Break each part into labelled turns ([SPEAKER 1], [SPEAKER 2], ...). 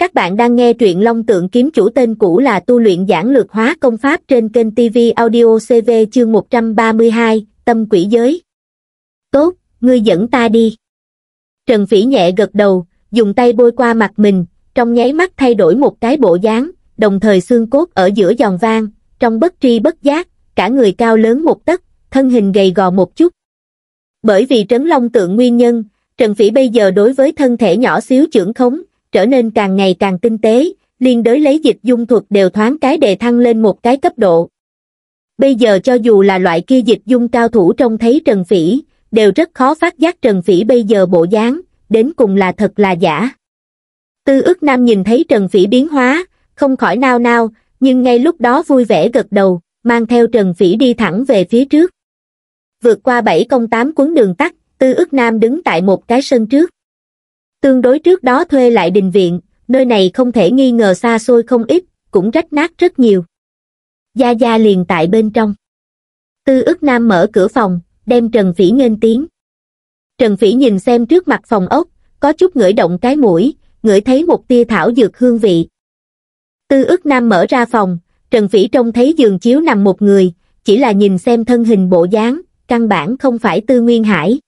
[SPEAKER 1] Các bạn đang nghe truyện Long Tượng Kiếm Chủ tên cũ là tu luyện giảng lược hóa công pháp trên kênh TV Audio CV chương 132, Tâm Quỷ Giới. Tốt, ngươi dẫn ta đi. Trần Phỉ nhẹ gật đầu, dùng tay bôi qua mặt mình, trong nháy mắt thay đổi một cái bộ dáng, đồng thời xương cốt ở giữa giòn vang, trong bất tri bất giác, cả người cao lớn một tấc, thân hình gầy gò một chút. Bởi vì trấn long tượng nguyên nhân, Trần Phỉ bây giờ đối với thân thể nhỏ xíu trưởng khống, trở nên càng ngày càng tinh tế, liên đối lấy dịch dung thuật đều thoáng cái đề thăng lên một cái cấp độ. Bây giờ cho dù là loại kia dịch dung cao thủ trông thấy Trần Phỉ, đều rất khó phát giác Trần Phỉ bây giờ bộ dáng, đến cùng là thật là giả. Tư ước nam nhìn thấy Trần Phỉ biến hóa, không khỏi nao nao, nhưng ngay lúc đó vui vẻ gật đầu, mang theo Trần Phỉ đi thẳng về phía trước. Vượt qua bảy công tám cuốn đường tắt, Tư ước nam đứng tại một cái sân trước. Tương đối trước đó thuê lại đình viện, nơi này không thể nghi ngờ xa xôi không ít, cũng rách nát rất nhiều. Gia Gia liền tại bên trong. Tư ức nam mở cửa phòng, đem Trần Phỉ nghênh tiếng. Trần Phỉ nhìn xem trước mặt phòng ốc, có chút ngửi động cái mũi, ngửi thấy một tia thảo dược hương vị. Tư ức nam mở ra phòng, Trần Phỉ trông thấy giường chiếu nằm một người, chỉ là nhìn xem thân hình bộ dáng, căn bản không phải Tư Nguyên Hải.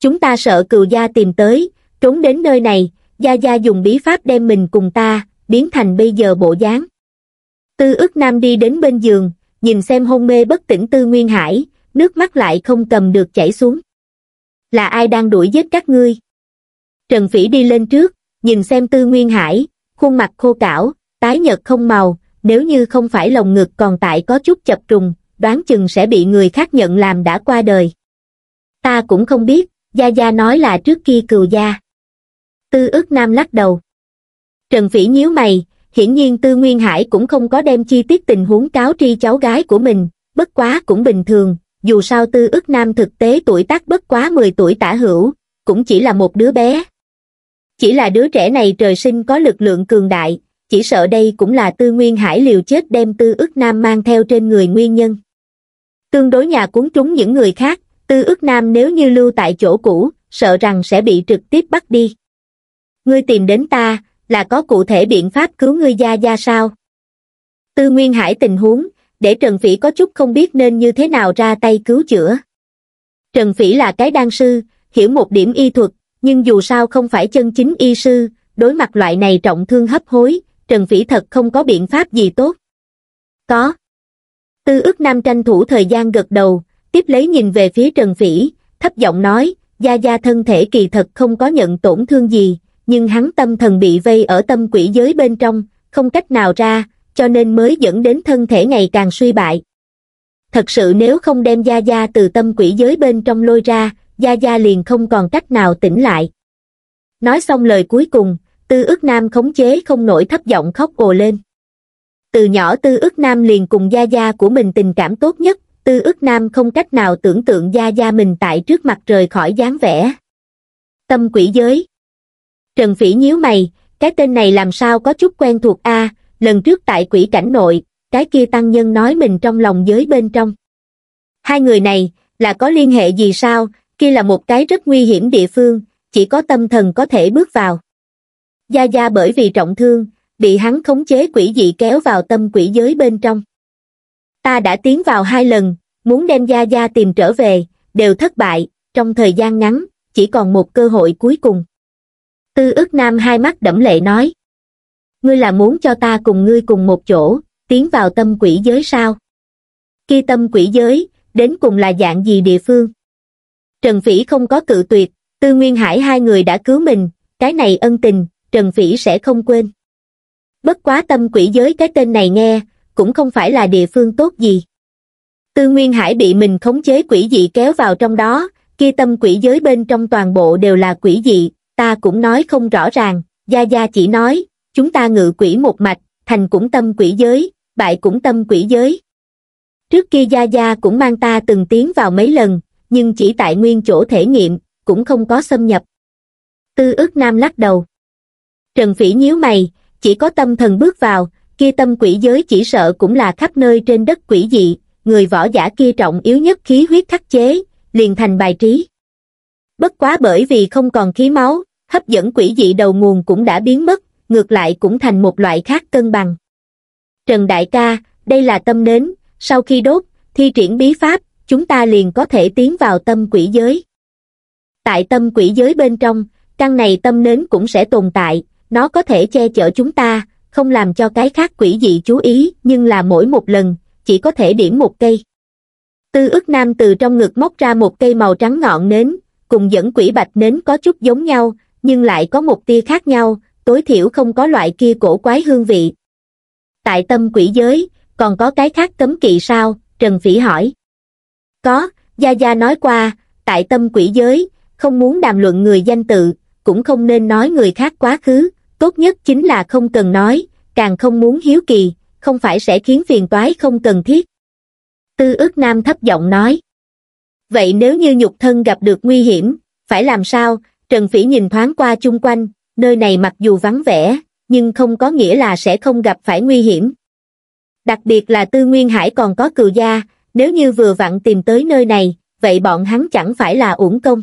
[SPEAKER 1] Chúng ta sợ cừu gia tìm tới, trốn đến nơi này, Gia Gia dùng bí pháp đem mình cùng ta, biến thành bây giờ bộ dáng. Tư ức nam đi đến bên giường, nhìn xem hôn mê bất tỉnh tư nguyên hải, nước mắt lại không cầm được chảy xuống. Là ai đang đuổi giết các ngươi? Trần Phỉ đi lên trước, nhìn xem tư nguyên hải, khuôn mặt khô cảo, tái nhợt không màu, nếu như không phải lồng ngực còn tại có chút chập trùng, đoán chừng sẽ bị người khác nhận làm đã qua đời. Ta cũng không biết, Gia Gia nói là trước kia cừu gia. Tư ức nam lắc đầu. Trần Phỉ nhíu mày, hiển nhiên Tư Nguyên Hải cũng không có đem chi tiết tình huống cáo tri cháu gái của mình, bất quá cũng bình thường, dù sao Tư ức nam thực tế tuổi tác bất quá 10 tuổi tả hữu, cũng chỉ là một đứa bé. Chỉ là đứa trẻ này trời sinh có lực lượng cường đại, chỉ sợ đây cũng là Tư Nguyên Hải liều chết đem Tư ức nam mang theo trên người nguyên nhân. Tương đối nhà cuốn trúng những người khác, Tư ức nam nếu như lưu tại chỗ cũ, sợ rằng sẽ bị trực tiếp bắt đi ngươi tìm đến ta là có cụ thể biện pháp cứu ngươi gia gia sao tư nguyên hải tình huống để trần phỉ có chút không biết nên như thế nào ra tay cứu chữa trần phỉ là cái đan sư hiểu một điểm y thuật nhưng dù sao không phải chân chính y sư đối mặt loại này trọng thương hấp hối trần phỉ thật không có biện pháp gì tốt có tư ước nam tranh thủ thời gian gật đầu tiếp lấy nhìn về phía trần phỉ thấp giọng nói gia gia thân thể kỳ thật không có nhận tổn thương gì nhưng hắn tâm thần bị vây ở tâm quỷ giới bên trong, không cách nào ra, cho nên mới dẫn đến thân thể ngày càng suy bại. Thật sự nếu không đem Gia Gia từ tâm quỷ giới bên trong lôi ra, Gia Gia liền không còn cách nào tỉnh lại. Nói xong lời cuối cùng, Tư ước nam khống chế không nổi thấp giọng khóc ồ lên. Từ nhỏ Tư ước nam liền cùng Gia Gia của mình tình cảm tốt nhất, Tư ước nam không cách nào tưởng tượng Gia Gia mình tại trước mặt rời khỏi dáng vẻ. Tâm quỷ giới Trần Phỉ nhíu mày, cái tên này làm sao có chút quen thuộc a lần trước tại quỷ cảnh nội, cái kia tăng nhân nói mình trong lòng giới bên trong. Hai người này, là có liên hệ gì sao, kia là một cái rất nguy hiểm địa phương, chỉ có tâm thần có thể bước vào. Gia Gia bởi vì trọng thương, bị hắn khống chế quỷ dị kéo vào tâm quỷ giới bên trong. Ta đã tiến vào hai lần, muốn đem Gia Gia tìm trở về, đều thất bại, trong thời gian ngắn, chỉ còn một cơ hội cuối cùng tư ước nam hai mắt đẫm lệ nói ngươi là muốn cho ta cùng ngươi cùng một chỗ tiến vào tâm quỷ giới sao khi tâm quỷ giới đến cùng là dạng gì địa phương trần phỉ không có cự tuyệt tư nguyên hải hai người đã cứu mình cái này ân tình trần phỉ sẽ không quên bất quá tâm quỷ giới cái tên này nghe cũng không phải là địa phương tốt gì tư nguyên hải bị mình khống chế quỷ dị kéo vào trong đó kia tâm quỷ giới bên trong toàn bộ đều là quỷ dị ta cũng nói không rõ ràng, Gia Gia chỉ nói, chúng ta ngự quỷ một mạch, thành cũng tâm quỷ giới, bại cũng tâm quỷ giới. Trước kia Gia Gia cũng mang ta từng tiến vào mấy lần, nhưng chỉ tại nguyên chỗ thể nghiệm, cũng không có xâm nhập. Tư ức nam lắc đầu. Trần Phỉ nhíu mày, chỉ có tâm thần bước vào, kia tâm quỷ giới chỉ sợ cũng là khắp nơi trên đất quỷ dị, người võ giả kia trọng yếu nhất khí huyết khắc chế, liền thành bài trí. Bất quá bởi vì không còn khí máu, hấp dẫn quỷ dị đầu nguồn cũng đã biến mất ngược lại cũng thành một loại khác cân bằng trần đại ca đây là tâm nến sau khi đốt thi triển bí pháp chúng ta liền có thể tiến vào tâm quỷ giới tại tâm quỷ giới bên trong căn này tâm nến cũng sẽ tồn tại nó có thể che chở chúng ta không làm cho cái khác quỷ dị chú ý nhưng là mỗi một lần chỉ có thể điểm một cây tư ức nam từ trong ngực móc ra một cây màu trắng ngọn nến cùng dẫn quỷ bạch nến có chút giống nhau nhưng lại có một tia khác nhau, tối thiểu không có loại kia cổ quái hương vị. Tại tâm quỷ giới, còn có cái khác cấm kỵ sao? Trần Phỉ hỏi. Có, Gia Gia nói qua, tại tâm quỷ giới, không muốn đàm luận người danh tự, cũng không nên nói người khác quá khứ, tốt nhất chính là không cần nói, càng không muốn hiếu kỳ, không phải sẽ khiến phiền toái không cần thiết. Tư ước nam thấp giọng nói. Vậy nếu như nhục thân gặp được nguy hiểm, phải làm sao, Trần Phỉ nhìn thoáng qua chung quanh, nơi này mặc dù vắng vẻ, nhưng không có nghĩa là sẽ không gặp phải nguy hiểm. Đặc biệt là Tư Nguyên Hải còn có cừu gia, nếu như vừa vặn tìm tới nơi này, vậy bọn hắn chẳng phải là uổng công.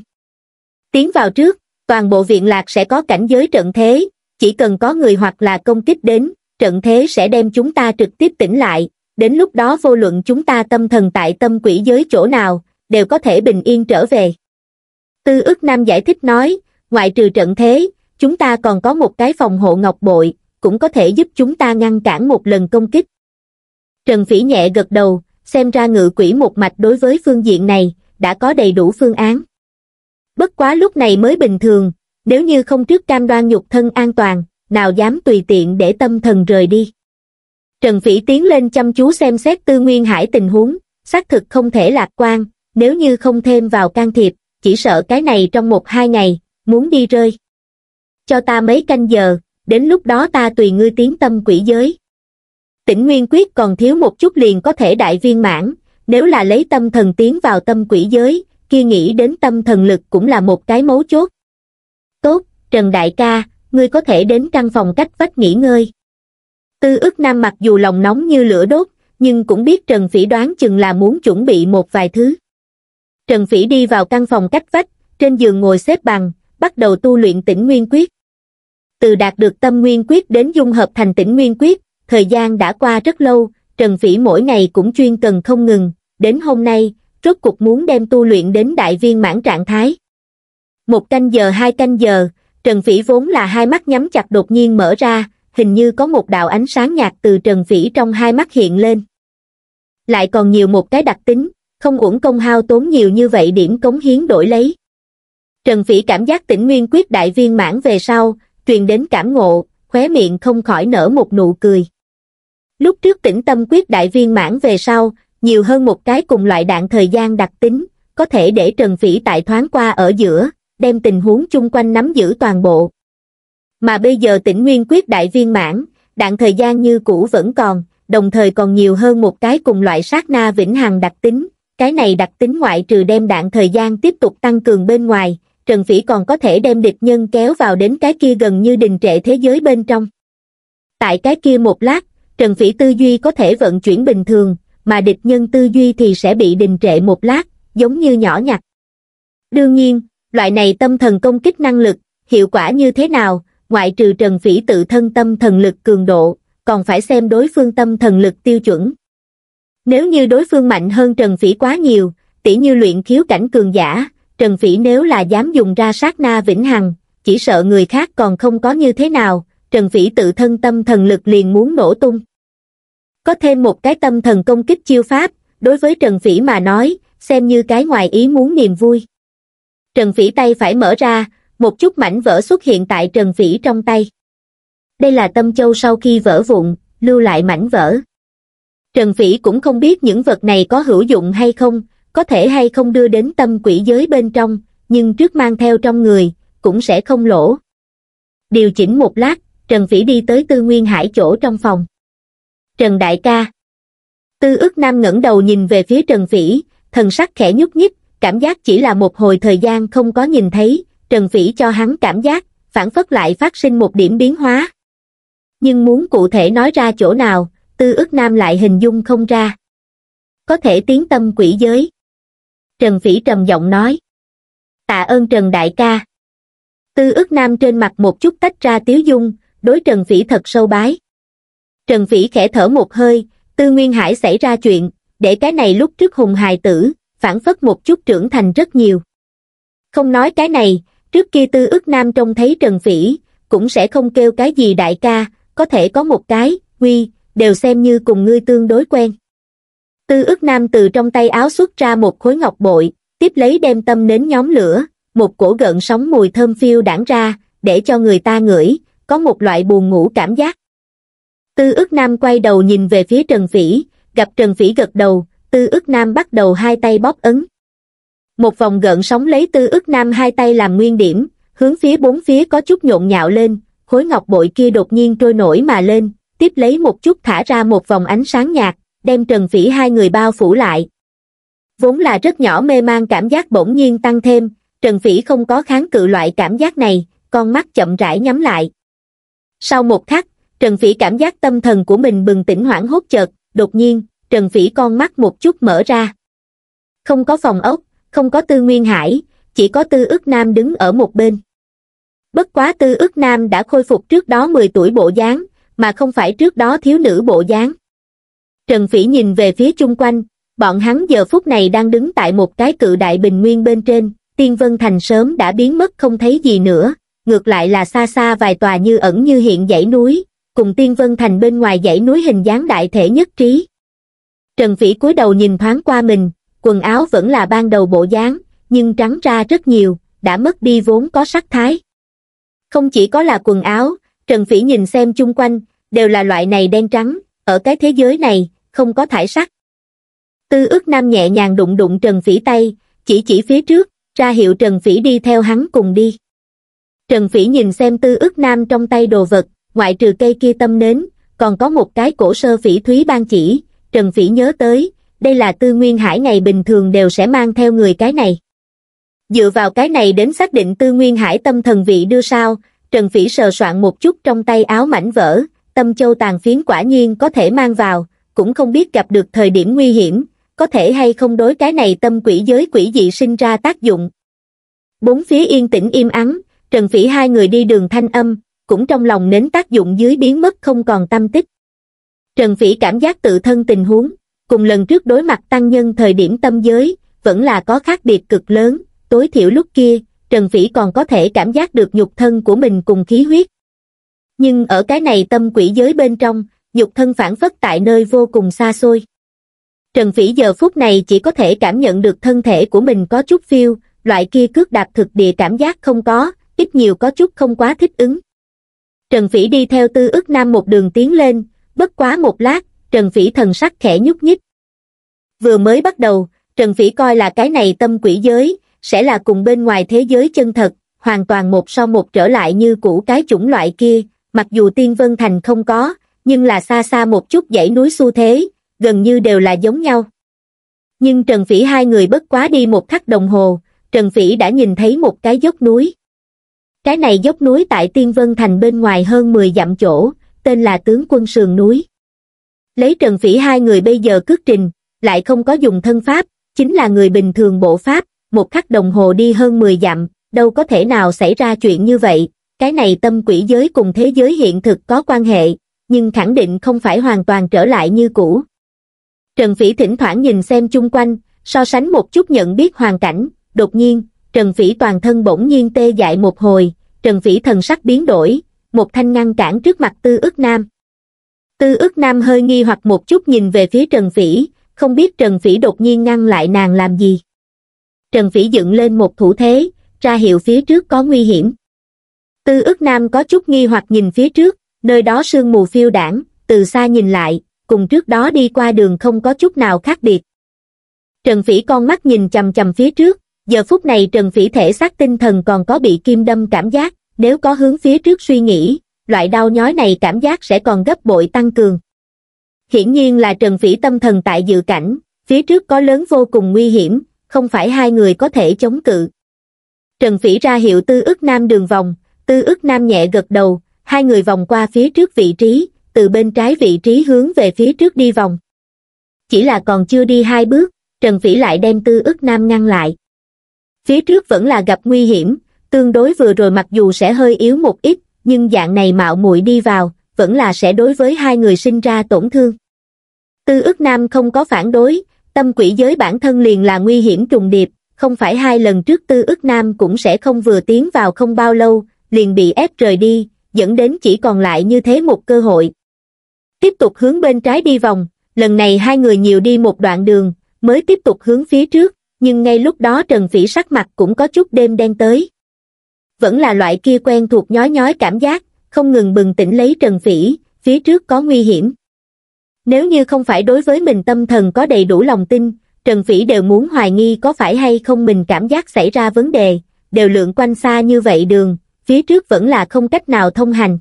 [SPEAKER 1] Tiến vào trước, toàn bộ viện lạc sẽ có cảnh giới trận thế, chỉ cần có người hoặc là công kích đến, trận thế sẽ đem chúng ta trực tiếp tỉnh lại, đến lúc đó vô luận chúng ta tâm thần tại tâm quỷ giới chỗ nào, đều có thể bình yên trở về. Tư ức nam giải thích nói, ngoại trừ trận thế, chúng ta còn có một cái phòng hộ ngọc bội, cũng có thể giúp chúng ta ngăn cản một lần công kích. Trần Phỉ nhẹ gật đầu, xem ra ngự quỷ một mạch đối với phương diện này, đã có đầy đủ phương án. Bất quá lúc này mới bình thường, nếu như không trước cam đoan nhục thân an toàn, nào dám tùy tiện để tâm thần rời đi. Trần Phỉ tiến lên chăm chú xem xét tư nguyên hải tình huống, xác thực không thể lạc quan, nếu như không thêm vào can thiệp, chỉ sợ cái này trong một hai ngày, muốn đi rơi. Cho ta mấy canh giờ, đến lúc đó ta tùy ngươi tiến tâm quỷ giới. Tỉnh Nguyên Quyết còn thiếu một chút liền có thể đại viên mãn, nếu là lấy tâm thần tiến vào tâm quỷ giới, kia nghĩ đến tâm thần lực cũng là một cái mấu chốt. Tốt, Trần Đại ca, ngươi có thể đến căn phòng cách vách nghỉ ngơi. Tư ức nam mặc dù lòng nóng như lửa đốt, nhưng cũng biết Trần Phỉ đoán chừng là muốn chuẩn bị một vài thứ. Trần Phỉ đi vào căn phòng cách vách, trên giường ngồi xếp bằng, bắt đầu tu luyện tỉnh nguyên quyết. Từ đạt được tâm nguyên quyết đến dung hợp thành tỉnh nguyên quyết, thời gian đã qua rất lâu, Trần Phỉ mỗi ngày cũng chuyên cần không ngừng, đến hôm nay, rốt cuộc muốn đem tu luyện đến đại viên mãn trạng thái. Một canh giờ hai canh giờ, Trần Phỉ vốn là hai mắt nhắm chặt đột nhiên mở ra, hình như có một đạo ánh sáng nhạt từ Trần Phỉ trong hai mắt hiện lên. Lại còn nhiều một cái đặc tính, không uổng công hao tốn nhiều như vậy điểm cống hiến đổi lấy. Trần Phỉ cảm giác tỉnh nguyên quyết đại viên mãn về sau, truyền đến cảm ngộ, khóe miệng không khỏi nở một nụ cười. Lúc trước tỉnh tâm quyết đại viên mãn về sau, nhiều hơn một cái cùng loại đạn thời gian đặc tính, có thể để Trần Phỉ tại thoáng qua ở giữa, đem tình huống chung quanh nắm giữ toàn bộ. Mà bây giờ tỉnh nguyên quyết đại viên mãn, đạn thời gian như cũ vẫn còn, đồng thời còn nhiều hơn một cái cùng loại sát na vĩnh hằng đặc tính, cái này đặc tính ngoại trừ đem đạn thời gian tiếp tục tăng cường bên ngoài, Trần Phỉ còn có thể đem địch nhân kéo vào đến cái kia gần như đình trệ thế giới bên trong. Tại cái kia một lát, Trần Phỉ tư duy có thể vận chuyển bình thường, mà địch nhân tư duy thì sẽ bị đình trệ một lát, giống như nhỏ nhặt. Đương nhiên, loại này tâm thần công kích năng lực, hiệu quả như thế nào, ngoại trừ Trần Phỉ tự thân tâm thần lực cường độ, còn phải xem đối phương tâm thần lực tiêu chuẩn. Nếu như đối phương mạnh hơn Trần Phỉ quá nhiều, tỉ như luyện khiếu cảnh cường giả, Trần Phỉ nếu là dám dùng ra sát na vĩnh hằng, chỉ sợ người khác còn không có như thế nào, Trần Phỉ tự thân tâm thần lực liền muốn nổ tung. Có thêm một cái tâm thần công kích chiêu pháp, đối với Trần Phỉ mà nói, xem như cái ngoài ý muốn niềm vui. Trần Phỉ tay phải mở ra, một chút mảnh vỡ xuất hiện tại Trần Phỉ trong tay. Đây là tâm châu sau khi vỡ vụn, lưu lại mảnh vỡ. Trần Phỉ cũng không biết những vật này có hữu dụng hay không, có thể hay không đưa đến tâm quỷ giới bên trong, nhưng trước mang theo trong người, cũng sẽ không lỗ. Điều chỉnh một lát, Trần Phỉ đi tới Tư Nguyên Hải chỗ trong phòng. Trần Đại ca Tư ước nam ngẩng đầu nhìn về phía Trần Phỉ, thần sắc khẽ nhúc nhích, cảm giác chỉ là một hồi thời gian không có nhìn thấy, Trần Phỉ cho hắn cảm giác, phản phất lại phát sinh một điểm biến hóa. Nhưng muốn cụ thể nói ra chỗ nào, Tư ức nam lại hình dung không ra. Có thể tiến tâm quỷ giới. Trần Phỉ trầm giọng nói. Tạ ơn Trần Đại ca. Tư ức nam trên mặt một chút tách ra tiếu dung, đối Trần Phỉ thật sâu bái. Trần Phỉ khẽ thở một hơi, Tư Nguyên Hải xảy ra chuyện, để cái này lúc trước hùng hài tử, phản phất một chút trưởng thành rất nhiều. Không nói cái này, trước kia Tư ức nam trông thấy Trần Phỉ, cũng sẽ không kêu cái gì đại ca, có thể có một cái, huy đều xem như cùng ngươi tương đối quen. Tư ức nam từ trong tay áo xuất ra một khối ngọc bội, tiếp lấy đem tâm nến nhóm lửa, một cổ gợn sóng mùi thơm phiêu đảng ra, để cho người ta ngửi, có một loại buồn ngủ cảm giác. Tư ức nam quay đầu nhìn về phía Trần Phỉ, gặp Trần Phỉ gật đầu, Tư ức nam bắt đầu hai tay bóp ấn. Một vòng gợn sóng lấy Tư ức nam hai tay làm nguyên điểm, hướng phía bốn phía có chút nhộn nhạo lên, khối ngọc bội kia đột nhiên trôi nổi mà lên, tiếp lấy một chút thả ra một vòng ánh sáng nhạt đem trần phỉ hai người bao phủ lại vốn là rất nhỏ mê man cảm giác bỗng nhiên tăng thêm trần phỉ không có kháng cự loại cảm giác này con mắt chậm rãi nhắm lại sau một khắc trần phỉ cảm giác tâm thần của mình bừng tỉnh hoảng hốt chợt đột nhiên trần phỉ con mắt một chút mở ra không có phòng ốc không có tư nguyên hải chỉ có tư ức nam đứng ở một bên bất quá tư ức nam đã khôi phục trước đó mười tuổi bộ dáng mà không phải trước đó thiếu nữ bộ dáng. Trần Phỉ nhìn về phía chung quanh, bọn hắn giờ phút này đang đứng tại một cái cự đại bình nguyên bên trên, Tiên Vân Thành sớm đã biến mất không thấy gì nữa, ngược lại là xa xa vài tòa như ẩn như hiện dãy núi, cùng Tiên Vân Thành bên ngoài dãy núi hình dáng đại thể nhất trí. Trần Phỉ cúi đầu nhìn thoáng qua mình, quần áo vẫn là ban đầu bộ dáng, nhưng trắng ra rất nhiều, đã mất đi vốn có sắc thái. Không chỉ có là quần áo, Trần Phỉ nhìn xem chung quanh, đều là loại này đen trắng, ở cái thế giới này, không có thải sắc. Tư ước nam nhẹ nhàng đụng đụng Trần Phỉ tay, chỉ chỉ phía trước, ra hiệu Trần Phỉ đi theo hắn cùng đi. Trần Phỉ nhìn xem tư ước nam trong tay đồ vật, ngoại trừ cây kia tâm nến, còn có một cái cổ sơ phỉ thúy ban chỉ, Trần Phỉ nhớ tới, đây là tư nguyên hải ngày bình thường đều sẽ mang theo người cái này. Dựa vào cái này đến xác định tư nguyên hải tâm thần vị đưa sao, Trần Phỉ sờ soạn một chút trong tay áo mảnh vỡ, tâm châu tàn phiến quả nhiên có thể mang vào, cũng không biết gặp được thời điểm nguy hiểm, có thể hay không đối cái này tâm quỷ giới quỷ dị sinh ra tác dụng. Bốn phía yên tĩnh im ắng, Trần Phỉ hai người đi đường thanh âm, cũng trong lòng nến tác dụng dưới biến mất không còn tâm tích. Trần Phỉ cảm giác tự thân tình huống, cùng lần trước đối mặt tăng nhân thời điểm tâm giới, vẫn là có khác biệt cực lớn, tối thiểu lúc kia, Trần Phỉ còn có thể cảm giác được nhục thân của mình cùng khí huyết. Nhưng ở cái này tâm quỷ giới bên trong, nhục thân phản phất tại nơi vô cùng xa xôi. Trần Phỉ giờ phút này chỉ có thể cảm nhận được thân thể của mình có chút phiêu, loại kia cước đạp thực địa cảm giác không có, ít nhiều có chút không quá thích ứng. Trần Phỉ đi theo tư ức nam một đường tiến lên, bất quá một lát, Trần Phỉ thần sắc khẽ nhúc nhích. Vừa mới bắt đầu, Trần Phỉ coi là cái này tâm quỷ giới, sẽ là cùng bên ngoài thế giới chân thật, hoàn toàn một so một trở lại như cũ cái chủng loại kia, mặc dù Tiên Vân Thành không có, nhưng là xa xa một chút dãy núi xu thế, gần như đều là giống nhau. Nhưng Trần Phỉ hai người bất quá đi một khắc đồng hồ, Trần Phỉ đã nhìn thấy một cái dốc núi. Cái này dốc núi tại Tiên Vân Thành bên ngoài hơn 10 dặm chỗ, tên là Tướng Quân Sườn Núi. Lấy Trần Phỉ hai người bây giờ cước trình, lại không có dùng thân pháp, chính là người bình thường bộ pháp, một khắc đồng hồ đi hơn 10 dặm, đâu có thể nào xảy ra chuyện như vậy, cái này tâm quỷ giới cùng thế giới hiện thực có quan hệ, nhưng khẳng định không phải hoàn toàn trở lại như cũ. Trần Phỉ thỉnh thoảng nhìn xem chung quanh, so sánh một chút nhận biết hoàn cảnh, đột nhiên, Trần Phỉ toàn thân bỗng nhiên tê dại một hồi, Trần Phỉ thần sắc biến đổi, một thanh ngăn cản trước mặt Tư ước Nam. Tư ước Nam hơi nghi hoặc một chút nhìn về phía Trần Phỉ, không biết Trần Phỉ đột nhiên ngăn lại nàng làm gì. Trần Phỉ dựng lên một thủ thế, ra hiệu phía trước có nguy hiểm. Tư ức nam có chút nghi hoặc nhìn phía trước, nơi đó sương mù phiêu đảng, từ xa nhìn lại, cùng trước đó đi qua đường không có chút nào khác biệt. Trần Phỉ con mắt nhìn chầm chầm phía trước, giờ phút này Trần Phỉ thể xác tinh thần còn có bị kim đâm cảm giác, nếu có hướng phía trước suy nghĩ, loại đau nhói này cảm giác sẽ còn gấp bội tăng cường. Hiển nhiên là Trần Phỉ tâm thần tại dự cảnh, phía trước có lớn vô cùng nguy hiểm, không phải hai người có thể chống cự. Trần Phỉ ra hiệu tư ức nam đường vòng, tư ức nam nhẹ gật đầu, hai người vòng qua phía trước vị trí, từ bên trái vị trí hướng về phía trước đi vòng. Chỉ là còn chưa đi hai bước, Trần Phỉ lại đem tư ức nam ngăn lại. Phía trước vẫn là gặp nguy hiểm, tương đối vừa rồi mặc dù sẽ hơi yếu một ít, nhưng dạng này mạo muội đi vào, vẫn là sẽ đối với hai người sinh ra tổn thương. Tư ức nam không có phản đối, tâm quỷ giới bản thân liền là nguy hiểm trùng điệp, không phải hai lần trước tư ức nam cũng sẽ không vừa tiến vào không bao lâu, liền bị ép rời đi, dẫn đến chỉ còn lại như thế một cơ hội. Tiếp tục hướng bên trái đi vòng, lần này hai người nhiều đi một đoạn đường, mới tiếp tục hướng phía trước, nhưng ngay lúc đó Trần Phỉ sắc mặt cũng có chút đêm đen tới. Vẫn là loại kia quen thuộc nhói nhói cảm giác, không ngừng bừng tỉnh lấy Trần Phỉ, phía trước có nguy hiểm. Nếu như không phải đối với mình tâm thần có đầy đủ lòng tin, Trần Phỉ đều muốn hoài nghi có phải hay không mình cảm giác xảy ra vấn đề, đều lượn quanh xa như vậy đường, phía trước vẫn là không cách nào thông hành.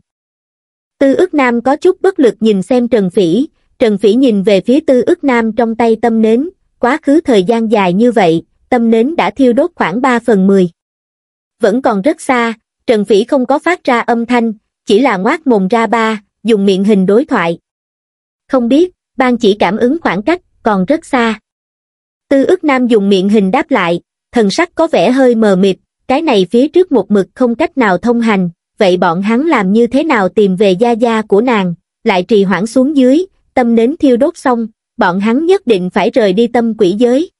[SPEAKER 1] Tư ức nam có chút bất lực nhìn xem Trần Phỉ, Trần Phỉ nhìn về phía tư ức nam trong tay tâm nến, quá khứ thời gian dài như vậy, tâm nến đã thiêu đốt khoảng 3 phần 10. Vẫn còn rất xa, Trần Phỉ không có phát ra âm thanh, chỉ là ngoác mồm ra ba, dùng miệng hình đối thoại không biết ban chỉ cảm ứng khoảng cách còn rất xa tư ức nam dùng miệng hình đáp lại thần sắc có vẻ hơi mờ mịt cái này phía trước một mực không cách nào thông hành vậy bọn hắn làm như thế nào tìm về gia gia của nàng lại trì hoãn xuống dưới tâm nến thiêu đốt xong bọn hắn nhất định phải rời đi tâm quỷ giới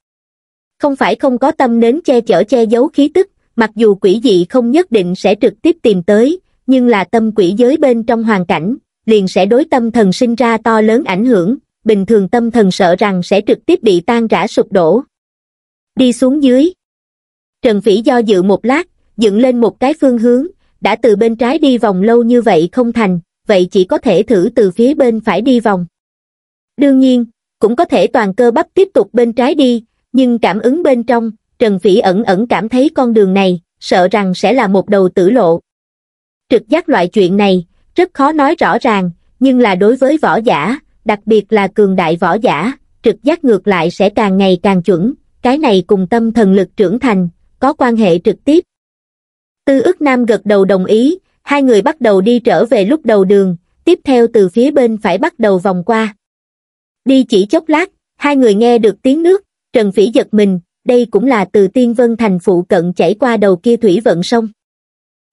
[SPEAKER 1] không phải không có tâm nến che chở che giấu khí tức mặc dù quỷ dị không nhất định sẽ trực tiếp tìm tới nhưng là tâm quỷ giới bên trong hoàn cảnh liền sẽ đối tâm thần sinh ra to lớn ảnh hưởng bình thường tâm thần sợ rằng sẽ trực tiếp bị tan rã sụp đổ đi xuống dưới trần phỉ do dự một lát dựng lên một cái phương hướng đã từ bên trái đi vòng lâu như vậy không thành vậy chỉ có thể thử từ phía bên phải đi vòng đương nhiên cũng có thể toàn cơ bắp tiếp tục bên trái đi nhưng cảm ứng bên trong trần phỉ ẩn ẩn cảm thấy con đường này sợ rằng sẽ là một đầu tử lộ trực giác loại chuyện này rất khó nói rõ ràng nhưng là đối với võ giả đặc biệt là cường đại võ giả trực giác ngược lại sẽ càng ngày càng chuẩn cái này cùng tâm thần lực trưởng thành có quan hệ trực tiếp tư ức nam gật đầu đồng ý hai người bắt đầu đi trở về lúc đầu đường tiếp theo từ phía bên phải bắt đầu vòng qua đi chỉ chốc lát hai người nghe được tiếng nước trần phỉ giật mình đây cũng là từ tiên vân thành phụ cận chảy qua đầu kia thủy vận sông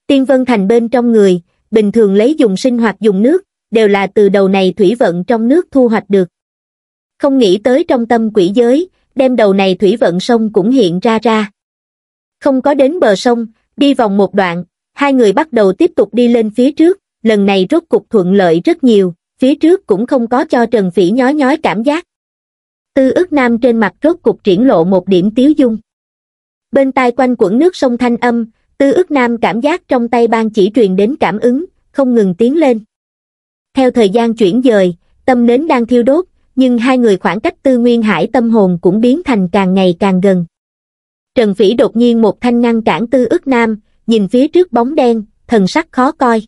[SPEAKER 1] tiên vân thành bên trong người bình thường lấy dùng sinh hoạt dùng nước, đều là từ đầu này thủy vận trong nước thu hoạch được. Không nghĩ tới trong tâm quỷ giới, đem đầu này thủy vận sông cũng hiện ra ra. Không có đến bờ sông, đi vòng một đoạn, hai người bắt đầu tiếp tục đi lên phía trước, lần này rốt cục thuận lợi rất nhiều, phía trước cũng không có cho Trần Phỉ nhói nhói cảm giác. Tư ức nam trên mặt rốt cục triển lộ một điểm tiếu dung. Bên tai quanh quẩn nước sông thanh âm, tư ức nam cảm giác trong tay ban chỉ truyền đến cảm ứng không ngừng tiến lên theo thời gian chuyển dời tâm nến đang thiêu đốt nhưng hai người khoảng cách tư nguyên hải tâm hồn cũng biến thành càng ngày càng gần trần phỉ đột nhiên một thanh ngăn cản tư ức nam nhìn phía trước bóng đen thần sắc khó coi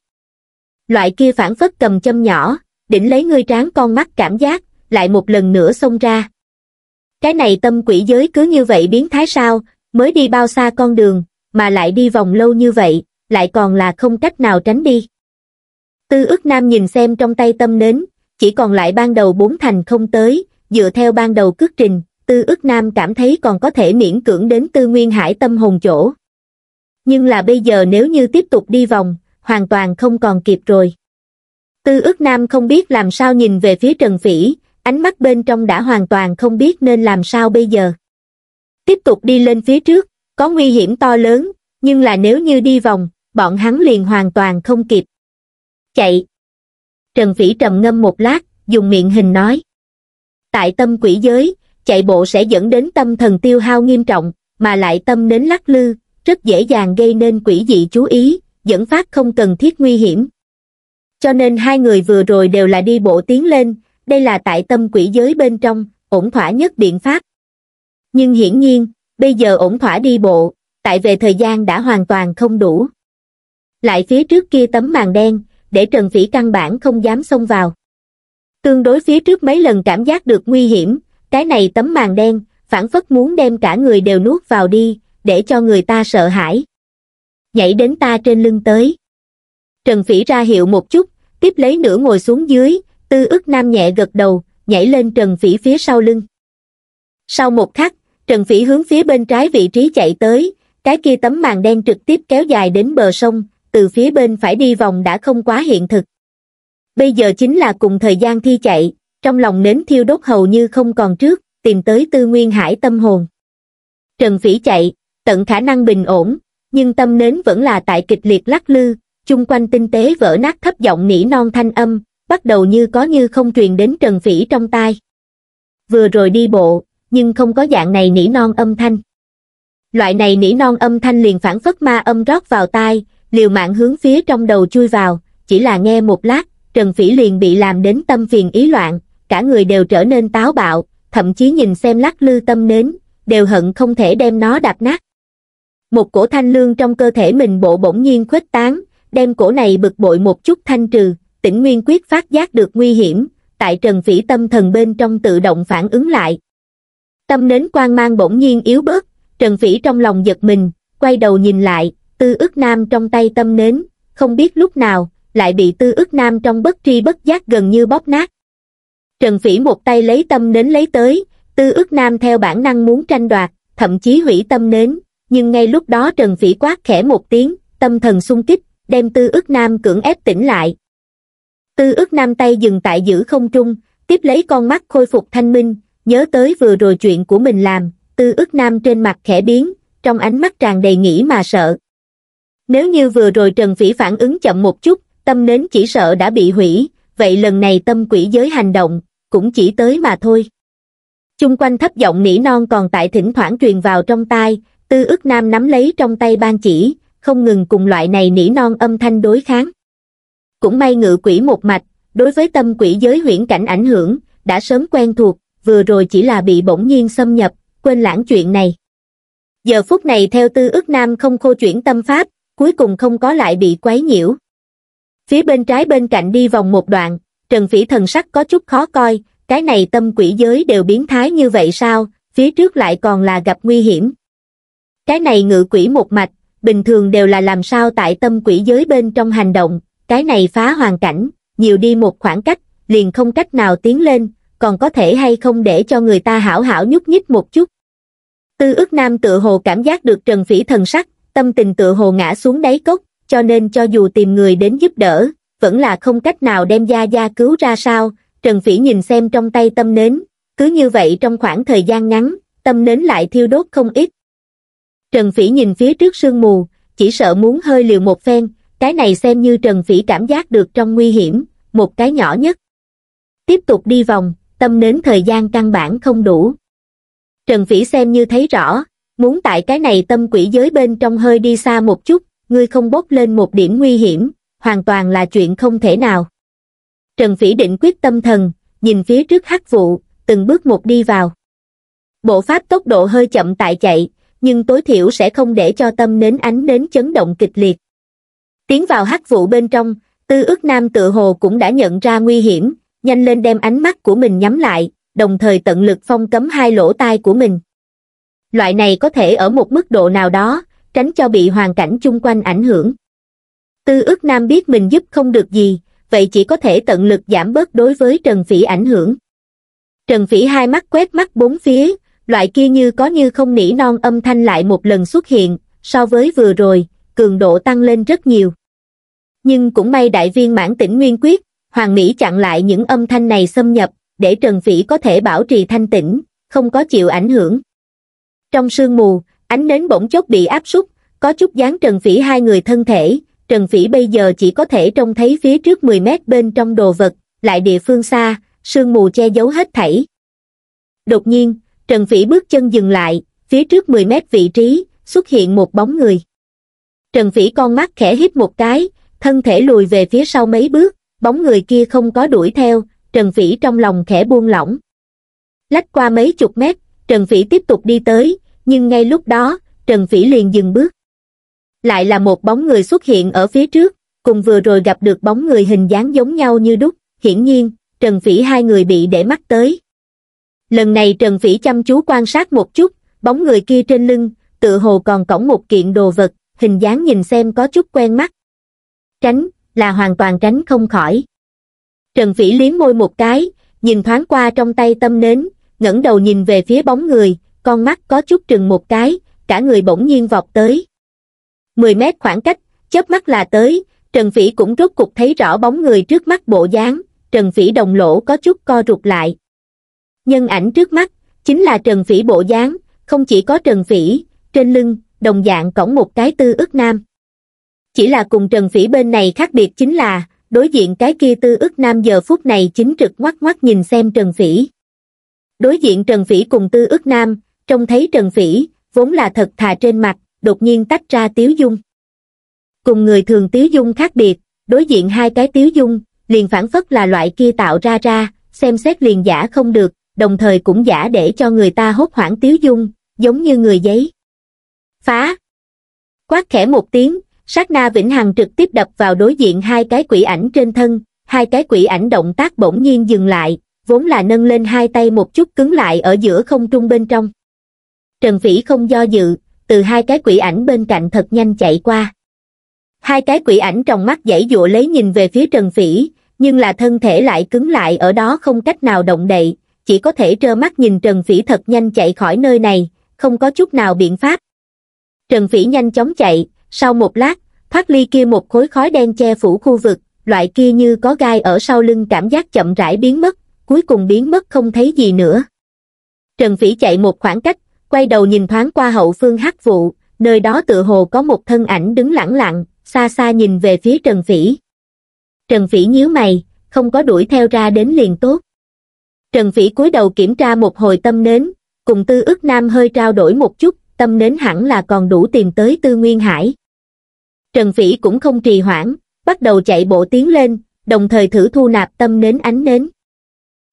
[SPEAKER 1] loại kia phản phất cầm châm nhỏ đỉnh lấy ngươi tráng con mắt cảm giác lại một lần nữa xông ra cái này tâm quỷ giới cứ như vậy biến thái sao mới đi bao xa con đường mà lại đi vòng lâu như vậy, lại còn là không cách nào tránh đi. Tư ức nam nhìn xem trong tay tâm nến, chỉ còn lại ban đầu bốn thành không tới, dựa theo ban đầu cước trình, tư ức nam cảm thấy còn có thể miễn cưỡng đến tư nguyên hải tâm hồn chỗ. Nhưng là bây giờ nếu như tiếp tục đi vòng, hoàn toàn không còn kịp rồi. Tư ức nam không biết làm sao nhìn về phía Trần Phỉ, ánh mắt bên trong đã hoàn toàn không biết nên làm sao bây giờ. Tiếp tục đi lên phía trước, có nguy hiểm to lớn, nhưng là nếu như đi vòng, bọn hắn liền hoàn toàn không kịp. Chạy! Trần Phỉ trầm ngâm một lát, dùng miệng hình nói. Tại tâm quỷ giới, chạy bộ sẽ dẫn đến tâm thần tiêu hao nghiêm trọng, mà lại tâm nến lắc lư, rất dễ dàng gây nên quỷ dị chú ý, dẫn phát không cần thiết nguy hiểm. Cho nên hai người vừa rồi đều là đi bộ tiến lên, đây là tại tâm quỷ giới bên trong, ổn thỏa nhất biện pháp. Nhưng hiển nhiên, bây giờ ổn thỏa đi bộ, tại về thời gian đã hoàn toàn không đủ. Lại phía trước kia tấm màn đen, để Trần Phỉ căn bản không dám xông vào. Tương đối phía trước mấy lần cảm giác được nguy hiểm, cái này tấm màn đen, phản phất muốn đem cả người đều nuốt vào đi, để cho người ta sợ hãi. Nhảy đến ta trên lưng tới. Trần Phỉ ra hiệu một chút, tiếp lấy nửa ngồi xuống dưới, tư ức nam nhẹ gật đầu, nhảy lên Trần Phỉ phía sau lưng. Sau một khắc, Trần Phỉ hướng phía bên trái vị trí chạy tới, cái kia tấm màn đen trực tiếp kéo dài đến bờ sông, từ phía bên phải đi vòng đã không quá hiện thực. Bây giờ chính là cùng thời gian thi chạy, trong lòng nến thiêu đốt hầu như không còn trước, tìm tới tư nguyên hải tâm hồn. Trần Phỉ chạy, tận khả năng bình ổn, nhưng tâm nến vẫn là tại kịch liệt lắc lư, chung quanh tinh tế vỡ nát thấp giọng nỉ non thanh âm, bắt đầu như có như không truyền đến Trần Phỉ trong tai. Vừa rồi đi bộ, nhưng không có dạng này nỉ non âm thanh. Loại này nỉ non âm thanh liền phản phất ma âm rót vào tai, liều mạng hướng phía trong đầu chui vào, chỉ là nghe một lát, Trần Phỉ liền bị làm đến tâm phiền ý loạn, cả người đều trở nên táo bạo, thậm chí nhìn xem lắc lư tâm nến, đều hận không thể đem nó đạp nát. Một cổ thanh lương trong cơ thể mình bộ bỗng nhiên khuếch tán, đem cổ này bực bội một chút thanh trừ, tỉnh nguyên quyết phát giác được nguy hiểm, tại Trần Phỉ tâm thần bên trong tự động phản ứng lại, Tâm nến quang mang bỗng nhiên yếu bớt, Trần Phỉ trong lòng giật mình, quay đầu nhìn lại, tư ức nam trong tay tâm nến, không biết lúc nào, lại bị tư ức nam trong bất tri bất giác gần như bóp nát. Trần Phỉ một tay lấy tâm nến lấy tới, tư ức nam theo bản năng muốn tranh đoạt, thậm chí hủy tâm nến, nhưng ngay lúc đó Trần Phỉ quát khẽ một tiếng, tâm thần sung kích, đem tư ức nam cưỡng ép tỉnh lại. Tư ức nam tay dừng tại giữ không trung, tiếp lấy con mắt khôi phục thanh minh, nhớ tới vừa rồi chuyện của mình làm tư ức nam trên mặt khẽ biến trong ánh mắt tràn đầy nghĩ mà sợ nếu như vừa rồi trần phỉ phản ứng chậm một chút tâm nến chỉ sợ đã bị hủy vậy lần này tâm quỷ giới hành động cũng chỉ tới mà thôi chung quanh thấp giọng nỉ non còn tại thỉnh thoảng truyền vào trong tai tư ức nam nắm lấy trong tay ban chỉ không ngừng cùng loại này nỉ non âm thanh đối kháng cũng may ngự quỷ một mạch đối với tâm quỷ giới huyễn cảnh ảnh hưởng đã sớm quen thuộc vừa rồi chỉ là bị bỗng nhiên xâm nhập, quên lãng chuyện này. Giờ phút này theo tư ức nam không khô chuyển tâm pháp, cuối cùng không có lại bị quấy nhiễu. Phía bên trái bên cạnh đi vòng một đoạn, Trần Phỉ thần sắc có chút khó coi, cái này tâm quỷ giới đều biến thái như vậy sao, phía trước lại còn là gặp nguy hiểm. Cái này ngự quỷ một mạch, bình thường đều là làm sao tại tâm quỷ giới bên trong hành động, cái này phá hoàn cảnh, nhiều đi một khoảng cách, liền không cách nào tiến lên, còn có thể hay không để cho người ta hảo hảo nhúc nhích một chút. Tư ức nam tự hồ cảm giác được Trần Phỉ thần sắc, tâm tình tự hồ ngã xuống đáy cốc, cho nên cho dù tìm người đến giúp đỡ, vẫn là không cách nào đem Gia Gia cứu ra sao, Trần Phỉ nhìn xem trong tay tâm nến, cứ như vậy trong khoảng thời gian ngắn, tâm nến lại thiêu đốt không ít. Trần Phỉ nhìn phía trước sương mù, chỉ sợ muốn hơi liều một phen, cái này xem như Trần Phỉ cảm giác được trong nguy hiểm, một cái nhỏ nhất. Tiếp tục đi vòng, tâm nến thời gian căn bản không đủ. Trần Phỉ xem như thấy rõ, muốn tại cái này tâm quỷ giới bên trong hơi đi xa một chút, ngươi không bốc lên một điểm nguy hiểm, hoàn toàn là chuyện không thể nào. Trần Phỉ định quyết tâm thần, nhìn phía trước hắc vụ, từng bước một đi vào. Bộ pháp tốc độ hơi chậm tại chạy, nhưng tối thiểu sẽ không để cho tâm nến ánh nến chấn động kịch liệt. Tiến vào hắc vụ bên trong, tư ước nam tự hồ cũng đã nhận ra nguy hiểm, nhanh lên đem ánh mắt của mình nhắm lại, đồng thời tận lực phong cấm hai lỗ tai của mình. Loại này có thể ở một mức độ nào đó, tránh cho bị hoàn cảnh chung quanh ảnh hưởng. Tư ước nam biết mình giúp không được gì, vậy chỉ có thể tận lực giảm bớt đối với Trần Phỉ ảnh hưởng. Trần Phỉ hai mắt quét mắt bốn phía, loại kia như có như không nỉ non âm thanh lại một lần xuất hiện, so với vừa rồi, cường độ tăng lên rất nhiều. Nhưng cũng may đại viên mãn tỉnh nguyên quyết, Hoàng Mỹ chặn lại những âm thanh này xâm nhập, để Trần Phỉ có thể bảo trì thanh tĩnh, không có chịu ảnh hưởng. Trong sương mù, ánh nến bỗng chốc bị áp súc, có chút dán Trần Phỉ hai người thân thể, Trần Phỉ bây giờ chỉ có thể trông thấy phía trước 10 mét bên trong đồ vật, lại địa phương xa, sương mù che giấu hết thảy. Đột nhiên, Trần Phỉ bước chân dừng lại, phía trước 10 mét vị trí, xuất hiện một bóng người. Trần Phỉ con mắt khẽ hít một cái, thân thể lùi về phía sau mấy bước, bóng người kia không có đuổi theo trần phỉ trong lòng khẽ buông lỏng lách qua mấy chục mét trần phỉ tiếp tục đi tới nhưng ngay lúc đó trần phỉ liền dừng bước lại là một bóng người xuất hiện ở phía trước cùng vừa rồi gặp được bóng người hình dáng giống nhau như đúc hiển nhiên trần phỉ hai người bị để mắt tới lần này trần phỉ chăm chú quan sát một chút bóng người kia trên lưng tự hồ còn cõng một kiện đồ vật hình dáng nhìn xem có chút quen mắt tránh là hoàn toàn tránh không khỏi. Trần Phỉ liếm môi một cái, nhìn thoáng qua trong tay tâm nến, ngẩng đầu nhìn về phía bóng người, con mắt có chút trừng một cái, cả người bỗng nhiên vọt tới. mười mét khoảng cách, chớp mắt là tới, Trần Phỉ cũng rốt cục thấy rõ bóng người trước mắt bộ dáng, Trần Phỉ đồng lỗ có chút co rụt lại. Nhân ảnh trước mắt, chính là Trần Phỉ bộ dáng, không chỉ có Trần Phỉ, trên lưng, đồng dạng cõng một cái tư ức nam chỉ là cùng Trần Phỉ bên này khác biệt chính là, đối diện cái kia tư ức nam giờ phút này chính trực ngoắc ngoắc nhìn xem Trần Phỉ. Đối diện Trần Phỉ cùng tư ức nam, trông thấy Trần Phỉ, vốn là thật thà trên mặt, đột nhiên tách ra Tiếu Dung. Cùng người thường Tiếu Dung khác biệt, đối diện hai cái Tiếu Dung, liền phản phất là loại kia tạo ra ra, xem xét liền giả không được, đồng thời cũng giả để cho người ta hốt hoảng Tiếu Dung, giống như người giấy. Phá! Quát khẽ một tiếng, sát na vĩnh hằng trực tiếp đập vào đối diện hai cái quỷ ảnh trên thân hai cái quỷ ảnh động tác bỗng nhiên dừng lại vốn là nâng lên hai tay một chút cứng lại ở giữa không trung bên trong trần phỉ không do dự từ hai cái quỷ ảnh bên cạnh thật nhanh chạy qua hai cái quỷ ảnh trong mắt dãy dụa lấy nhìn về phía trần phỉ nhưng là thân thể lại cứng lại ở đó không cách nào động đậy chỉ có thể trơ mắt nhìn trần phỉ thật nhanh chạy khỏi nơi này không có chút nào biện pháp trần phỉ nhanh chóng chạy sau một lát thoát ly kia một khối khói đen che phủ khu vực loại kia như có gai ở sau lưng cảm giác chậm rãi biến mất cuối cùng biến mất không thấy gì nữa trần phỉ chạy một khoảng cách quay đầu nhìn thoáng qua hậu phương hắc vụ nơi đó tựa hồ có một thân ảnh đứng lẳng lặng xa xa nhìn về phía trần phỉ trần phỉ nhíu mày không có đuổi theo ra đến liền tốt trần phỉ cúi đầu kiểm tra một hồi tâm nến cùng tư ức nam hơi trao đổi một chút tâm nến hẳn là còn đủ tìm tới tư nguyên hải. Trần Phỉ cũng không trì hoãn, bắt đầu chạy bộ tiến lên, đồng thời thử thu nạp tâm nến ánh nến.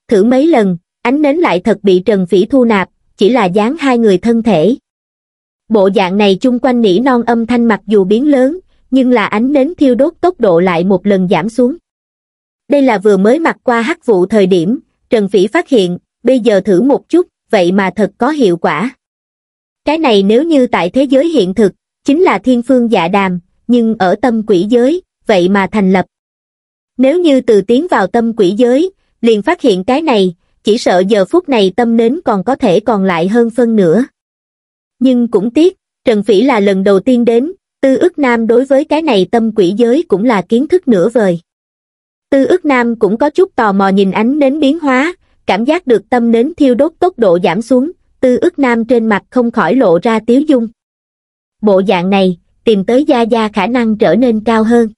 [SPEAKER 1] Thử mấy lần, ánh nến lại thật bị Trần Phỉ thu nạp, chỉ là dáng hai người thân thể. Bộ dạng này chung quanh nỉ non âm thanh mặc dù biến lớn, nhưng là ánh nến thiêu đốt tốc độ lại một lần giảm xuống. Đây là vừa mới mặc qua hắc vụ thời điểm, Trần Phỉ phát hiện, bây giờ thử một chút, vậy mà thật có hiệu quả. Cái này nếu như tại thế giới hiện thực, chính là thiên phương dạ đàm, nhưng ở tâm quỷ giới, vậy mà thành lập. Nếu như từ tiến vào tâm quỷ giới, liền phát hiện cái này, chỉ sợ giờ phút này tâm nến còn có thể còn lại hơn phân nữa. Nhưng cũng tiếc, Trần Phỉ là lần đầu tiên đến, Tư ức Nam đối với cái này tâm quỷ giới cũng là kiến thức nửa vời. Tư ức Nam cũng có chút tò mò nhìn ánh nến biến hóa, cảm giác được tâm nến thiêu đốt tốc độ giảm xuống, tư ức nam trên mặt không khỏi lộ ra tiếu dung bộ dạng này tìm tới gia gia khả năng trở nên cao hơn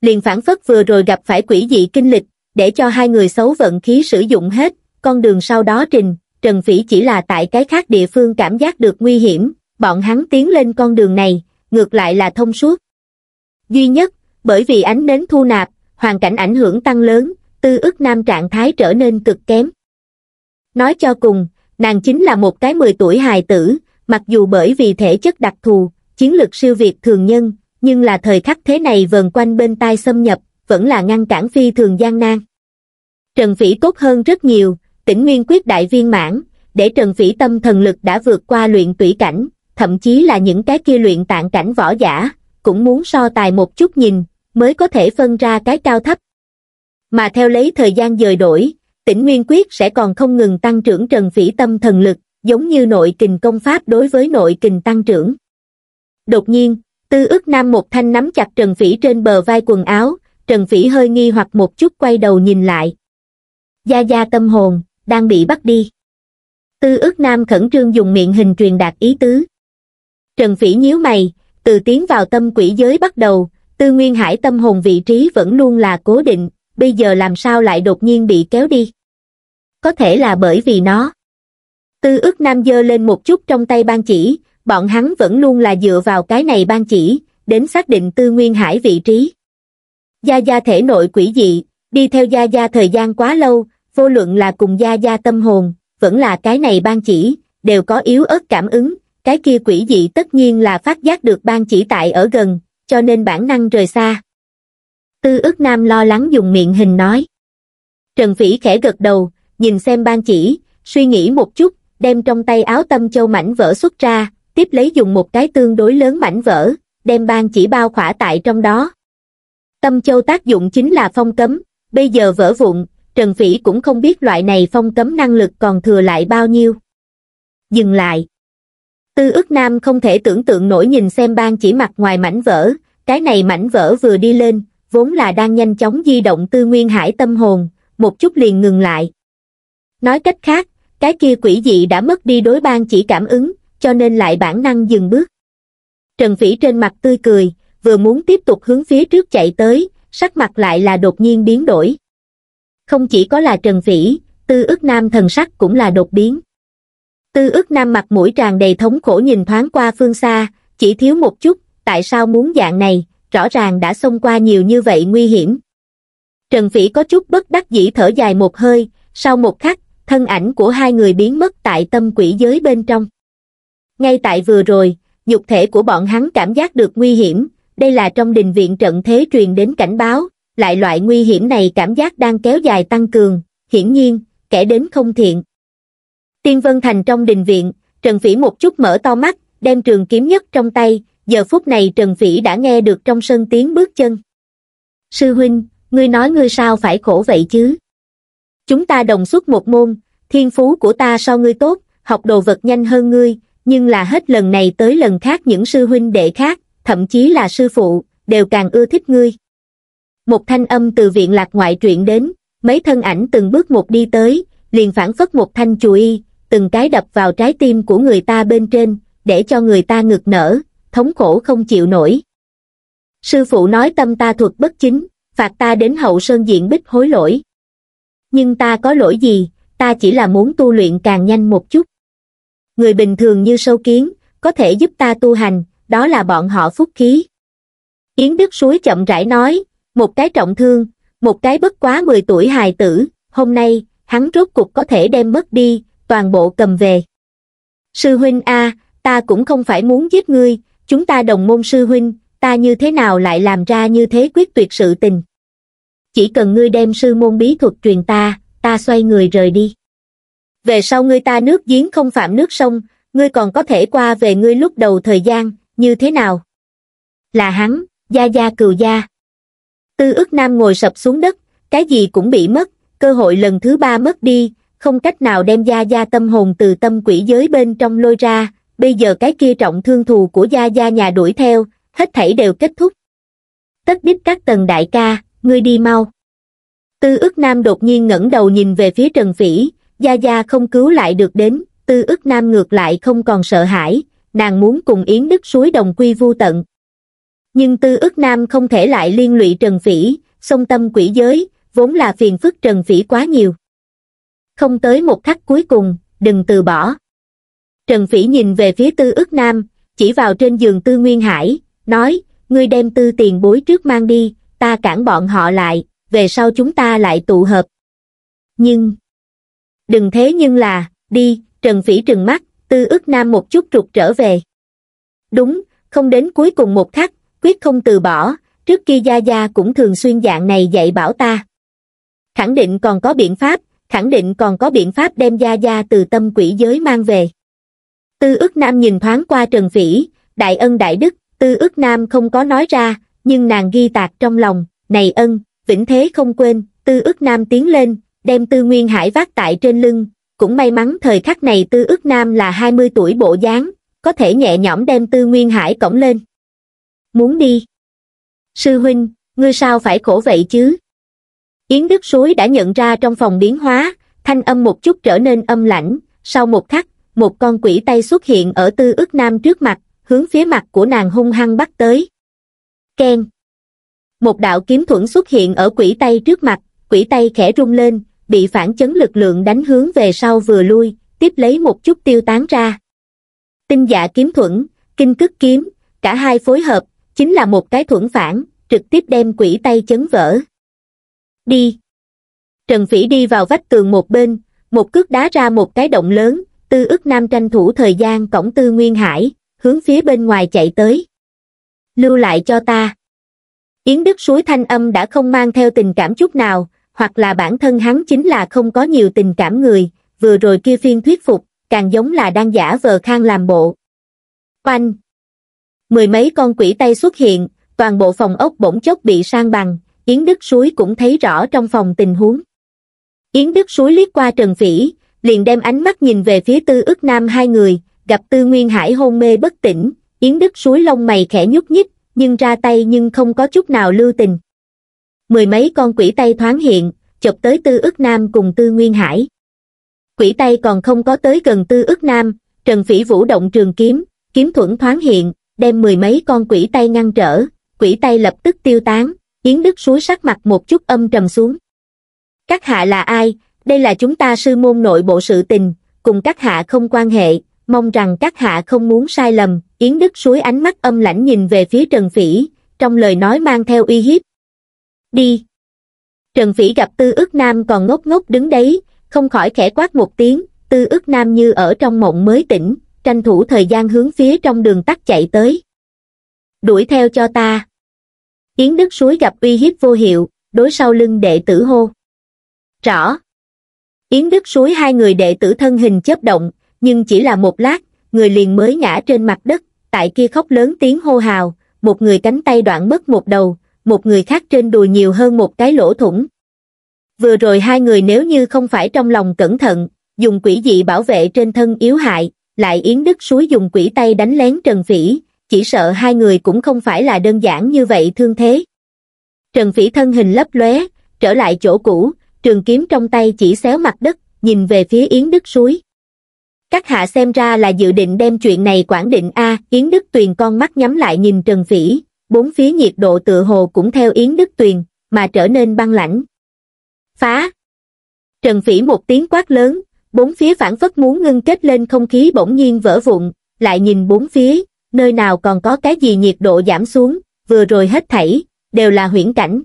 [SPEAKER 1] liền phản phất vừa rồi gặp phải quỷ dị kinh lịch để cho hai người xấu vận khí sử dụng hết con đường sau đó trình trần phỉ chỉ là tại cái khác địa phương cảm giác được nguy hiểm bọn hắn tiến lên con đường này ngược lại là thông suốt duy nhất bởi vì ánh nến thu nạp hoàn cảnh ảnh hưởng tăng lớn tư ức nam trạng thái trở nên cực kém nói cho cùng nàng chính là một cái mười tuổi hài tử mặc dù bởi vì thể chất đặc thù chiến lược siêu việt thường nhân nhưng là thời khắc thế này vờn quanh bên tai xâm nhập vẫn là ngăn cản phi thường gian nan trần phỉ tốt hơn rất nhiều tỉnh nguyên quyết đại viên mãn để trần phỉ tâm thần lực đã vượt qua luyện tủy cảnh thậm chí là những cái kia luyện tạng cảnh võ giả cũng muốn so tài một chút nhìn mới có thể phân ra cái cao thấp mà theo lấy thời gian dời đổi tỉnh Nguyên Quyết sẽ còn không ngừng tăng trưởng trần phỉ tâm thần lực, giống như nội kình công pháp đối với nội kình tăng trưởng. Đột nhiên, tư Ước nam một thanh nắm chặt trần phỉ trên bờ vai quần áo, trần phỉ hơi nghi hoặc một chút quay đầu nhìn lại. Gia Gia tâm hồn, đang bị bắt đi. Tư Ước nam khẩn trương dùng miệng hình truyền đạt ý tứ. Trần phỉ nhíu mày, từ tiến vào tâm quỷ giới bắt đầu, tư nguyên hải tâm hồn vị trí vẫn luôn là cố định, bây giờ làm sao lại đột nhiên bị kéo đi có thể là bởi vì nó. Tư ước nam dơ lên một chút trong tay ban chỉ, bọn hắn vẫn luôn là dựa vào cái này ban chỉ, đến xác định tư nguyên hải vị trí. Gia Gia thể nội quỷ dị, đi theo Gia Gia thời gian quá lâu, vô luận là cùng Gia Gia tâm hồn, vẫn là cái này ban chỉ, đều có yếu ớt cảm ứng, cái kia quỷ dị tất nhiên là phát giác được ban chỉ tại ở gần, cho nên bản năng rời xa. Tư ước nam lo lắng dùng miệng hình nói. Trần Phỉ khẽ gật đầu, nhìn xem ban chỉ, suy nghĩ một chút, đem trong tay áo tâm châu mảnh vỡ xuất ra, tiếp lấy dùng một cái tương đối lớn mảnh vỡ, đem ban chỉ bao khỏa tại trong đó. Tâm châu tác dụng chính là phong cấm, bây giờ vỡ vụn, Trần Phỉ cũng không biết loại này phong cấm năng lực còn thừa lại bao nhiêu. Dừng lại. Tư ức nam không thể tưởng tượng nổi nhìn xem ban chỉ mặt ngoài mảnh vỡ, cái này mảnh vỡ vừa đi lên, vốn là đang nhanh chóng di động tư nguyên hải tâm hồn, một chút liền ngừng lại, nói cách khác cái kia quỷ dị đã mất đi đối ban chỉ cảm ứng cho nên lại bản năng dừng bước trần phỉ trên mặt tươi cười vừa muốn tiếp tục hướng phía trước chạy tới sắc mặt lại là đột nhiên biến đổi không chỉ có là trần phỉ tư ức nam thần sắc cũng là đột biến tư ức nam mặt mũi tràn đầy thống khổ nhìn thoáng qua phương xa chỉ thiếu một chút tại sao muốn dạng này rõ ràng đã xông qua nhiều như vậy nguy hiểm trần phỉ có chút bất đắc dĩ thở dài một hơi sau một khắc thân ảnh của hai người biến mất tại tâm quỷ giới bên trong. Ngay tại vừa rồi, nhục thể của bọn hắn cảm giác được nguy hiểm, đây là trong đình viện trận thế truyền đến cảnh báo, lại loại nguy hiểm này cảm giác đang kéo dài tăng cường, hiển nhiên, kẻ đến không thiện. Tiên Vân Thành trong đình viện, Trần Phỉ một chút mở to mắt, đem trường kiếm nhất trong tay, giờ phút này Trần Phỉ đã nghe được trong sân tiếng bước chân. Sư huynh, ngươi nói ngươi sao phải khổ vậy chứ? chúng ta đồng xuất một môn, thiên phú của ta so ngươi tốt, học đồ vật nhanh hơn ngươi, nhưng là hết lần này tới lần khác những sư huynh đệ khác, thậm chí là sư phụ, đều càng ưa thích ngươi. Một thanh âm từ viện lạc ngoại truyện đến, mấy thân ảnh từng bước một đi tới, liền phản phất một thanh y từng cái đập vào trái tim của người ta bên trên, để cho người ta ngực nở, thống khổ không chịu nổi. Sư phụ nói tâm ta thuộc bất chính, phạt ta đến hậu sơn diện bích hối lỗi nhưng ta có lỗi gì ta chỉ là muốn tu luyện càng nhanh một chút người bình thường như sâu kiến có thể giúp ta tu hành đó là bọn họ phúc khí yến đức suối chậm rãi nói một cái trọng thương một cái bất quá mười tuổi hài tử hôm nay hắn rốt cục có thể đem mất đi toàn bộ cầm về sư huynh a ta cũng không phải muốn giết ngươi chúng ta đồng môn sư huynh ta như thế nào lại làm ra như thế quyết tuyệt sự tình chỉ cần ngươi đem sư môn bí thuật truyền ta ta xoay người rời đi về sau ngươi ta nước giếng không phạm nước sông ngươi còn có thể qua về ngươi lúc đầu thời gian như thế nào là hắn gia gia cừu gia tư ức nam ngồi sập xuống đất cái gì cũng bị mất cơ hội lần thứ ba mất đi không cách nào đem gia gia tâm hồn từ tâm quỷ giới bên trong lôi ra bây giờ cái kia trọng thương thù của gia gia nhà đuổi theo hết thảy đều kết thúc tất đích các tầng đại ca ngươi đi mau tư ức nam đột nhiên ngẩng đầu nhìn về phía trần phỉ gia gia không cứu lại được đến tư ức nam ngược lại không còn sợ hãi nàng muốn cùng yến đức suối đồng quy vu tận nhưng tư ức nam không thể lại liên lụy trần phỉ song tâm quỷ giới vốn là phiền phức trần phỉ quá nhiều không tới một khắc cuối cùng đừng từ bỏ trần phỉ nhìn về phía tư ức nam chỉ vào trên giường tư nguyên hải nói ngươi đem tư tiền bối trước mang đi ta cản bọn họ lại, về sau chúng ta lại tụ hợp. Nhưng, đừng thế nhưng là, đi, Trần Phỉ trừng mắt, tư ước nam một chút trục trở về. Đúng, không đến cuối cùng một khắc, quyết không từ bỏ, trước kia Gia Gia cũng thường xuyên dạng này dạy bảo ta. Khẳng định còn có biện pháp, khẳng định còn có biện pháp đem Gia Gia từ tâm quỷ giới mang về. Tư ước nam nhìn thoáng qua Trần Phỉ, đại ân đại đức, tư ước nam không có nói ra, nhưng nàng ghi tạc trong lòng, này ân, vĩnh thế không quên, tư ước nam tiến lên, đem tư nguyên hải vác tại trên lưng, cũng may mắn thời khắc này tư ước nam là 20 tuổi bộ dáng, có thể nhẹ nhõm đem tư nguyên hải cổng lên. Muốn đi. Sư huynh, ngươi sao phải khổ vậy chứ? Yến Đức Suối đã nhận ra trong phòng biến hóa, thanh âm một chút trở nên âm lãnh, sau một khắc, một con quỷ tay xuất hiện ở tư ước nam trước mặt, hướng phía mặt của nàng hung hăng bắt tới. Ken. Một đạo kiếm thuẫn xuất hiện ở quỷ tay trước mặt, quỷ tay khẽ rung lên, bị phản chấn lực lượng đánh hướng về sau vừa lui, tiếp lấy một chút tiêu tán ra. Tinh dạ kiếm thuẫn, kinh cức kiếm, cả hai phối hợp, chính là một cái thuẫn phản, trực tiếp đem quỷ tay chấn vỡ. Đi! Trần Phỉ đi vào vách tường một bên, một cước đá ra một cái động lớn, tư ức nam tranh thủ thời gian cổng tư nguyên hải, hướng phía bên ngoài chạy tới lưu lại cho ta yến đức suối thanh âm đã không mang theo tình cảm chút nào hoặc là bản thân hắn chính là không có nhiều tình cảm người vừa rồi kia phiên thuyết phục càng giống là đang giả vờ khang làm bộ oanh mười mấy con quỷ tay xuất hiện toàn bộ phòng ốc bỗng chốc bị sang bằng yến đức suối cũng thấy rõ trong phòng tình huống yến đức suối liếc qua trần phỉ liền đem ánh mắt nhìn về phía tư ức nam hai người gặp tư nguyên hải hôn mê bất tỉnh yến đức suối lông mày khẽ nhúc nhích nhưng ra tay nhưng không có chút nào lưu tình mười mấy con quỷ tay thoáng hiện chụp tới tư ức nam cùng tư nguyên hải quỷ tay còn không có tới gần tư ức nam trần phỉ vũ động trường kiếm kiếm thuẫn thoáng hiện đem mười mấy con quỷ tay ngăn trở quỷ tay lập tức tiêu tán yến đức suối sắc mặt một chút âm trầm xuống các hạ là ai đây là chúng ta sư môn nội bộ sự tình cùng các hạ không quan hệ mong rằng các hạ không muốn sai lầm, Yến Đức suối ánh mắt âm lãnh nhìn về phía Trần Phỉ, trong lời nói mang theo uy hiếp. Đi! Trần Phỉ gặp Tư ước Nam còn ngốc ngốc đứng đấy, không khỏi khẽ quát một tiếng, Tư ước Nam như ở trong mộng mới tỉnh, tranh thủ thời gian hướng phía trong đường tắt chạy tới. Đuổi theo cho ta! Yến Đức suối gặp uy hiếp vô hiệu, đối sau lưng đệ tử hô. Rõ! Yến Đức suối hai người đệ tử thân hình chớp động, nhưng chỉ là một lát người liền mới ngã trên mặt đất tại kia khóc lớn tiếng hô hào một người cánh tay đoạn mất một đầu một người khác trên đùi nhiều hơn một cái lỗ thủng vừa rồi hai người nếu như không phải trong lòng cẩn thận dùng quỷ dị bảo vệ trên thân yếu hại lại yến đức suối dùng quỷ tay đánh lén trần phỉ chỉ sợ hai người cũng không phải là đơn giản như vậy thương thế trần phỉ thân hình lấp lóe trở lại chỗ cũ trường kiếm trong tay chỉ xéo mặt đất nhìn về phía yến đức suối các hạ xem ra là dự định đem chuyện này quản định a yến đức tuyền con mắt nhắm lại nhìn trần phỉ bốn phía nhiệt độ tự hồ cũng theo yến đức tuyền mà trở nên băng lãnh phá trần phỉ một tiếng quát lớn bốn phía phản phất muốn ngưng kết lên không khí bỗng nhiên vỡ vụn lại nhìn bốn phía nơi nào còn có cái gì nhiệt độ giảm xuống vừa rồi hết thảy đều là huyễn cảnh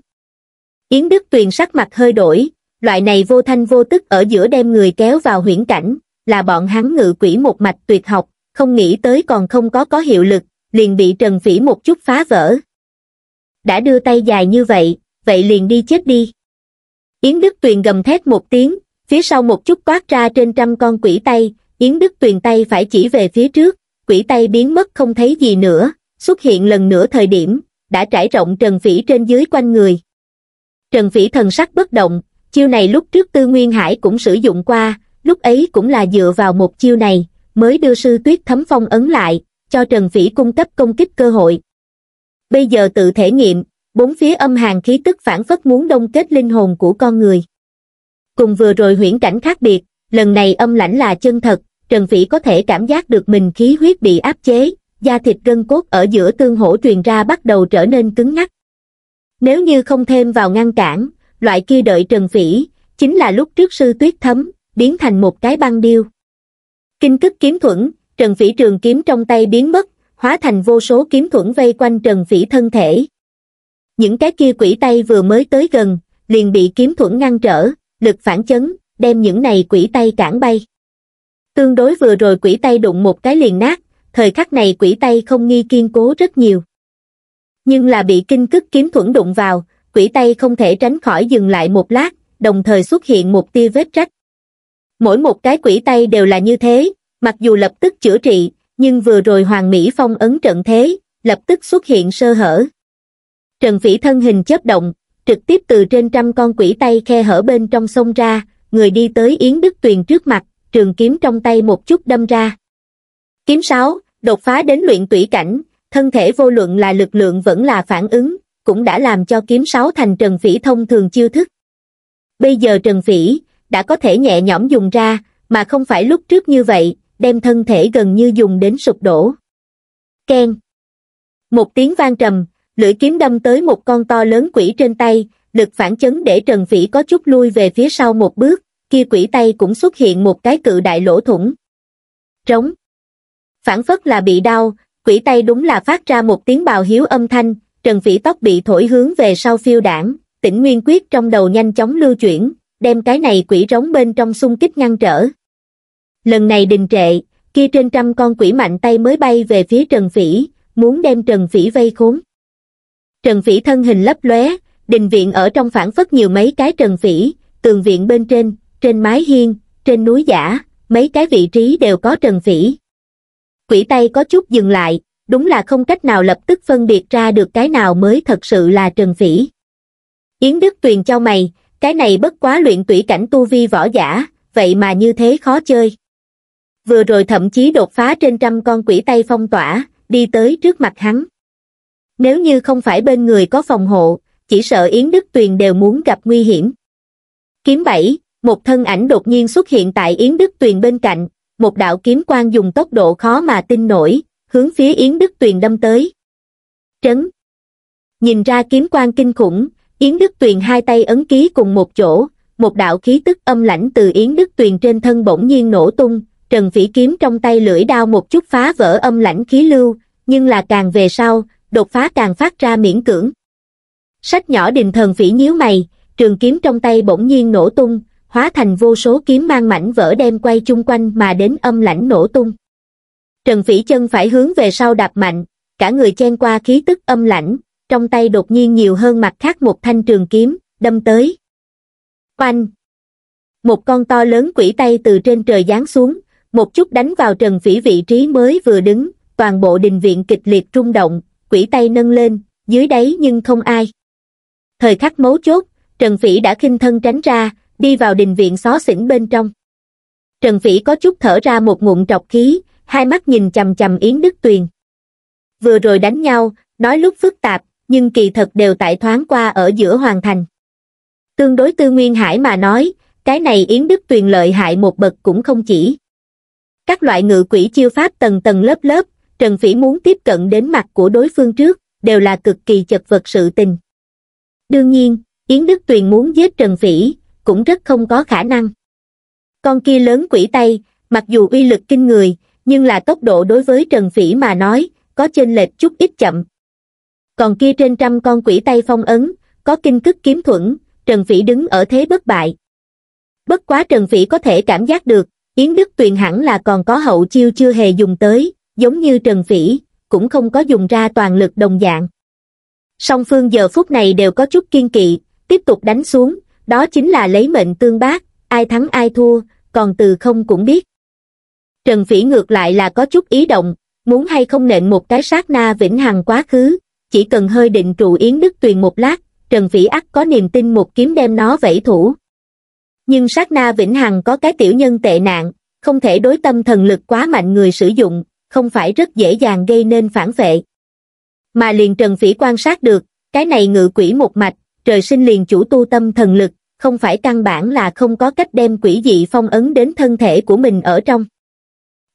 [SPEAKER 1] yến đức tuyền sắc mặt hơi đổi loại này vô thanh vô tức ở giữa đem người kéo vào huyễn cảnh là bọn hắn ngự quỷ một mạch tuyệt học, không nghĩ tới còn không có có hiệu lực, liền bị Trần Phỉ một chút phá vỡ. Đã đưa tay dài như vậy, vậy liền đi chết đi. Yến Đức Tuyền gầm thét một tiếng, phía sau một chút quát ra trên trăm con quỷ tay, Yến Đức Tuyền tay phải chỉ về phía trước, quỷ tay biến mất không thấy gì nữa, xuất hiện lần nữa thời điểm, đã trải rộng Trần Phỉ trên dưới quanh người. Trần Phỉ thần sắc bất động, chiêu này lúc trước Tư Nguyên Hải cũng sử dụng qua, lúc ấy cũng là dựa vào một chiêu này mới đưa sư tuyết thấm phong ấn lại cho trần phỉ cung cấp công kích cơ hội bây giờ tự thể nghiệm bốn phía âm hàng khí tức phản phất muốn đông kết linh hồn của con người cùng vừa rồi huyễn cảnh khác biệt lần này âm lãnh là chân thật trần phỉ có thể cảm giác được mình khí huyết bị áp chế da thịt gân cốt ở giữa tương hổ truyền ra bắt đầu trở nên cứng ngắc nếu như không thêm vào ngăn cản loại kia đợi trần phỉ chính là lúc trước sư tuyết thấm biến thành một cái băng điêu. Kinh cức kiếm thuẫn, Trần Phỉ trường kiếm trong tay biến mất, hóa thành vô số kiếm thuẫn vây quanh Trần Phỉ thân thể. Những cái kia quỷ tay vừa mới tới gần, liền bị kiếm thuẫn ngăn trở, lực phản chấn, đem những này quỷ tay cản bay. Tương đối vừa rồi quỷ tay đụng một cái liền nát, thời khắc này quỷ tay không nghi kiên cố rất nhiều. Nhưng là bị kinh cức kiếm thuẫn đụng vào, quỷ tay không thể tránh khỏi dừng lại một lát, đồng thời xuất hiện một tia vết rách mỗi một cái quỷ tay đều là như thế mặc dù lập tức chữa trị nhưng vừa rồi hoàng mỹ phong ấn trận thế lập tức xuất hiện sơ hở trần phỉ thân hình chớp động trực tiếp từ trên trăm con quỷ tay khe hở bên trong sông ra người đi tới yến đức tuyền trước mặt trường kiếm trong tay một chút đâm ra kiếm sáu đột phá đến luyện tủy cảnh thân thể vô luận là lực lượng vẫn là phản ứng cũng đã làm cho kiếm sáu thành trần phỉ thông thường chiêu thức bây giờ trần phỉ đã có thể nhẹ nhõm dùng ra, mà không phải lúc trước như vậy, đem thân thể gần như dùng đến sụp đổ. Ken. Một tiếng vang trầm, lưỡi kiếm đâm tới một con to lớn quỷ trên tay, lực phản chấn để Trần Phỉ có chút lui về phía sau một bước, kia quỷ tay cũng xuất hiện một cái cự đại lỗ thủng. Trống. Phản phất là bị đau, quỷ tay đúng là phát ra một tiếng bào hiếu âm thanh, Trần Phỉ tóc bị thổi hướng về sau phiêu đảng, tỉnh nguyên quyết trong đầu nhanh chóng lưu chuyển, đem cái này quỷ rống bên trong xung kích ngăn trở. Lần này đình trệ, kia trên trăm con quỷ mạnh tay mới bay về phía Trần Phỉ, muốn đem Trần Phỉ vây khốn. Trần Phỉ thân hình lấp lóe, đình viện ở trong phản phất nhiều mấy cái Trần Phỉ, tường viện bên trên, trên mái hiên, trên núi giả, mấy cái vị trí đều có Trần Phỉ. Quỷ tay có chút dừng lại, đúng là không cách nào lập tức phân biệt ra được cái nào mới thật sự là Trần Phỉ. Yến Đức Tuyền cho mày, cái này bất quá luyện tủy cảnh tu vi võ giả, vậy mà như thế khó chơi. Vừa rồi thậm chí đột phá trên trăm con quỷ tay phong tỏa, đi tới trước mặt hắn. Nếu như không phải bên người có phòng hộ, chỉ sợ Yến Đức Tuyền đều muốn gặp nguy hiểm. Kiếm bảy, một thân ảnh đột nhiên xuất hiện tại Yến Đức Tuyền bên cạnh, một đạo kiếm quan dùng tốc độ khó mà tin nổi, hướng phía Yến Đức Tuyền đâm tới. Trấn. Nhìn ra kiếm quan kinh khủng, Yến Đức Tuyền hai tay ấn ký cùng một chỗ, một đạo khí tức âm lãnh từ Yến Đức Tuyền trên thân bỗng nhiên nổ tung, Trần Phỉ kiếm trong tay lưỡi đao một chút phá vỡ âm lãnh khí lưu, nhưng là càng về sau, đột phá càng phát ra miễn cưỡng. Sách nhỏ đình thần Phỉ nhíu mày, trường kiếm trong tay bỗng nhiên nổ tung, hóa thành vô số kiếm mang mảnh vỡ đem quay chung quanh mà đến âm lãnh nổ tung. Trần Phỉ chân phải hướng về sau đạp mạnh, cả người chen qua khí tức âm lãnh, trong tay đột nhiên nhiều hơn mặt khác một thanh trường kiếm, đâm tới. Oanh! Một con to lớn quỷ tay từ trên trời giáng xuống, một chút đánh vào Trần Phỉ vị trí mới vừa đứng, toàn bộ đình viện kịch liệt rung động, quỷ tay nâng lên, dưới đáy nhưng không ai. Thời khắc mấu chốt, Trần Phỉ đã khinh thân tránh ra, đi vào đình viện xó xỉnh bên trong. Trần Phỉ có chút thở ra một ngụm trọc khí, hai mắt nhìn chầm chầm Yến Đức Tuyền. Vừa rồi đánh nhau, nói lúc phức tạp, nhưng kỳ thật đều tại thoáng qua ở giữa hoàn thành tương đối tư nguyên hải mà nói cái này yến đức tuyền lợi hại một bậc cũng không chỉ các loại ngự quỷ chiêu pháp tầng tầng lớp lớp trần phỉ muốn tiếp cận đến mặt của đối phương trước đều là cực kỳ chật vật sự tình đương nhiên yến đức tuyền muốn giết trần phỉ cũng rất không có khả năng con kia lớn quỷ tay mặc dù uy lực kinh người nhưng là tốc độ đối với trần phỉ mà nói có chênh lệch chút ít chậm còn kia trên trăm con quỷ tay phong ấn, có kinh cức kiếm thuẫn, Trần Vĩ đứng ở thế bất bại. Bất quá Trần Vĩ có thể cảm giác được, Yến Đức Tuyền hẳn là còn có hậu chiêu chưa hề dùng tới, giống như Trần Vĩ, cũng không có dùng ra toàn lực đồng dạng. Song phương giờ phút này đều có chút kiên kỵ, tiếp tục đánh xuống, đó chính là lấy mệnh tương bác, ai thắng ai thua, còn từ không cũng biết. Trần Vĩ ngược lại là có chút ý động, muốn hay không nện một cái sát na vĩnh hằng quá khứ, chỉ cần hơi định trụ Yến Đức Tuyền một lát, Trần Vĩ Ác có niềm tin một kiếm đem nó vẫy thủ. Nhưng sát na Vĩnh Hằng có cái tiểu nhân tệ nạn, không thể đối tâm thần lực quá mạnh người sử dụng, không phải rất dễ dàng gây nên phản vệ. Mà liền Trần Vĩ quan sát được, cái này ngự quỷ một mạch, trời sinh liền chủ tu tâm thần lực, không phải căn bản là không có cách đem quỷ dị phong ấn đến thân thể của mình ở trong.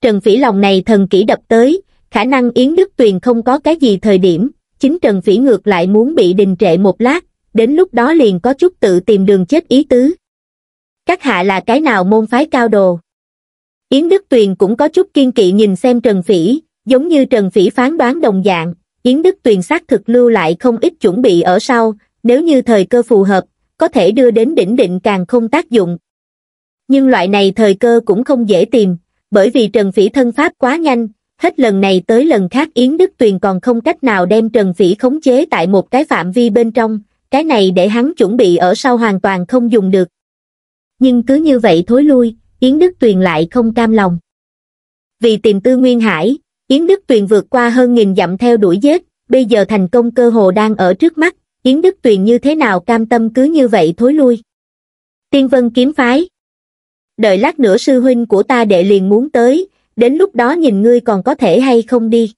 [SPEAKER 1] Trần Vĩ lòng này thần kỹ đập tới, khả năng Yến Đức Tuyền không có cái gì thời điểm, chính Trần Phỉ ngược lại muốn bị đình trệ một lát, đến lúc đó liền có chút tự tìm đường chết ý tứ. Các hạ là cái nào môn phái cao đồ? Yến Đức Tuyền cũng có chút kiên kỵ nhìn xem Trần Phỉ, giống như Trần Phỉ phán đoán đồng dạng, Yến Đức Tuyền xác thực lưu lại không ít chuẩn bị ở sau, nếu như thời cơ phù hợp, có thể đưa đến đỉnh định càng không tác dụng. Nhưng loại này thời cơ cũng không dễ tìm, bởi vì Trần Phỉ thân pháp quá nhanh, hết lần này tới lần khác Yến Đức Tuyền còn không cách nào đem Trần Phỉ khống chế tại một cái phạm vi bên trong, cái này để hắn chuẩn bị ở sau hoàn toàn không dùng được. Nhưng cứ như vậy thối lui, Yến Đức Tuyền lại không cam lòng. Vì tìm tư nguyên hải, Yến Đức Tuyền vượt qua hơn nghìn dặm theo đuổi giết, bây giờ thành công cơ hồ đang ở trước mắt, Yến Đức Tuyền như thế nào cam tâm cứ như vậy thối lui. Tiên Vân kiếm phái. Đợi lát nữa sư huynh của ta đệ liền muốn tới, đến lúc đó nhìn ngươi còn có thể hay không đi.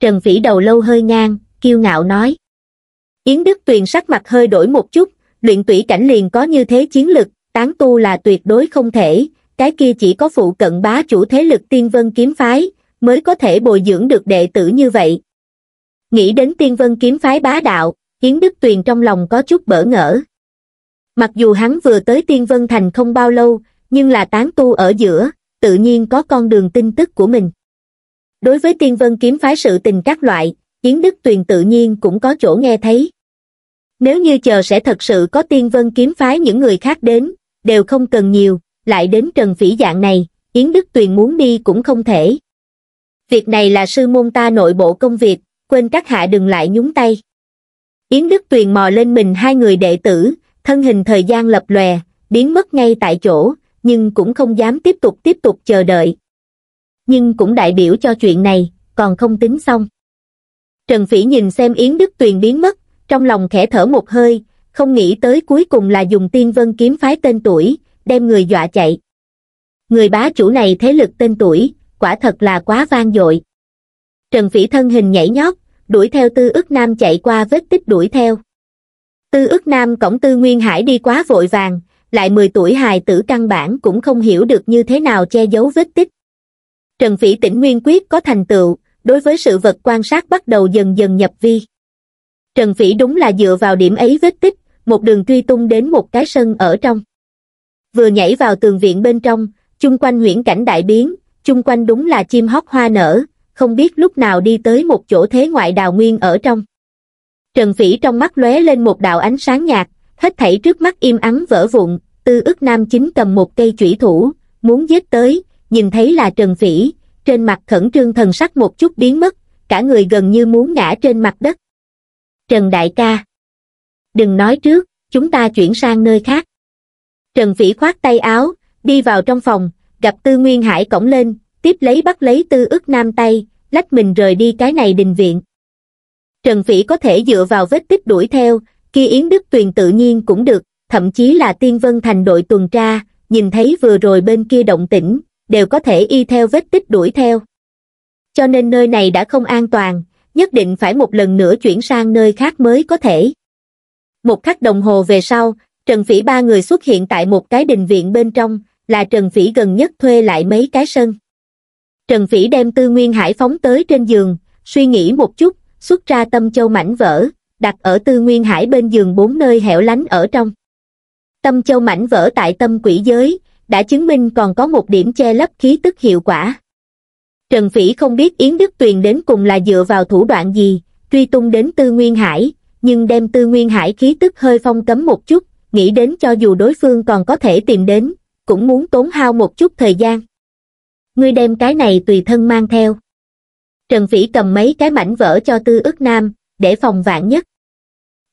[SPEAKER 1] Trần Phỉ đầu lâu hơi ngang, kiêu ngạo nói. Yến Đức Tuyền sắc mặt hơi đổi một chút, luyện tủy cảnh liền có như thế chiến lực, tán tu là tuyệt đối không thể, cái kia chỉ có phụ cận bá chủ thế lực tiên vân kiếm phái, mới có thể bồi dưỡng được đệ tử như vậy. Nghĩ đến tiên vân kiếm phái bá đạo, Yến Đức Tuyền trong lòng có chút bỡ ngỡ. Mặc dù hắn vừa tới tiên vân thành không bao lâu, nhưng là tán tu ở giữa, tự nhiên có con đường tin tức của mình. Đối với tiên vân kiếm phái sự tình các loại, Yến Đức Tuyền tự nhiên cũng có chỗ nghe thấy. Nếu như chờ sẽ thật sự có tiên vân kiếm phái những người khác đến, đều không cần nhiều, lại đến trần phỉ dạng này, Yến Đức Tuyền muốn đi cũng không thể. Việc này là sư môn ta nội bộ công việc, quên các hạ đừng lại nhúng tay. Yến Đức Tuyền mò lên mình hai người đệ tử, thân hình thời gian lập lòe, biến mất ngay tại chỗ, nhưng cũng không dám tiếp tục tiếp tục chờ đợi. Nhưng cũng đại biểu cho chuyện này, còn không tính xong. Trần Phỉ nhìn xem Yến Đức Tuyền biến mất, trong lòng khẽ thở một hơi, không nghĩ tới cuối cùng là dùng tiên vân kiếm phái tên tuổi, đem người dọa chạy. Người bá chủ này thế lực tên tuổi, quả thật là quá vang dội. Trần Phỉ thân hình nhảy nhót, đuổi theo Tư ức Nam chạy qua vết tích đuổi theo. Tư ức Nam cổng Tư Nguyên Hải đi quá vội vàng, lại mười tuổi hài tử căn bản cũng không hiểu được như thế nào che giấu vết tích trần phỉ tỉnh nguyên quyết có thành tựu đối với sự vật quan sát bắt đầu dần dần nhập vi trần phỉ đúng là dựa vào điểm ấy vết tích một đường truy tung đến một cái sân ở trong vừa nhảy vào tường viện bên trong chung quanh huyễn cảnh đại biến chung quanh đúng là chim hót hoa nở không biết lúc nào đi tới một chỗ thế ngoại đào nguyên ở trong trần phỉ trong mắt lóe lên một đạo ánh sáng nhạt hết thảy trước mắt im ắng vỡ vụn tư ức nam chính cầm một cây chủy thủ muốn giết tới nhìn thấy là trần phỉ trên mặt khẩn trương thần sắc một chút biến mất cả người gần như muốn ngã trên mặt đất trần đại ca đừng nói trước chúng ta chuyển sang nơi khác trần phỉ khoát tay áo đi vào trong phòng gặp tư nguyên hải cổng lên tiếp lấy bắt lấy tư ức nam tay lách mình rời đi cái này đình viện trần phỉ có thể dựa vào vết tích đuổi theo khi Yến Đức Tuyền tự nhiên cũng được, thậm chí là Tiên Vân Thành đội tuần tra, nhìn thấy vừa rồi bên kia động tĩnh, đều có thể y theo vết tích đuổi theo. Cho nên nơi này đã không an toàn, nhất định phải một lần nữa chuyển sang nơi khác mới có thể. Một khắc đồng hồ về sau, Trần Phỉ ba người xuất hiện tại một cái đình viện bên trong, là Trần Phỉ gần nhất thuê lại mấy cái sân. Trần Phỉ đem Tư Nguyên Hải phóng tới trên giường, suy nghĩ một chút, xuất ra tâm châu mảnh vỡ, đặt ở tư nguyên hải bên giường bốn nơi hẻo lánh ở trong. Tâm châu mảnh vỡ tại tâm quỷ giới, đã chứng minh còn có một điểm che lấp khí tức hiệu quả. Trần Phỉ không biết Yến Đức Tuyền đến cùng là dựa vào thủ đoạn gì, truy tung đến Tư Nguyên Hải, nhưng đem Tư Nguyên Hải khí tức hơi phong cấm một chút, nghĩ đến cho dù đối phương còn có thể tìm đến, cũng muốn tốn hao một chút thời gian. Ngươi đem cái này tùy thân mang theo. Trần Phỉ cầm mấy cái mảnh vỡ cho Tư ức nam, để phòng vạn nhất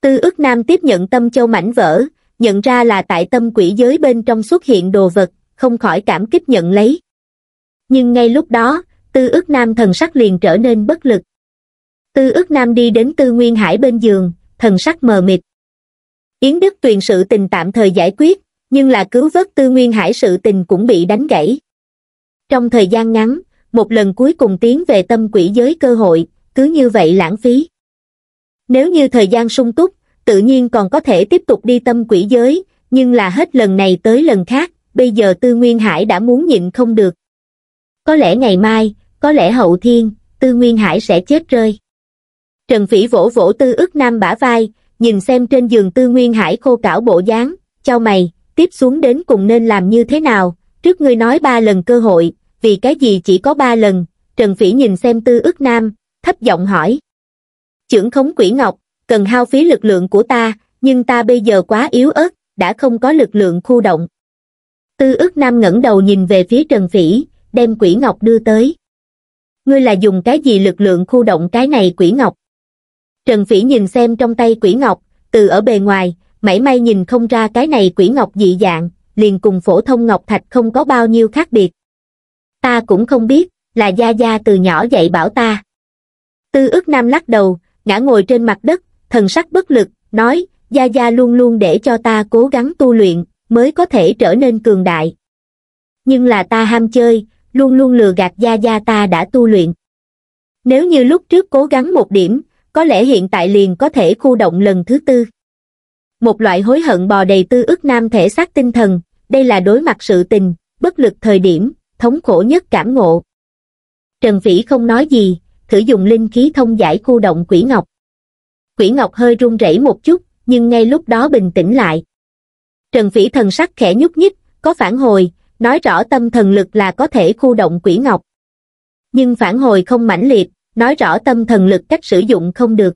[SPEAKER 1] tư ước nam tiếp nhận tâm châu mảnh vỡ nhận ra là tại tâm quỷ giới bên trong xuất hiện đồ vật không khỏi cảm kích nhận lấy nhưng ngay lúc đó tư ước nam thần sắc liền trở nên bất lực tư ước nam đi đến tư nguyên hải bên giường thần sắc mờ mịt yến đức tuyền sự tình tạm thời giải quyết nhưng là cứu vớt tư nguyên hải sự tình cũng bị đánh gãy trong thời gian ngắn một lần cuối cùng tiến về tâm quỷ giới cơ hội cứ như vậy lãng phí nếu như thời gian sung túc, tự nhiên còn có thể tiếp tục đi tâm quỷ giới, nhưng là hết lần này tới lần khác, bây giờ Tư Nguyên Hải đã muốn nhịn không được. Có lẽ ngày mai, có lẽ hậu thiên, Tư Nguyên Hải sẽ chết rơi. Trần Phỉ vỗ vỗ Tư ức nam bả vai, nhìn xem trên giường Tư Nguyên Hải khô cảo bộ dáng, cho mày, tiếp xuống đến cùng nên làm như thế nào, trước ngươi nói ba lần cơ hội, vì cái gì chỉ có ba lần, Trần Phỉ nhìn xem Tư ức nam, thấp giọng hỏi trưởng khống quỷ ngọc cần hao phí lực lượng của ta nhưng ta bây giờ quá yếu ớt đã không có lực lượng khu động tư ước nam ngẩng đầu nhìn về phía trần phỉ đem quỷ ngọc đưa tới ngươi là dùng cái gì lực lượng khu động cái này quỷ ngọc trần phỉ nhìn xem trong tay quỷ ngọc từ ở bề ngoài mảy may nhìn không ra cái này quỷ ngọc dị dạng liền cùng phổ thông ngọc thạch không có bao nhiêu khác biệt ta cũng không biết là gia gia từ nhỏ dạy bảo ta tư ước nam lắc đầu ngã ngồi trên mặt đất thần sắc bất lực nói gia gia luôn luôn để cho ta cố gắng tu luyện mới có thể trở nên cường đại nhưng là ta ham chơi luôn luôn lừa gạt gia gia ta đã tu luyện nếu như lúc trước cố gắng một điểm có lẽ hiện tại liền có thể khu động lần thứ tư một loại hối hận bò đầy tư ức nam thể xác tinh thần đây là đối mặt sự tình bất lực thời điểm thống khổ nhất cảm ngộ trần phỉ không nói gì thử dùng linh khí thông giải khu động quỷ ngọc. Quỷ ngọc hơi run rẩy một chút, nhưng ngay lúc đó bình tĩnh lại. Trần phỉ thần sắc khẽ nhúc nhích, có phản hồi, nói rõ tâm thần lực là có thể khu động quỷ ngọc. Nhưng phản hồi không mãnh liệt, nói rõ tâm thần lực cách sử dụng không được.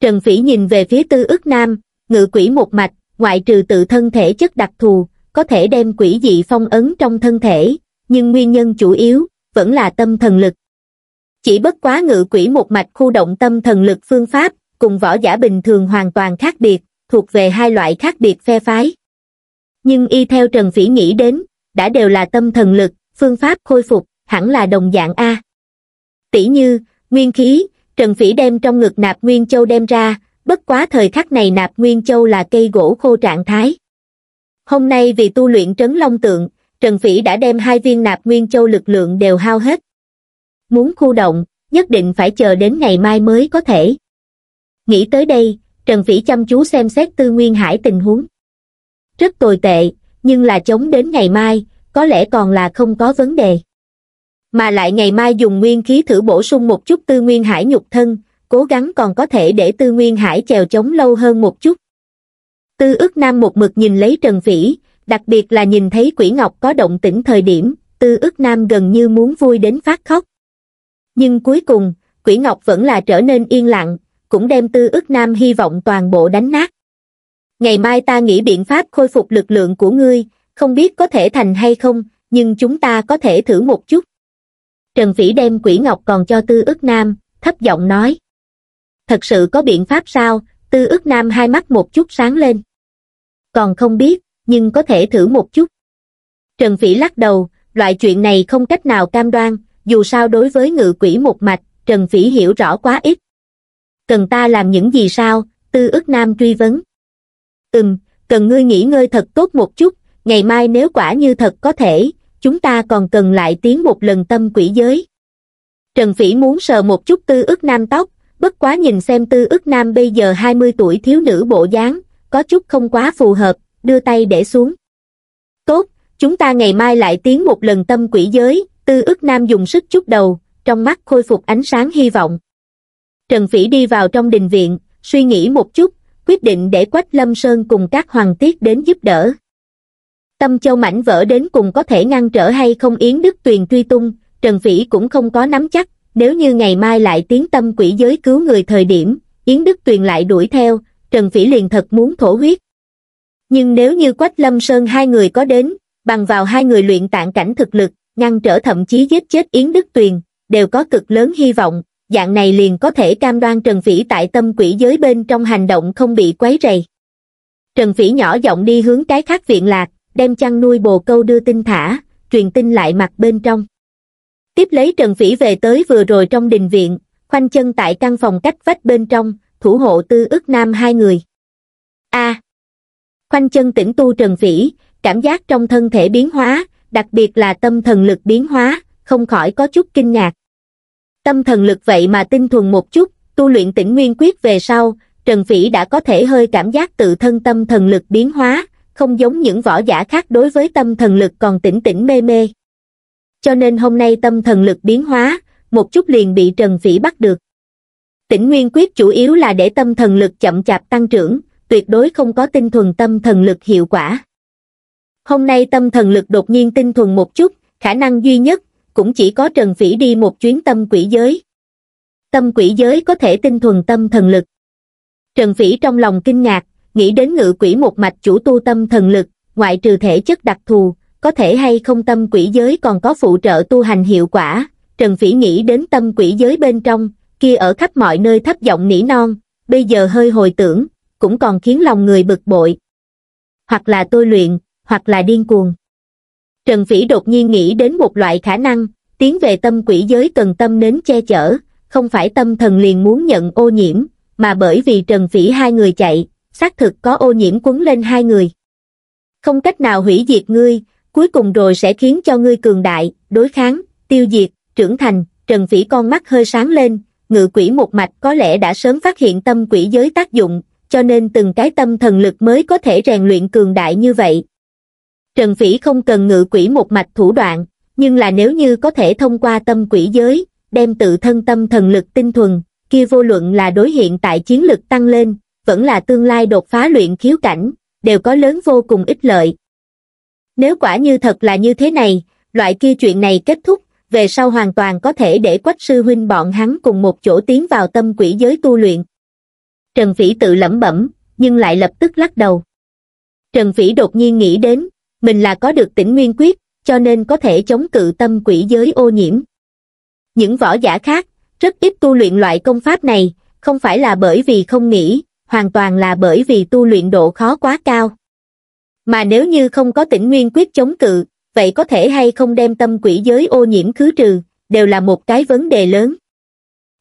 [SPEAKER 1] Trần Phỉ nhìn về phía tư ức nam, ngự quỷ một mạch, ngoại trừ tự thân thể chất đặc thù, có thể đem quỷ dị phong ấn trong thân thể, nhưng nguyên nhân chủ yếu, vẫn là tâm thần lực chỉ bất quá ngự quỷ một mạch khu động tâm thần lực phương pháp cùng võ giả bình thường hoàn toàn khác biệt thuộc về hai loại khác biệt phe phái nhưng y theo trần phỉ nghĩ đến đã đều là tâm thần lực phương pháp khôi phục hẳn là đồng dạng a tỷ như nguyên khí trần phỉ đem trong ngực nạp nguyên châu đem ra bất quá thời khắc này nạp nguyên châu là cây gỗ khô trạng thái hôm nay vì tu luyện trấn long tượng trần phỉ đã đem hai viên nạp nguyên châu lực lượng đều hao hết muốn khu động, nhất định phải chờ đến ngày mai mới có thể. Nghĩ tới đây, Trần Vĩ chăm chú xem xét Tư Nguyên Hải tình huống. Rất tồi tệ, nhưng là chống đến ngày mai, có lẽ còn là không có vấn đề. Mà lại ngày mai dùng nguyên khí thử bổ sung một chút Tư Nguyên Hải nhục thân, cố gắng còn có thể để Tư Nguyên Hải chèo chống lâu hơn một chút. Tư ước nam một mực nhìn lấy Trần Vĩ, đặc biệt là nhìn thấy Quỷ Ngọc có động tĩnh thời điểm, Tư ước nam gần như muốn vui đến phát khóc nhưng cuối cùng quỷ ngọc vẫn là trở nên yên lặng cũng đem tư ức nam hy vọng toàn bộ đánh nát ngày mai ta nghĩ biện pháp khôi phục lực lượng của ngươi không biết có thể thành hay không nhưng chúng ta có thể thử một chút trần phỉ đem quỷ ngọc còn cho tư ức nam thấp giọng nói thật sự có biện pháp sao tư ức nam hai mắt một chút sáng lên còn không biết nhưng có thể thử một chút trần phỉ lắc đầu loại chuyện này không cách nào cam đoan dù sao đối với ngự quỷ một mạch, Trần Phỉ hiểu rõ quá ít. Cần ta làm những gì sao? Tư ức nam truy vấn. Ừm, cần ngươi nghỉ ngơi thật tốt một chút, ngày mai nếu quả như thật có thể, chúng ta còn cần lại tiến một lần tâm quỷ giới. Trần Phỉ muốn sờ một chút tư ức nam tóc, bất quá nhìn xem tư ức nam bây giờ 20 tuổi thiếu nữ bộ dáng, có chút không quá phù hợp, đưa tay để xuống. Tốt, chúng ta ngày mai lại tiến một lần tâm quỷ giới, Tư ức nam dùng sức chút đầu, trong mắt khôi phục ánh sáng hy vọng. Trần Phỉ đi vào trong đình viện, suy nghĩ một chút, quyết định để Quách Lâm Sơn cùng các hoàng tiết đến giúp đỡ. Tâm châu mảnh vỡ đến cùng có thể ngăn trở hay không Yến Đức Tuyền truy tung, Trần Phỉ cũng không có nắm chắc, nếu như ngày mai lại tiến tâm quỷ giới cứu người thời điểm, Yến Đức Tuyền lại đuổi theo, Trần Phỉ liền thật muốn thổ huyết. Nhưng nếu như Quách Lâm Sơn hai người có đến, bằng vào hai người luyện tạng cảnh thực lực, ngăn trở thậm chí giết chết Yến Đức Tuyền, đều có cực lớn hy vọng, dạng này liền có thể cam đoan Trần Phỉ tại tâm quỷ giới bên trong hành động không bị quấy rầy. Trần Phỉ nhỏ giọng đi hướng cái khác viện lạc, đem chăn nuôi bồ câu đưa tin thả, truyền tin lại mặt bên trong. Tiếp lấy Trần Phỉ về tới vừa rồi trong đình viện, khoanh chân tại căn phòng cách vách bên trong, thủ hộ tư ức nam hai người. A. khoanh chân tĩnh tu Trần Phỉ, cảm giác trong thân thể biến hóa, đặc biệt là tâm thần lực biến hóa, không khỏi có chút kinh ngạc. Tâm thần lực vậy mà tinh thuần một chút, tu luyện tĩnh nguyên quyết về sau, Trần Phỉ đã có thể hơi cảm giác tự thân tâm thần lực biến hóa, không giống những võ giả khác đối với tâm thần lực còn tỉnh tỉnh mê mê. Cho nên hôm nay tâm thần lực biến hóa, một chút liền bị Trần Phỉ bắt được. Tĩnh Nguyên Quyết chủ yếu là để tâm thần lực chậm chạp tăng trưởng, tuyệt đối không có tinh thuần tâm thần lực hiệu quả hôm nay tâm thần lực đột nhiên tinh thuần một chút, khả năng duy nhất, cũng chỉ có Trần Phỉ đi một chuyến tâm quỷ giới. Tâm quỷ giới có thể tinh thuần tâm thần lực. Trần Phỉ trong lòng kinh ngạc, nghĩ đến ngự quỷ một mạch chủ tu tâm thần lực, ngoại trừ thể chất đặc thù, có thể hay không tâm quỷ giới còn có phụ trợ tu hành hiệu quả. Trần Phỉ nghĩ đến tâm quỷ giới bên trong, kia ở khắp mọi nơi thấp giọng nỉ non, bây giờ hơi hồi tưởng, cũng còn khiến lòng người bực bội. Hoặc là tôi luyện, hoặc là điên cuồng. Trần phỉ đột nhiên nghĩ đến một loại khả năng, tiến về tâm quỷ giới cần tâm nến che chở, không phải tâm thần liền muốn nhận ô nhiễm, mà bởi vì Trần phỉ hai người chạy, xác thực có ô nhiễm quấn lên hai người. Không cách nào hủy diệt ngươi, cuối cùng rồi sẽ khiến cho ngươi cường đại, đối kháng, tiêu diệt, trưởng thành, Trần phỉ con mắt hơi sáng lên, ngự quỷ một mạch có lẽ đã sớm phát hiện tâm quỷ giới tác dụng, cho nên từng cái tâm thần lực mới có thể rèn luyện cường đại như vậy, Trần Phỉ không cần ngự quỷ một mạch thủ đoạn, nhưng là nếu như có thể thông qua tâm quỷ giới, đem tự thân tâm thần lực tinh thuần, kia vô luận là đối hiện tại chiến lực tăng lên, vẫn là tương lai đột phá luyện khiếu cảnh, đều có lớn vô cùng ích lợi. Nếu quả như thật là như thế này, loại kia chuyện này kết thúc, về sau hoàn toàn có thể để quách sư huynh bọn hắn cùng một chỗ tiến vào tâm quỷ giới tu luyện. Trần Phỉ tự lẩm bẩm, nhưng lại lập tức lắc đầu. Trần Phỉ đột nhiên nghĩ đến, mình là có được tỉnh nguyên quyết, cho nên có thể chống cự tâm quỷ giới ô nhiễm. Những võ giả khác, rất ít tu luyện loại công pháp này, không phải là bởi vì không nghĩ, hoàn toàn là bởi vì tu luyện độ khó quá cao. Mà nếu như không có tỉnh nguyên quyết chống cự, vậy có thể hay không đem tâm quỷ giới ô nhiễm khứ trừ, đều là một cái vấn đề lớn.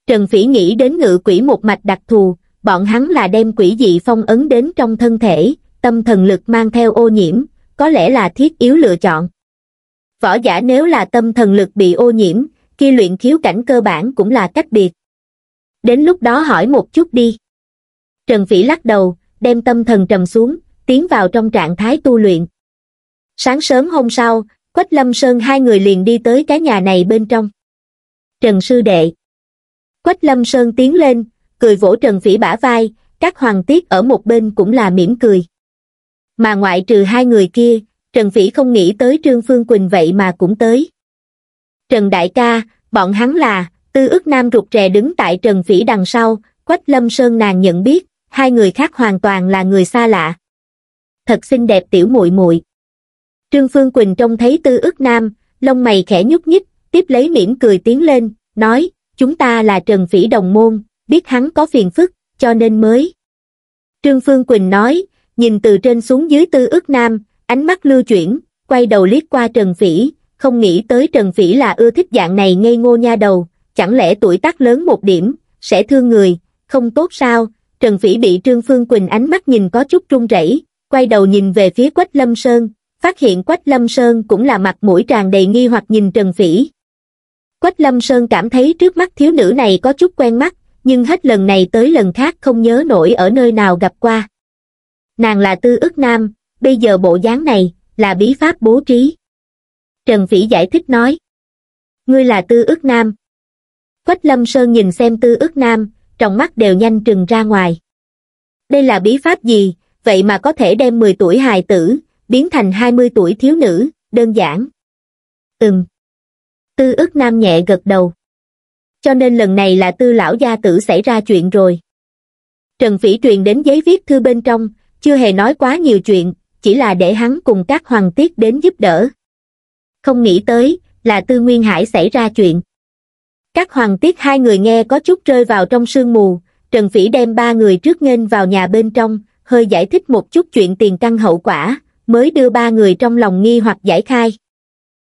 [SPEAKER 1] Trần Phỉ nghĩ đến ngự quỷ một mạch đặc thù, bọn hắn là đem quỷ dị phong ấn đến trong thân thể, tâm thần lực mang theo ô nhiễm, có lẽ là thiết yếu lựa chọn. Võ giả nếu là tâm thần lực bị ô nhiễm, khi luyện khiếu cảnh cơ bản cũng là cách biệt. Đến lúc đó hỏi một chút đi. Trần Phỉ lắc đầu, đem tâm thần trầm xuống, tiến vào trong trạng thái tu luyện. Sáng sớm hôm sau, Quách Lâm Sơn hai người liền đi tới cái nhà này bên trong. Trần Sư Đệ Quách Lâm Sơn tiến lên, cười vỗ Trần Phỉ bả vai, các hoàng tiết ở một bên cũng là mỉm cười mà ngoại trừ hai người kia, Trần Phỉ không nghĩ tới Trương Phương Quỳnh vậy mà cũng tới. Trần Đại ca, bọn hắn là, tư ức nam rụt rè đứng tại Trần Phỉ đằng sau, Quách Lâm Sơn nàng nhận biết, hai người khác hoàn toàn là người xa lạ. Thật xinh đẹp tiểu muội muội. Trương Phương Quỳnh trông thấy tư ức nam, lông mày khẽ nhúc nhích, tiếp lấy mỉm cười tiến lên, nói, chúng ta là Trần Phỉ đồng môn, biết hắn có phiền phức, cho nên mới. Trương Phương Quỳnh nói, nhìn từ trên xuống dưới tư ước nam, ánh mắt lưu chuyển, quay đầu liếc qua Trần Phỉ, không nghĩ tới Trần Phỉ là ưa thích dạng này ngây ngô nha đầu, chẳng lẽ tuổi tác lớn một điểm, sẽ thương người, không tốt sao, Trần Phỉ bị Trương Phương Quỳnh ánh mắt nhìn có chút run rẩy, quay đầu nhìn về phía Quách Lâm Sơn, phát hiện Quách Lâm Sơn cũng là mặt mũi tràn đầy nghi hoặc nhìn Trần Phỉ. Quách Lâm Sơn cảm thấy trước mắt thiếu nữ này có chút quen mắt, nhưng hết lần này tới lần khác không nhớ nổi ở nơi nào gặp qua nàng là tư ức nam, bây giờ bộ dáng này là bí pháp bố trí. Trần Phỉ giải thích nói. Ngươi là tư ức nam. Quách Lâm Sơn nhìn xem tư ức nam, trong mắt đều nhanh trừng ra ngoài. Đây là bí pháp gì, vậy mà có thể đem 10 tuổi hài tử, biến thành 20 tuổi thiếu nữ, đơn giản. Ừm. Tư ức nam nhẹ gật đầu. Cho nên lần này là tư lão gia tử xảy ra chuyện rồi. Trần Phỉ truyền đến giấy viết thư bên trong, chưa hề nói quá nhiều chuyện, chỉ là để hắn cùng các hoàng tiết đến giúp đỡ. Không nghĩ tới, là Tư Nguyên Hải xảy ra chuyện. Các hoàng tiết hai người nghe có chút rơi vào trong sương mù, Trần Phỉ đem ba người trước nghênh vào nhà bên trong, hơi giải thích một chút chuyện tiền căn hậu quả, mới đưa ba người trong lòng nghi hoặc giải khai.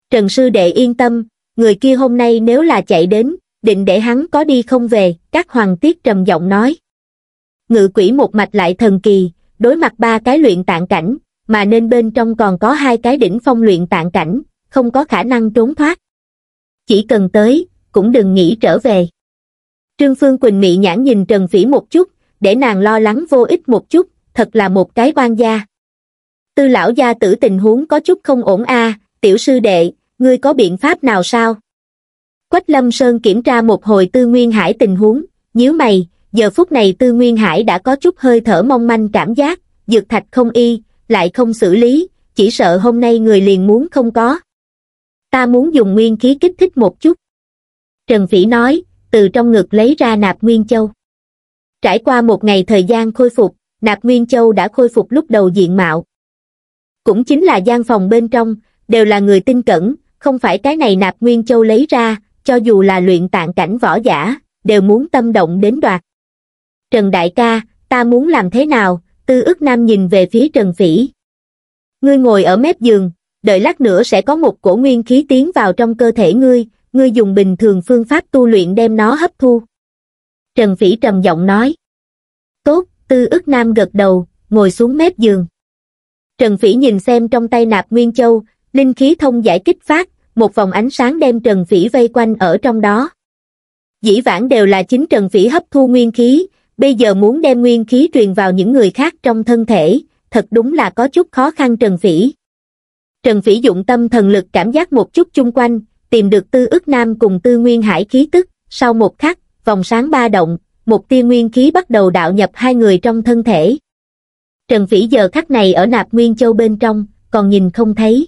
[SPEAKER 1] Trần Sư Đệ yên tâm, người kia hôm nay nếu là chạy đến, định để hắn có đi không về, các hoàng tiết trầm giọng nói. Ngự quỷ một mạch lại thần kỳ, đối mặt ba cái luyện tạng cảnh, mà nên bên trong còn có hai cái đỉnh phong luyện tạng cảnh, không có khả năng trốn thoát. Chỉ cần tới, cũng đừng nghĩ trở về. Trương Phương Quỳnh mị nhãn nhìn Trần Phỉ một chút, để nàng lo lắng vô ích một chút, thật là một cái quan gia. Tư lão gia tử tình huống có chút không ổn a, tiểu sư đệ, ngươi có biện pháp nào sao? Quách Lâm Sơn kiểm tra một hồi Tư Nguyên Hải tình huống, nhíu mày, giờ phút này tư nguyên hải đã có chút hơi thở mong manh cảm giác dược thạch không y lại không xử lý chỉ sợ hôm nay người liền muốn không có ta muốn dùng nguyên khí kích thích một chút trần phỉ nói từ trong ngực lấy ra nạp nguyên châu trải qua một ngày thời gian khôi phục nạp nguyên châu đã khôi phục lúc đầu diện mạo cũng chính là gian phòng bên trong đều là người tin cẩn không phải cái này nạp nguyên châu lấy ra cho dù là luyện tạng cảnh võ giả đều muốn tâm động đến đoạt trần đại ca ta muốn làm thế nào tư ức nam nhìn về phía trần phỉ ngươi ngồi ở mép giường đợi lát nữa sẽ có một cổ nguyên khí tiến vào trong cơ thể ngươi ngươi dùng bình thường phương pháp tu luyện đem nó hấp thu trần phỉ trầm giọng nói tốt tư ức nam gật đầu ngồi xuống mép giường trần phỉ nhìn xem trong tay nạp nguyên châu linh khí thông giải kích phát một vòng ánh sáng đem trần phỉ vây quanh ở trong đó dĩ vãng đều là chính trần phỉ hấp thu nguyên khí bây giờ muốn đem nguyên khí truyền vào những người khác trong thân thể, thật đúng là có chút khó khăn Trần Phỉ. Trần Phỉ dụng tâm thần lực cảm giác một chút chung quanh, tìm được tư ức nam cùng tư nguyên hải khí tức, sau một khắc, vòng sáng ba động, một tia nguyên khí bắt đầu đạo nhập hai người trong thân thể. Trần Phỉ giờ khắc này ở nạp nguyên châu bên trong, còn nhìn không thấy.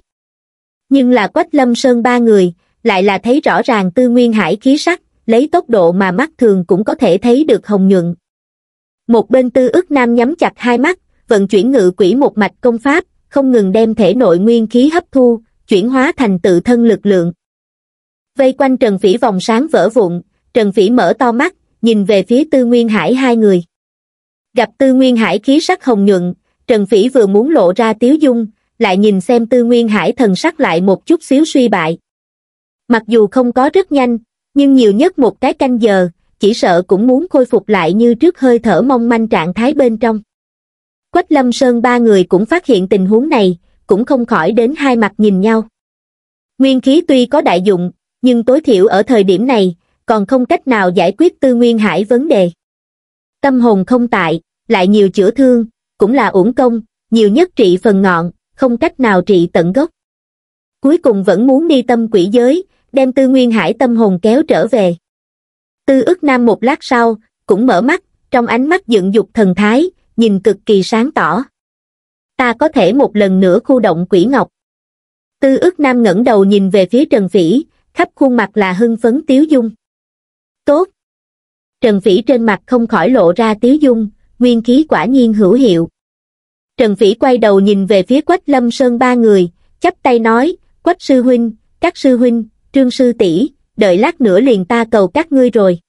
[SPEAKER 1] Nhưng là quách lâm sơn ba người, lại là thấy rõ ràng tư nguyên hải khí sắc, lấy tốc độ mà mắt thường cũng có thể thấy được hồng nhuận một bên tư ức nam nhắm chặt hai mắt vận chuyển ngự quỷ một mạch công pháp không ngừng đem thể nội nguyên khí hấp thu chuyển hóa thành tự thân lực lượng vây quanh trần phỉ vòng sáng vỡ vụn trần phỉ mở to mắt nhìn về phía tư nguyên hải hai người gặp tư nguyên hải khí sắc hồng nhuận trần phỉ vừa muốn lộ ra tiếu dung lại nhìn xem tư nguyên hải thần sắc lại một chút xíu suy bại mặc dù không có rất nhanh nhưng nhiều nhất một cái canh giờ chỉ sợ cũng muốn khôi phục lại như trước hơi thở mong manh trạng thái bên trong. Quách Lâm Sơn ba người cũng phát hiện tình huống này, cũng không khỏi đến hai mặt nhìn nhau. Nguyên khí tuy có đại dụng, nhưng tối thiểu ở thời điểm này, còn không cách nào giải quyết tư nguyên hải vấn đề. Tâm hồn không tại, lại nhiều chữa thương, cũng là uổng công, nhiều nhất trị phần ngọn, không cách nào trị tận gốc. Cuối cùng vẫn muốn đi tâm quỷ giới, đem tư nguyên hải tâm hồn kéo trở về tư ức nam một lát sau cũng mở mắt trong ánh mắt dựng dục thần thái nhìn cực kỳ sáng tỏ ta có thể một lần nữa khu động quỷ ngọc tư ức nam ngẩng đầu nhìn về phía trần phỉ khắp khuôn mặt là hưng phấn tiếu dung tốt trần phỉ trên mặt không khỏi lộ ra tiếu dung nguyên khí quả nhiên hữu hiệu trần phỉ quay đầu nhìn về phía quách lâm sơn ba người chắp tay nói quách sư huynh các sư huynh trương sư tỷ đợi lát nữa liền ta cầu các ngươi rồi.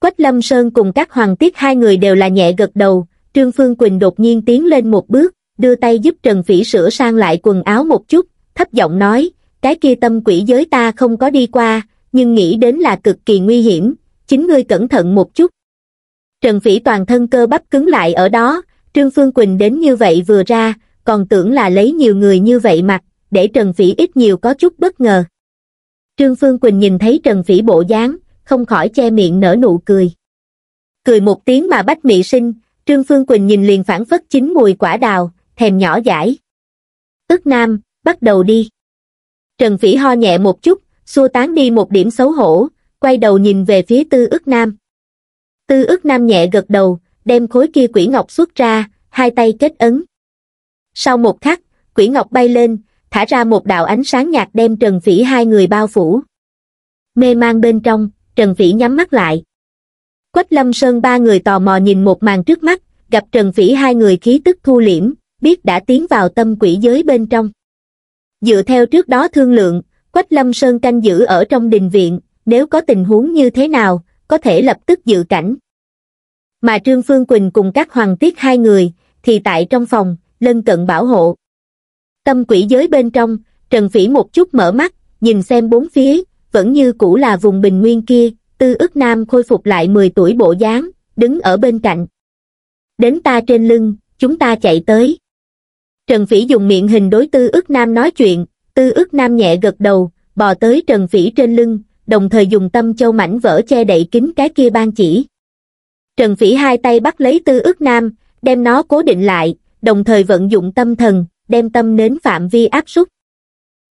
[SPEAKER 1] Quách Lâm Sơn cùng các hoàng tiết hai người đều là nhẹ gật đầu, Trương Phương Quỳnh đột nhiên tiến lên một bước, đưa tay giúp Trần Phỉ sửa sang lại quần áo một chút, thấp giọng nói, cái kia tâm quỷ giới ta không có đi qua, nhưng nghĩ đến là cực kỳ nguy hiểm, chính ngươi cẩn thận một chút. Trần Phỉ toàn thân cơ bắp cứng lại ở đó, Trương Phương Quỳnh đến như vậy vừa ra, còn tưởng là lấy nhiều người như vậy mặc, để Trần Phỉ ít nhiều có chút bất ngờ. Trương Phương Quỳnh nhìn thấy Trần Phỉ bộ dáng, không khỏi che miệng nở nụ cười. Cười một tiếng mà bách mị sinh, Trương Phương Quỳnh nhìn liền phản phất chín mùi quả đào, thèm nhỏ dãi. Ước nam, bắt đầu đi. Trần Phỉ ho nhẹ một chút, xua tán đi một điểm xấu hổ, quay đầu nhìn về phía tư ước nam. Tư ước nam nhẹ gật đầu, đem khối kia quỷ ngọc xuất ra, hai tay kết ấn. Sau một khắc, quỷ ngọc bay lên, thả ra một đạo ánh sáng nhạt đem Trần Phỉ hai người bao phủ. Mê mang bên trong, Trần Phỉ nhắm mắt lại. Quách Lâm Sơn ba người tò mò nhìn một màn trước mắt, gặp Trần Phỉ hai người khí tức thu liễm, biết đã tiến vào tâm quỷ giới bên trong. Dựa theo trước đó thương lượng, Quách Lâm Sơn canh giữ ở trong đình viện, nếu có tình huống như thế nào, có thể lập tức dự cảnh. Mà Trương Phương Quỳnh cùng các hoàng tiết hai người, thì tại trong phòng, lân cận bảo hộ. Tâm quỷ giới bên trong, Trần Phỉ một chút mở mắt, nhìn xem bốn phía, vẫn như cũ là vùng bình nguyên kia, tư ức nam khôi phục lại 10 tuổi bộ dáng, đứng ở bên cạnh. Đến ta trên lưng, chúng ta chạy tới. Trần Phỉ dùng miệng hình đối tư ức nam nói chuyện, tư ức nam nhẹ gật đầu, bò tới Trần Phỉ trên lưng, đồng thời dùng tâm châu mảnh vỡ che đậy kín cái kia ban chỉ. Trần Phỉ hai tay bắt lấy tư ức nam, đem nó cố định lại, đồng thời vận dụng tâm thần, đem tâm nến phạm vi áp suất.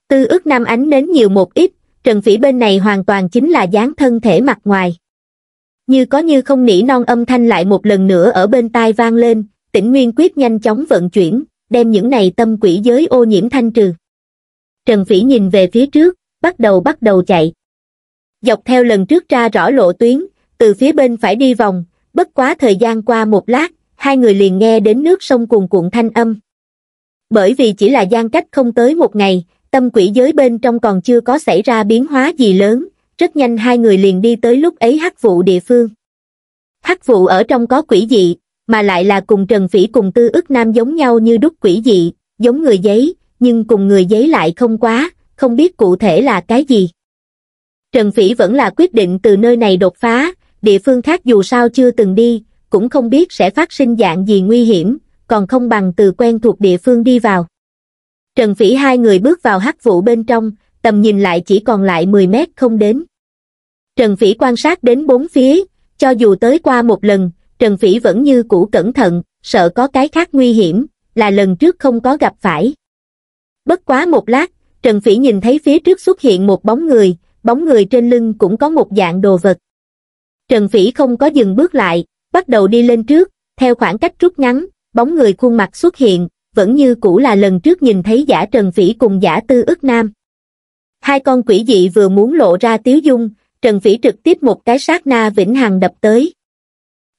[SPEAKER 1] Tư ước nam ánh nến nhiều một ít, Trần Phỉ bên này hoàn toàn chính là dáng thân thể mặt ngoài. Như có như không nỉ non âm thanh lại một lần nữa ở bên tai vang lên, tỉnh Nguyên quyết nhanh chóng vận chuyển, đem những này tâm quỷ giới ô nhiễm thanh trừ. Trần Phỉ nhìn về phía trước, bắt đầu bắt đầu chạy. Dọc theo lần trước ra rõ lộ tuyến, từ phía bên phải đi vòng, bất quá thời gian qua một lát, hai người liền nghe đến nước sông cuồn cuộn thanh âm bởi vì chỉ là gian cách không tới một ngày tâm quỷ giới bên trong còn chưa có xảy ra biến hóa gì lớn rất nhanh hai người liền đi tới lúc ấy hắc vụ địa phương hắc vụ ở trong có quỷ dị mà lại là cùng trần phỉ cùng tư ức nam giống nhau như đúc quỷ dị giống người giấy nhưng cùng người giấy lại không quá không biết cụ thể là cái gì trần phỉ vẫn là quyết định từ nơi này đột phá địa phương khác dù sao chưa từng đi cũng không biết sẽ phát sinh dạng gì nguy hiểm còn không bằng từ quen thuộc địa phương đi vào. Trần Phỉ hai người bước vào hắc vụ bên trong, tầm nhìn lại chỉ còn lại 10 mét không đến. Trần Phỉ quan sát đến bốn phía, cho dù tới qua một lần, Trần Phỉ vẫn như cũ cẩn thận, sợ có cái khác nguy hiểm, là lần trước không có gặp phải. Bất quá một lát, Trần Phỉ nhìn thấy phía trước xuất hiện một bóng người, bóng người trên lưng cũng có một dạng đồ vật. Trần Phỉ không có dừng bước lại, bắt đầu đi lên trước, theo khoảng cách rút ngắn, bóng người khuôn mặt xuất hiện, vẫn như cũ là lần trước nhìn thấy giả Trần Phỉ cùng giả Tư ức nam. Hai con quỷ dị vừa muốn lộ ra tiếu dung, Trần Phỉ trực tiếp một cái sát na vĩnh hằng đập tới.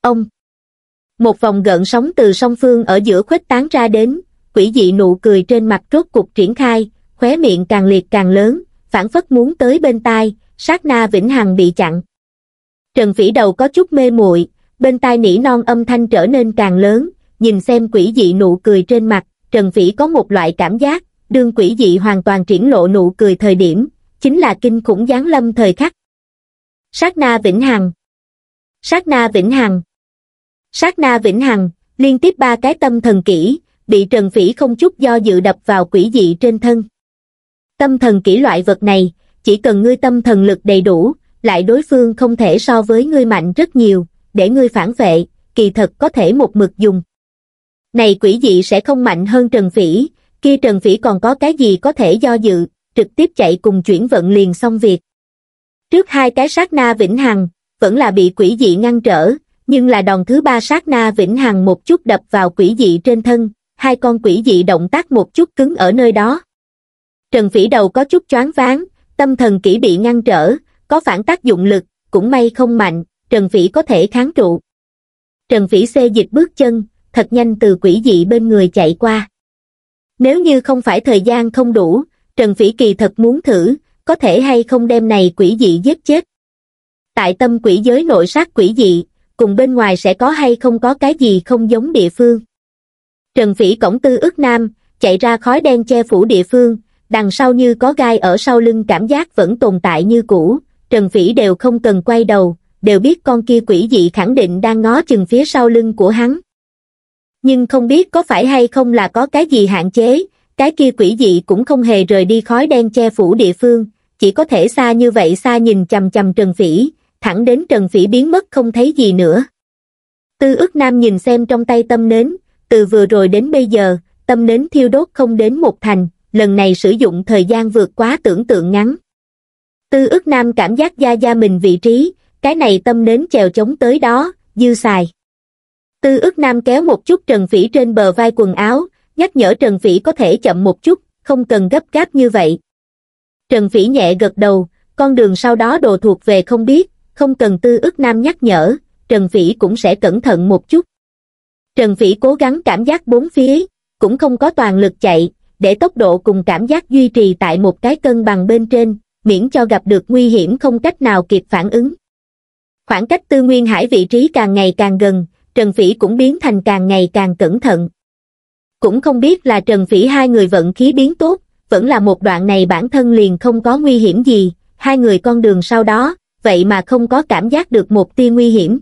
[SPEAKER 1] Ông! Một vòng gợn sóng từ song phương ở giữa khuếch tán ra đến, quỷ dị nụ cười trên mặt rốt cục triển khai, khóe miệng càng liệt càng lớn, phản phất muốn tới bên tai, sát na vĩnh hằng bị chặn. Trần Phỉ đầu có chút mê muội, bên tai nỉ non âm thanh trở nên càng lớn, nhìn xem quỷ dị nụ cười trên mặt, Trần Phỉ có một loại cảm giác, đương quỷ dị hoàn toàn triển lộ nụ cười thời điểm, chính là kinh khủng giáng lâm thời khắc. Sát na vĩnh hằng. Sát na vĩnh hằng. Sát na vĩnh hằng, liên tiếp ba cái tâm thần kỹ, bị Trần Phỉ không chút do dự đập vào quỷ dị trên thân. Tâm thần kỹ loại vật này, chỉ cần ngươi tâm thần lực đầy đủ, lại đối phương không thể so với ngươi mạnh rất nhiều, để ngươi phản vệ, kỳ thật có thể một mực dùng này quỷ dị sẽ không mạnh hơn Trần Phỉ, kia Trần Phỉ còn có cái gì có thể do dự, trực tiếp chạy cùng chuyển vận liền xong việc. Trước hai cái sát na vĩnh hằng, vẫn là bị quỷ dị ngăn trở, nhưng là đòn thứ ba sát na vĩnh hằng một chút đập vào quỷ dị trên thân, hai con quỷ dị động tác một chút cứng ở nơi đó. Trần Phỉ đầu có chút choáng váng, tâm thần kỹ bị ngăn trở, có phản tác dụng lực, cũng may không mạnh, Trần Phỉ có thể kháng trụ. Trần Phỉ xê dịch bước chân, thật nhanh từ quỷ dị bên người chạy qua. Nếu như không phải thời gian không đủ, Trần Phỉ Kỳ thật muốn thử, có thể hay không đem này quỷ dị giết chết. Tại tâm quỷ giới nội sát quỷ dị, cùng bên ngoài sẽ có hay không có cái gì không giống địa phương. Trần Phỉ cổng tư ước nam, chạy ra khói đen che phủ địa phương, đằng sau như có gai ở sau lưng cảm giác vẫn tồn tại như cũ, Trần Phỉ đều không cần quay đầu, đều biết con kia quỷ dị khẳng định đang ngó chừng phía sau lưng của hắn nhưng không biết có phải hay không là có cái gì hạn chế, cái kia quỷ dị cũng không hề rời đi khói đen che phủ địa phương, chỉ có thể xa như vậy xa nhìn chầm chầm Trần Phỉ, thẳng đến Trần Phỉ biến mất không thấy gì nữa. Tư ức nam nhìn xem trong tay tâm nến, từ vừa rồi đến bây giờ, tâm nến thiêu đốt không đến một thành, lần này sử dụng thời gian vượt quá tưởng tượng ngắn. Tư ức nam cảm giác da da mình vị trí, cái này tâm nến chèo chống tới đó, dư xài. Tư ức nam kéo một chút Trần phỉ trên bờ vai quần áo, nhắc nhở Trần phỉ có thể chậm một chút, không cần gấp gáp như vậy. Trần phỉ nhẹ gật đầu, con đường sau đó đồ thuộc về không biết, không cần tư ức nam nhắc nhở, Trần phỉ cũng sẽ cẩn thận một chút. Trần phỉ cố gắng cảm giác bốn phía, cũng không có toàn lực chạy, để tốc độ cùng cảm giác duy trì tại một cái cân bằng bên trên, miễn cho gặp được nguy hiểm không cách nào kịp phản ứng. Khoảng cách tư nguyên hải vị trí càng ngày càng gần, Trần Phỉ cũng biến thành càng ngày càng cẩn thận. Cũng không biết là Trần Phỉ hai người vận khí biến tốt, vẫn là một đoạn này bản thân liền không có nguy hiểm gì, hai người con đường sau đó, vậy mà không có cảm giác được một tia nguy hiểm.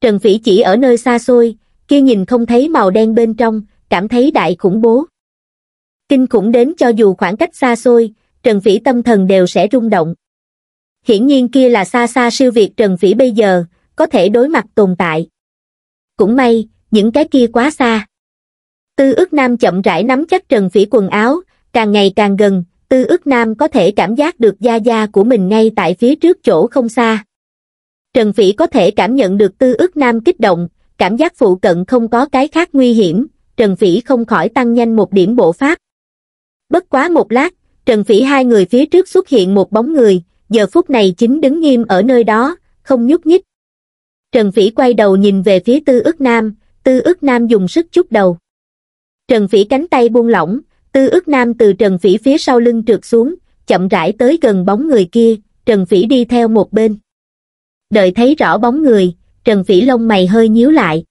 [SPEAKER 1] Trần Phỉ chỉ ở nơi xa xôi, kia nhìn không thấy màu đen bên trong, cảm thấy đại khủng bố. Kinh khủng đến cho dù khoảng cách xa xôi, Trần Phỉ tâm thần đều sẽ rung động. Hiển nhiên kia là xa xa siêu việt Trần Phỉ bây giờ, có thể đối mặt tồn tại cũng may những cái kia quá xa tư ước nam chậm rãi nắm chắc trần phỉ quần áo càng ngày càng gần tư ước nam có thể cảm giác được da da của mình ngay tại phía trước chỗ không xa trần phỉ có thể cảm nhận được tư ước nam kích động cảm giác phụ cận không có cái khác nguy hiểm trần phỉ không khỏi tăng nhanh một điểm bộ pháp bất quá một lát trần phỉ hai người phía trước xuất hiện một bóng người giờ phút này chính đứng nghiêm ở nơi đó không nhúc nhích Trần Phỉ quay đầu nhìn về phía Tư Ước Nam, Tư Ước Nam dùng sức chút đầu. Trần Phỉ cánh tay buông lỏng, Tư Ước Nam từ Trần Phỉ phía sau lưng trượt xuống, chậm rãi tới gần bóng người kia, Trần Phỉ đi theo một bên. Đợi thấy rõ bóng người, Trần Phỉ lông mày hơi nhíu lại.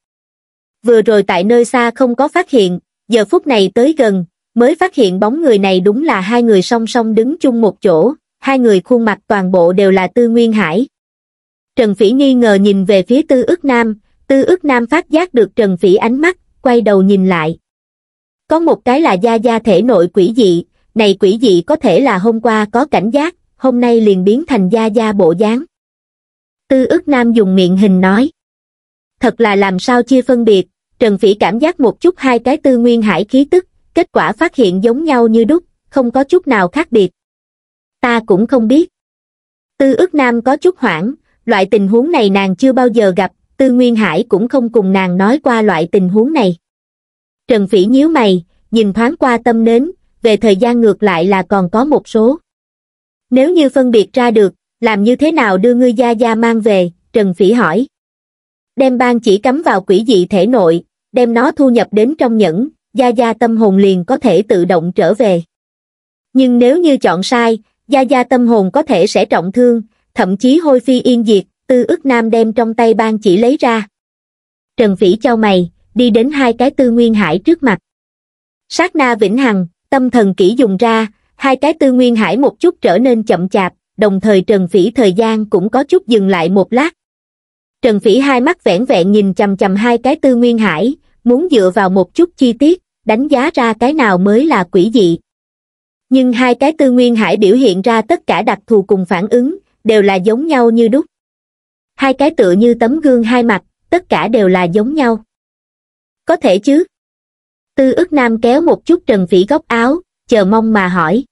[SPEAKER 1] Vừa rồi tại nơi xa không có phát hiện, giờ phút này tới gần, mới phát hiện bóng người này đúng là hai người song song đứng chung một chỗ, hai người khuôn mặt toàn bộ đều là Tư Nguyên Hải, Trần Phỉ nghi ngờ nhìn về phía Tư ước Nam, Tư ước Nam phát giác được Trần Phỉ ánh mắt, quay đầu nhìn lại. Có một cái là gia gia thể nội quỷ dị, này quỷ dị có thể là hôm qua có cảnh giác, hôm nay liền biến thành gia gia bộ dáng. Tư ước Nam dùng miệng hình nói. Thật là làm sao chia phân biệt, Trần Phỉ cảm giác một chút hai cái tư nguyên hải khí tức, kết quả phát hiện giống nhau như đúc, không có chút nào khác biệt. Ta cũng không biết. Tư ước Nam có chút hoảng, loại tình huống này nàng chưa bao giờ gặp tư nguyên hải cũng không cùng nàng nói qua loại tình huống này trần phỉ nhíu mày nhìn thoáng qua tâm nến về thời gian ngược lại là còn có một số nếu như phân biệt ra được làm như thế nào đưa ngươi gia gia mang về trần phỉ hỏi đem ban chỉ cắm vào quỷ dị thể nội đem nó thu nhập đến trong nhẫn gia gia tâm hồn liền có thể tự động trở về nhưng nếu như chọn sai gia gia tâm hồn có thể sẽ trọng thương thậm chí hôi phi yên diệt, tư ức nam đem trong tay ban chỉ lấy ra. Trần Phỉ cho mày, đi đến hai cái tư nguyên hải trước mặt. Sát na vĩnh hằng, tâm thần kỹ dùng ra, hai cái tư nguyên hải một chút trở nên chậm chạp, đồng thời Trần Phỉ thời gian cũng có chút dừng lại một lát. Trần Phỉ hai mắt vẻn vẹn nhìn chầm chầm hai cái tư nguyên hải, muốn dựa vào một chút chi tiết, đánh giá ra cái nào mới là quỷ dị. Nhưng hai cái tư nguyên hải biểu hiện ra tất cả đặc thù cùng phản ứng, đều là giống nhau như đúc. Hai cái tựa như tấm gương hai mặt, tất cả đều là giống nhau. Có thể chứ? Tư ức nam kéo một chút Trần Phỉ góc áo, chờ mong mà hỏi.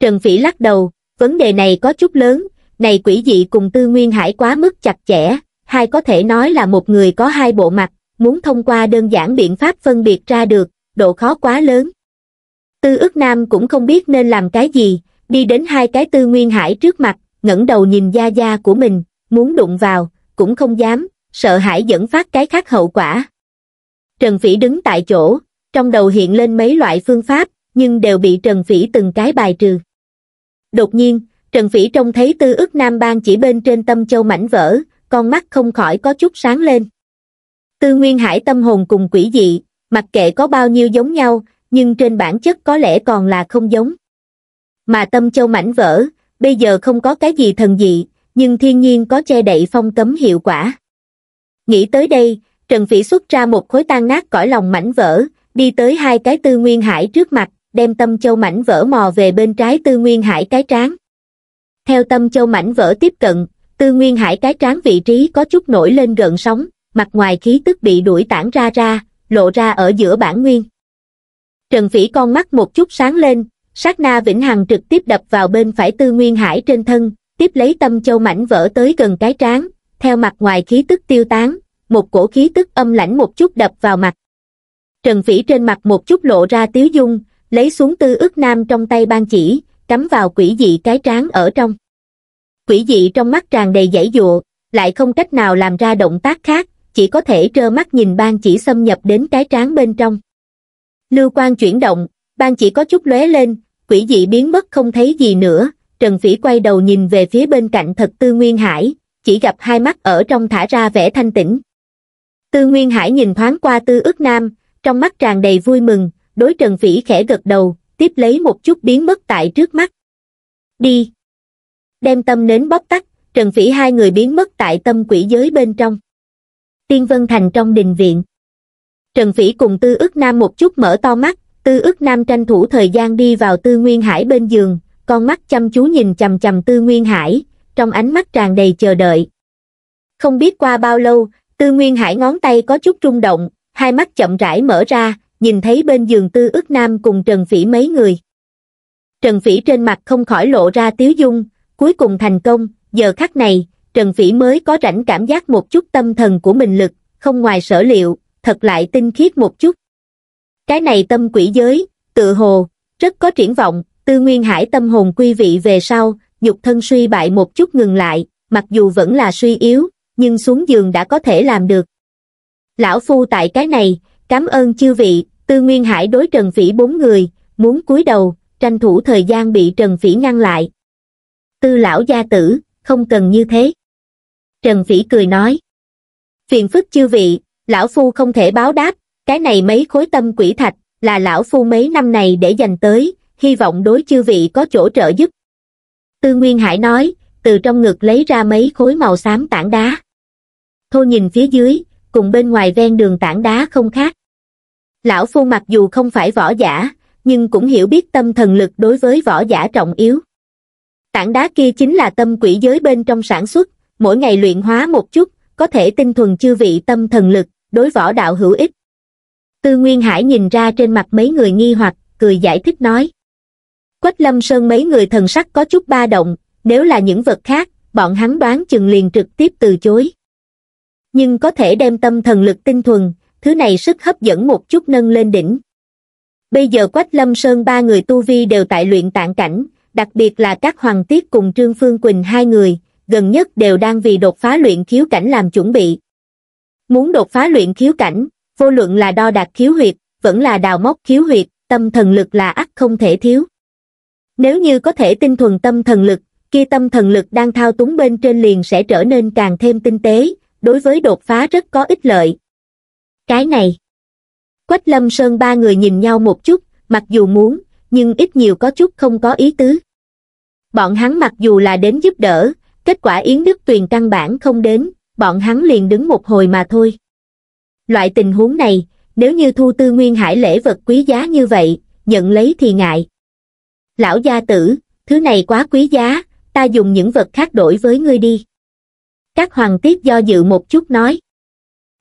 [SPEAKER 1] Trần Phỉ lắc đầu, vấn đề này có chút lớn, này quỷ dị cùng tư nguyên hải quá mức chặt chẽ, hai có thể nói là một người có hai bộ mặt, muốn thông qua đơn giản biện pháp phân biệt ra được, độ khó quá lớn. Tư ức nam cũng không biết nên làm cái gì, đi đến hai cái tư nguyên hải trước mặt, ngẩng đầu nhìn da da của mình, muốn đụng vào, cũng không dám, sợ hãi dẫn phát cái khác hậu quả. Trần Phỉ đứng tại chỗ, trong đầu hiện lên mấy loại phương pháp, nhưng đều bị Trần Phỉ từng cái bài trừ. Đột nhiên, Trần Phỉ trông thấy tư ức nam bang chỉ bên trên tâm châu mảnh vỡ, con mắt không khỏi có chút sáng lên. Tư Nguyên Hải tâm hồn cùng quỷ dị, mặc kệ có bao nhiêu giống nhau, nhưng trên bản chất có lẽ còn là không giống. Mà tâm châu mảnh vỡ, bây giờ không có cái gì thần dị nhưng thiên nhiên có che đậy phong cấm hiệu quả nghĩ tới đây trần phỉ xuất ra một khối tan nát cõi lòng mảnh vỡ đi tới hai cái tư nguyên hải trước mặt đem tâm châu mảnh vỡ mò về bên trái tư nguyên hải cái tráng theo tâm châu mảnh vỡ tiếp cận tư nguyên hải cái tráng vị trí có chút nổi lên gần sóng mặt ngoài khí tức bị đuổi tản ra ra lộ ra ở giữa bản nguyên trần phỉ con mắt một chút sáng lên sát na vĩnh hằng trực tiếp đập vào bên phải tư nguyên hải trên thân, tiếp lấy tâm châu mảnh vỡ tới gần cái trán, theo mặt ngoài khí tức tiêu tán, một cổ khí tức âm lãnh một chút đập vào mặt. Trần Phỉ trên mặt một chút lộ ra tiếu dung, lấy xuống tư ước nam trong tay ban chỉ, cắm vào quỷ dị cái trán ở trong. Quỷ dị trong mắt tràn đầy dãy dụa, lại không cách nào làm ra động tác khác, chỉ có thể trơ mắt nhìn ban chỉ xâm nhập đến cái trán bên trong. Lưu quan chuyển động, ban chỉ có chút lóe lên, quỷ dị biến mất không thấy gì nữa, Trần Phỉ quay đầu nhìn về phía bên cạnh thật Tư Nguyên Hải, chỉ gặp hai mắt ở trong thả ra vẻ thanh tĩnh. Tư Nguyên Hải nhìn thoáng qua Tư Ước nam, trong mắt tràn đầy vui mừng, đối Trần Phỉ khẽ gật đầu, tiếp lấy một chút biến mất tại trước mắt. Đi! Đem tâm nến bóp tắt, Trần Phỉ hai người biến mất tại tâm quỷ giới bên trong. Tiên Vân Thành trong đình viện. Trần Phỉ cùng Tư Ước nam một chút mở to mắt, tư ức nam tranh thủ thời gian đi vào tư nguyên hải bên giường con mắt chăm chú nhìn chằm chằm tư nguyên hải trong ánh mắt tràn đầy chờ đợi không biết qua bao lâu tư nguyên hải ngón tay có chút rung động hai mắt chậm rãi mở ra nhìn thấy bên giường tư ức nam cùng trần phỉ mấy người trần phỉ trên mặt không khỏi lộ ra tiếu dung cuối cùng thành công giờ khắc này trần phỉ mới có rảnh cảm giác một chút tâm thần của mình lực không ngoài sở liệu thật lại tinh khiết một chút cái này tâm quỷ giới, tự hồ, rất có triển vọng, tư nguyên hải tâm hồn quy vị về sau, nhục thân suy bại một chút ngừng lại, mặc dù vẫn là suy yếu, nhưng xuống giường đã có thể làm được. Lão Phu tại cái này, cảm ơn chư vị, tư nguyên hải đối Trần Phỉ bốn người, muốn cúi đầu, tranh thủ thời gian bị Trần Phỉ ngăn lại. Tư lão gia tử, không cần như thế. Trần Phỉ cười nói. Phiền phức chư vị, lão phu không thể báo đáp, cái này mấy khối tâm quỷ thạch, là lão phu mấy năm này để dành tới, hy vọng đối chư vị có chỗ trợ giúp. Tư Nguyên Hải nói, từ trong ngực lấy ra mấy khối màu xám tảng đá. Thô nhìn phía dưới, cùng bên ngoài ven đường tảng đá không khác. Lão Phu mặc dù không phải võ giả, nhưng cũng hiểu biết tâm thần lực đối với võ giả trọng yếu. Tảng đá kia chính là tâm quỷ giới bên trong sản xuất, mỗi ngày luyện hóa một chút, có thể tinh thuần chư vị tâm thần lực, đối võ đạo hữu ích tư nguyên hải nhìn ra trên mặt mấy người nghi hoặc cười giải thích nói quách lâm sơn mấy người thần sắc có chút ba động nếu là những vật khác bọn hắn đoán chừng liền trực tiếp từ chối nhưng có thể đem tâm thần lực tinh thuần thứ này sức hấp dẫn một chút nâng lên đỉnh bây giờ quách lâm sơn ba người tu vi đều tại luyện tạng cảnh đặc biệt là các hoàng tiết cùng trương phương quỳnh hai người gần nhất đều đang vì đột phá luyện khiếu cảnh làm chuẩn bị muốn đột phá luyện khiếu cảnh vô luận là đo đạc khiếu huyệt, vẫn là đào móc khiếu huyệt, tâm thần lực là ắt không thể thiếu. Nếu như có thể tinh thuần tâm thần lực, kia tâm thần lực đang thao túng bên trên liền sẽ trở nên càng thêm tinh tế, đối với đột phá rất có ích lợi. Cái này, Quách Lâm Sơn ba người nhìn nhau một chút, mặc dù muốn, nhưng ít nhiều có chút không có ý tứ. Bọn hắn mặc dù là đến giúp đỡ, kết quả Yến Đức Tuyền căn bản không đến, bọn hắn liền đứng một hồi mà thôi loại tình huống này nếu như thu tư nguyên hải lễ vật quý giá như vậy nhận lấy thì ngại lão gia tử thứ này quá quý giá ta dùng những vật khác đổi với ngươi đi các hoàng tiếp do dự một chút nói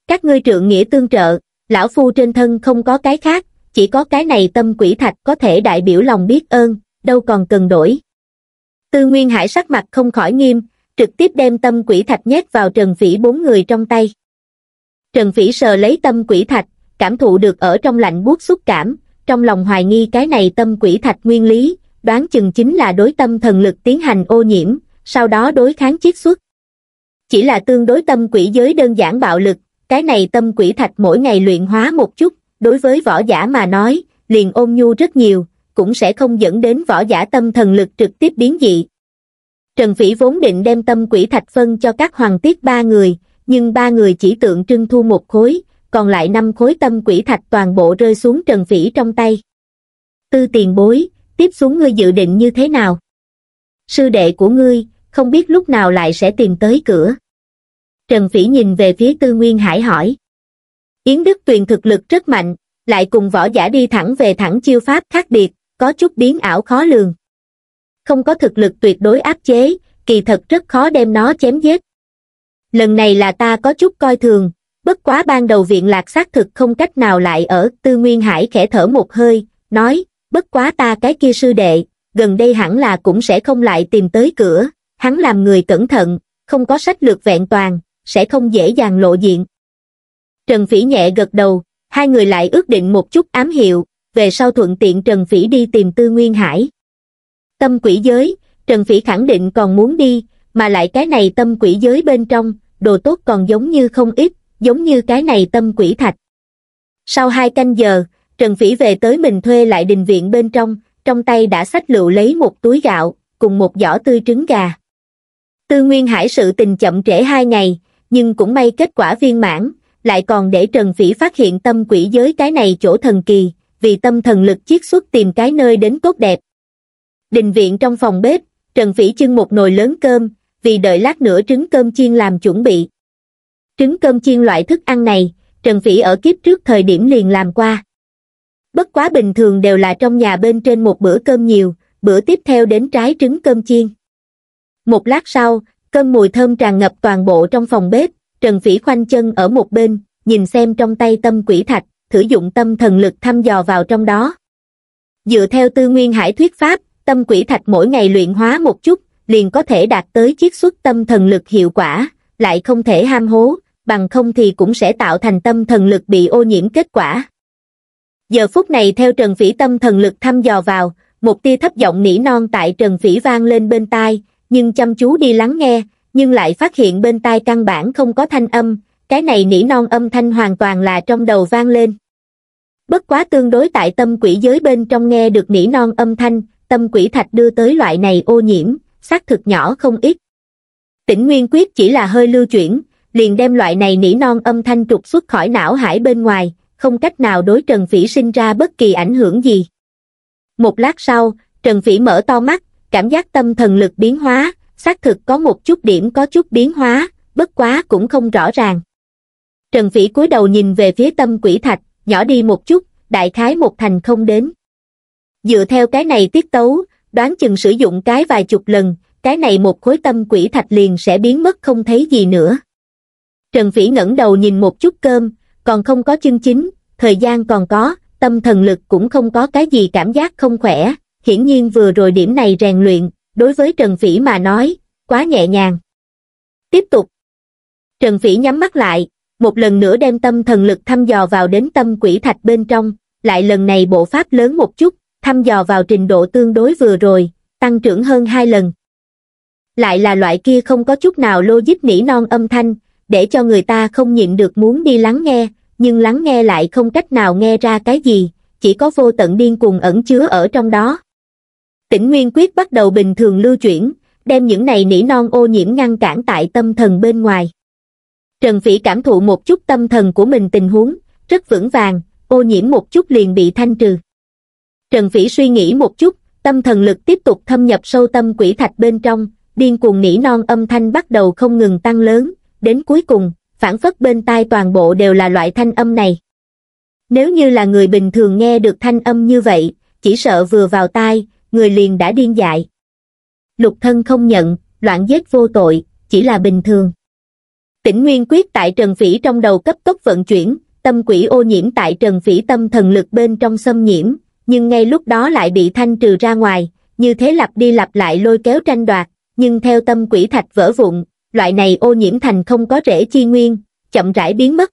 [SPEAKER 1] các ngươi trượng nghĩa tương trợ lão phu trên thân không có cái khác chỉ có cái này tâm quỷ thạch có thể đại biểu lòng biết ơn đâu còn cần đổi tư nguyên hải sắc mặt không khỏi nghiêm trực tiếp đem tâm quỷ thạch nhét vào trần phỉ bốn người trong tay Trần Vĩ sờ lấy tâm quỷ thạch, cảm thụ được ở trong lạnh buốt xúc cảm, trong lòng hoài nghi cái này tâm quỷ thạch nguyên lý, đoán chừng chính là đối tâm thần lực tiến hành ô nhiễm, sau đó đối kháng chiết xuất. Chỉ là tương đối tâm quỷ giới đơn giản bạo lực, cái này tâm quỷ thạch mỗi ngày luyện hóa một chút, đối với võ giả mà nói, liền ôn nhu rất nhiều, cũng sẽ không dẫn đến võ giả tâm thần lực trực tiếp biến dị. Trần Phỉ vốn định đem tâm quỷ thạch phân cho các hoàng tiết ba người, nhưng ba người chỉ tượng trưng thu một khối, còn lại năm khối tâm quỷ thạch toàn bộ rơi xuống Trần Phỉ trong tay. Tư tiền bối, tiếp xuống ngươi dự định như thế nào? Sư đệ của ngươi, không biết lúc nào lại sẽ tìm tới cửa. Trần Phỉ nhìn về phía Tư Nguyên Hải hỏi. Yến Đức Tuyền thực lực rất mạnh, lại cùng võ giả đi thẳng về thẳng chiêu pháp khác biệt, có chút biến ảo khó lường. Không có thực lực tuyệt đối áp chế, kỳ thật rất khó đem nó chém giết lần này là ta có chút coi thường, bất quá ban đầu viện lạc xác thực không cách nào lại ở, tư nguyên hải khẽ thở một hơi, nói, bất quá ta cái kia sư đệ, gần đây hẳn là cũng sẽ không lại tìm tới cửa, hắn làm người cẩn thận, không có sách lược vẹn toàn, sẽ không dễ dàng lộ diện. Trần Phỉ nhẹ gật đầu, hai người lại ước định một chút ám hiệu, về sau thuận tiện Trần Phỉ đi tìm Tư Nguyên Hải. Tâm quỷ giới, Trần Phỉ khẳng định còn muốn đi, mà lại cái này tâm quỷ giới bên trong, đồ tốt còn giống như không ít, giống như cái này tâm quỷ thạch. Sau hai canh giờ, Trần Phỉ về tới mình thuê lại đình viện bên trong, trong tay đã sách lựu lấy một túi gạo, cùng một giỏ tươi trứng gà. Tư Nguyên Hải sự tình chậm trễ hai ngày, nhưng cũng may kết quả viên mãn, lại còn để Trần Phỉ phát hiện tâm quỷ giới cái này chỗ thần kỳ, vì tâm thần lực chiết xuất tìm cái nơi đến tốt đẹp. Đình viện trong phòng bếp, Trần Phỉ chưng một nồi lớn cơm, vì đợi lát nữa trứng cơm chiên làm chuẩn bị. Trứng cơm chiên loại thức ăn này, Trần Phỉ ở kiếp trước thời điểm liền làm qua. Bất quá bình thường đều là trong nhà bên trên một bữa cơm nhiều, bữa tiếp theo đến trái trứng cơm chiên. Một lát sau, cơm mùi thơm tràn ngập toàn bộ trong phòng bếp, Trần Phỉ khoanh chân ở một bên, nhìn xem trong tay tâm quỷ thạch, thử dụng tâm thần lực thăm dò vào trong đó. Dựa theo tư nguyên hải thuyết pháp, tâm quỷ thạch mỗi ngày luyện hóa một chút, liền có thể đạt tới chiết xuất tâm thần lực hiệu quả, lại không thể ham hố, bằng không thì cũng sẽ tạo thành tâm thần lực bị ô nhiễm kết quả. Giờ phút này theo Trần Phỉ tâm thần lực thăm dò vào, một tia thấp giọng nỉ non tại Trần Phỉ vang lên bên tai, nhưng chăm chú đi lắng nghe, nhưng lại phát hiện bên tai căn bản không có thanh âm, cái này nỉ non âm thanh hoàn toàn là trong đầu vang lên. Bất quá tương đối tại tâm quỷ giới bên trong nghe được nỉ non âm thanh, tâm quỷ thạch đưa tới loại này ô nhiễm, xác thực nhỏ không ít. Tỉnh Nguyên Quyết chỉ là hơi lưu chuyển, liền đem loại này nỉ non âm thanh trục xuất khỏi não hải bên ngoài, không cách nào đối Trần Phỉ sinh ra bất kỳ ảnh hưởng gì. Một lát sau, Trần Phỉ mở to mắt, cảm giác tâm thần lực biến hóa, xác thực có một chút điểm có chút biến hóa, bất quá cũng không rõ ràng. Trần Phỉ cúi đầu nhìn về phía tâm quỷ thạch, nhỏ đi một chút, đại khái một thành không đến. Dựa theo cái này tiết tấu, đoán chừng sử dụng cái vài chục lần, cái này một khối tâm quỷ thạch liền sẽ biến mất không thấy gì nữa. Trần Phỉ ngẩng đầu nhìn một chút cơm, còn không có chân chính, thời gian còn có, tâm thần lực cũng không có cái gì cảm giác không khỏe, hiển nhiên vừa rồi điểm này rèn luyện, đối với Trần Phỉ mà nói, quá nhẹ nhàng. Tiếp tục. Trần Phỉ nhắm mắt lại, một lần nữa đem tâm thần lực thăm dò vào đến tâm quỷ thạch bên trong, lại lần này bộ pháp lớn một chút, thăm dò vào trình độ tương đối vừa rồi, tăng trưởng hơn hai lần. Lại là loại kia không có chút nào logic nỉ non âm thanh, để cho người ta không nhịn được muốn đi lắng nghe, nhưng lắng nghe lại không cách nào nghe ra cái gì, chỉ có vô tận điên cuồng ẩn chứa ở trong đó. Tỉnh Nguyên Quyết bắt đầu bình thường lưu chuyển, đem những này nỉ non ô nhiễm ngăn cản tại tâm thần bên ngoài. Trần Phỉ cảm thụ một chút tâm thần của mình tình huống, rất vững vàng, ô nhiễm một chút liền bị thanh trừ trần phỉ suy nghĩ một chút tâm thần lực tiếp tục thâm nhập sâu tâm quỷ thạch bên trong điên cuồng nỉ non âm thanh bắt đầu không ngừng tăng lớn đến cuối cùng phản phất bên tai toàn bộ đều là loại thanh âm này nếu như là người bình thường nghe được thanh âm như vậy chỉ sợ vừa vào tai người liền đã điên dại lục thân không nhận loạn giết vô tội chỉ là bình thường tĩnh nguyên quyết tại trần phỉ trong đầu cấp tốc vận chuyển tâm quỷ ô nhiễm tại trần phỉ tâm thần lực bên trong xâm nhiễm nhưng ngay lúc đó lại bị thanh trừ ra ngoài như thế lặp đi lặp lại lôi kéo tranh đoạt nhưng theo tâm quỷ thạch vỡ vụn loại này ô nhiễm thành không có rễ chi nguyên chậm rãi biến mất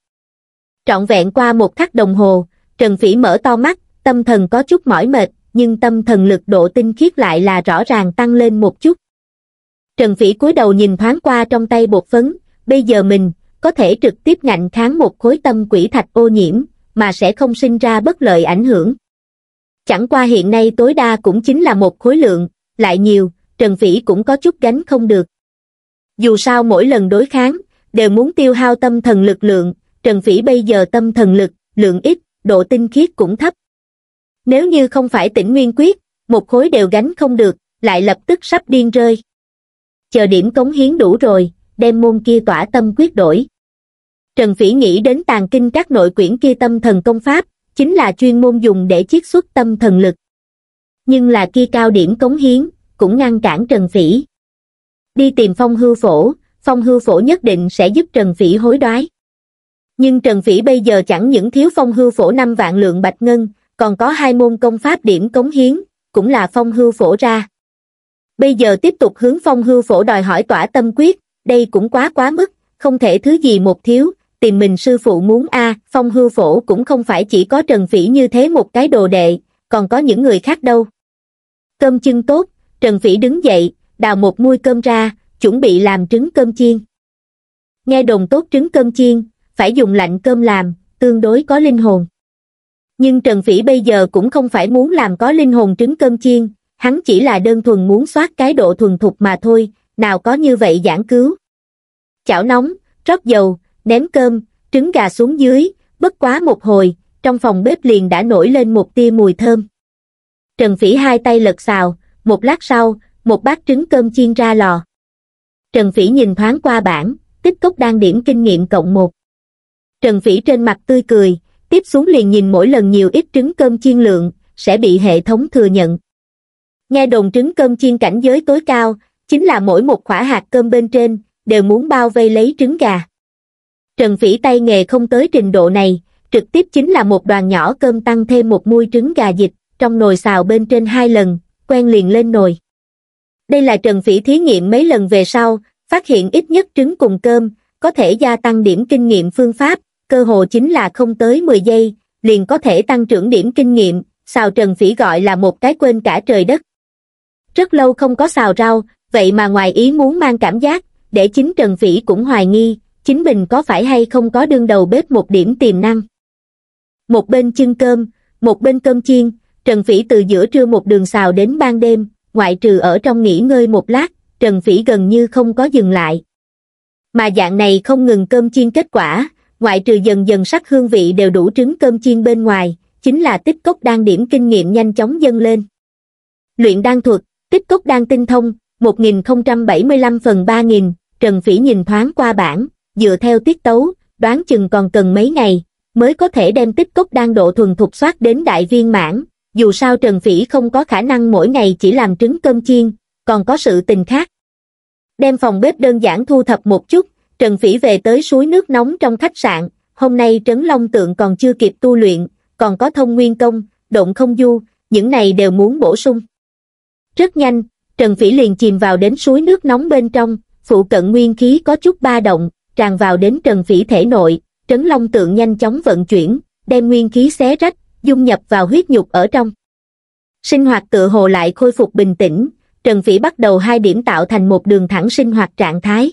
[SPEAKER 1] trọn vẹn qua một khắc đồng hồ trần phỉ mở to mắt tâm thần có chút mỏi mệt nhưng tâm thần lực độ tinh khiết lại là rõ ràng tăng lên một chút trần phỉ cúi đầu nhìn thoáng qua trong tay bột phấn bây giờ mình có thể trực tiếp ngạnh kháng một khối tâm quỷ thạch ô nhiễm mà sẽ không sinh ra bất lợi ảnh hưởng chẳng qua hiện nay tối đa cũng chính là một khối lượng, lại nhiều, Trần Phỉ cũng có chút gánh không được. Dù sao mỗi lần đối kháng, đều muốn tiêu hao tâm thần lực lượng, Trần Phỉ bây giờ tâm thần lực, lượng ít, độ tinh khiết cũng thấp. Nếu như không phải tỉnh nguyên quyết, một khối đều gánh không được, lại lập tức sắp điên rơi. Chờ điểm cống hiến đủ rồi, đem môn kia tỏa tâm quyết đổi. Trần Phỉ nghĩ đến tàn kinh các nội quyển kia tâm thần công pháp, chính là chuyên môn dùng để chiết xuất tâm thần lực. Nhưng là kia cao điểm cống hiến, cũng ngăn cản Trần Phỉ. Đi tìm phong hư phổ, phong hư phổ nhất định sẽ giúp Trần Phỉ hối đoái. Nhưng Trần Phỉ bây giờ chẳng những thiếu phong hư phổ năm vạn lượng bạch ngân, còn có hai môn công pháp điểm cống hiến, cũng là phong hư phổ ra. Bây giờ tiếp tục hướng phong hư phổ đòi hỏi tỏa tâm quyết, đây cũng quá quá mức, không thể thứ gì một thiếu, tìm mình sư phụ muốn a phong hư phổ cũng không phải chỉ có trần phỉ như thế một cái đồ đệ còn có những người khác đâu cơm chưng tốt trần phỉ đứng dậy đào một muôi cơm ra chuẩn bị làm trứng cơm chiên nghe đồn tốt trứng cơm chiên phải dùng lạnh cơm làm tương đối có linh hồn nhưng trần phỉ bây giờ cũng không phải muốn làm có linh hồn trứng cơm chiên hắn chỉ là đơn thuần muốn soát cái độ thuần thục mà thôi nào có như vậy giảng cứu chảo nóng rót dầu ném cơm, trứng gà xuống dưới, bất quá một hồi, trong phòng bếp liền đã nổi lên một tia mùi thơm. Trần Phỉ hai tay lật xào, một lát sau, một bát trứng cơm chiên ra lò. Trần Phỉ nhìn thoáng qua bảng, tích cốc đang điểm kinh nghiệm cộng một. Trần Phỉ trên mặt tươi cười, tiếp xuống liền nhìn mỗi lần nhiều ít trứng cơm chiên lượng, sẽ bị hệ thống thừa nhận. Nghe đồn trứng cơm chiên cảnh giới tối cao, chính là mỗi một khỏa hạt cơm bên trên, đều muốn bao vây lấy trứng gà. Trần Phỉ tay nghề không tới trình độ này, trực tiếp chính là một đoàn nhỏ cơm tăng thêm một muôi trứng gà dịch, trong nồi xào bên trên hai lần, quen liền lên nồi. Đây là Trần Phỉ thí nghiệm mấy lần về sau, phát hiện ít nhất trứng cùng cơm, có thể gia tăng điểm kinh nghiệm phương pháp, cơ hồ chính là không tới 10 giây, liền có thể tăng trưởng điểm kinh nghiệm, xào Trần Phỉ gọi là một cái quên cả trời đất. Rất lâu không có xào rau, vậy mà ngoài ý muốn mang cảm giác, để chính Trần Phỉ cũng hoài nghi, chính mình có phải hay không có đương đầu bếp một điểm tiềm năng. Một bên chân cơm, một bên cơm chiên, Trần Phỉ từ giữa trưa một đường xào đến ban đêm, ngoại trừ ở trong nghỉ ngơi một lát, Trần Phỉ gần như không có dừng lại. Mà dạng này không ngừng cơm chiên kết quả, ngoại trừ dần dần sắc hương vị đều đủ trứng cơm chiên bên ngoài, chính là tích cốc đang điểm kinh nghiệm nhanh chóng dâng lên. Luyện đan thuật, tích cốc đang tinh thông, 1075 phần 3000, Trần Phỉ nhìn thoáng qua bảng, dựa theo tiết tấu, đoán chừng còn cần mấy ngày, mới có thể đem tích cốc đang độ thuần thục soát đến đại viên mãn. Dù sao Trần Phỉ không có khả năng mỗi ngày chỉ làm trứng cơm chiên, còn có sự tình khác. Đem phòng bếp đơn giản thu thập một chút, Trần Phỉ về tới suối nước nóng trong khách sạn, hôm nay Trấn Long Tượng còn chưa kịp tu luyện, còn có thông nguyên công, động không du, những này đều muốn bổ sung. Rất nhanh, Trần Phỉ liền chìm vào đến suối nước nóng bên trong, phụ cận nguyên khí có chút ba động, tràn vào đến Trần Phỉ thể nội, Trấn Long Tượng nhanh chóng vận chuyển, đem nguyên khí xé rách, dung nhập vào huyết nhục ở trong. Sinh hoạt tự hồ lại khôi phục bình tĩnh, Trần Phỉ bắt đầu hai điểm tạo thành một đường thẳng sinh hoạt trạng thái.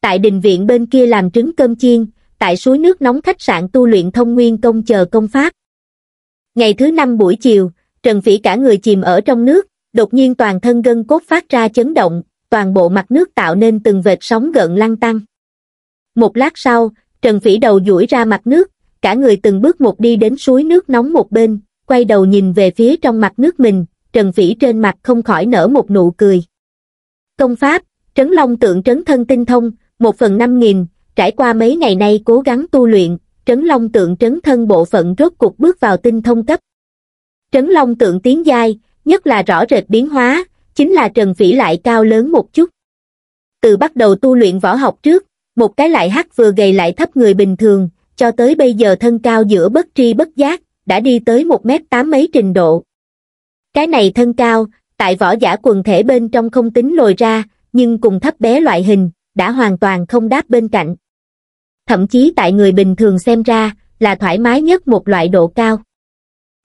[SPEAKER 1] Tại đình viện bên kia làm trứng cơm chiên, tại suối nước nóng khách sạn tu luyện thông nguyên công chờ công pháp. Ngày thứ năm buổi chiều, Trần Phỉ cả người chìm ở trong nước, đột nhiên toàn thân gân cốt phát ra chấn động, toàn bộ mặt nước tạo nên từng vệt sóng gợn lăn tăng. Một lát sau, Trần Phỉ đầu duỗi ra mặt nước, cả người từng bước một đi đến suối nước nóng một bên, quay đầu nhìn về phía trong mặt nước mình, Trần Phỉ trên mặt không khỏi nở một nụ cười. Công pháp, Trấn Long tượng trấn thân tinh thông, một phần năm nghìn, trải qua mấy ngày nay cố gắng tu luyện, Trấn Long tượng trấn thân bộ phận rốt cục bước vào tinh thông cấp. Trấn Long tượng tiến giai, nhất là rõ rệt biến hóa, chính là Trần Phỉ lại cao lớn một chút. Từ bắt đầu tu luyện võ học trước, một cái lại hắc vừa gầy lại thấp người bình thường, cho tới bây giờ thân cao giữa bất tri bất giác, đã đi tới một mét tám mấy trình độ. Cái này thân cao, tại võ giả quần thể bên trong không tính lồi ra, nhưng cùng thấp bé loại hình, đã hoàn toàn không đáp bên cạnh. Thậm chí tại người bình thường xem ra, là thoải mái nhất một loại độ cao.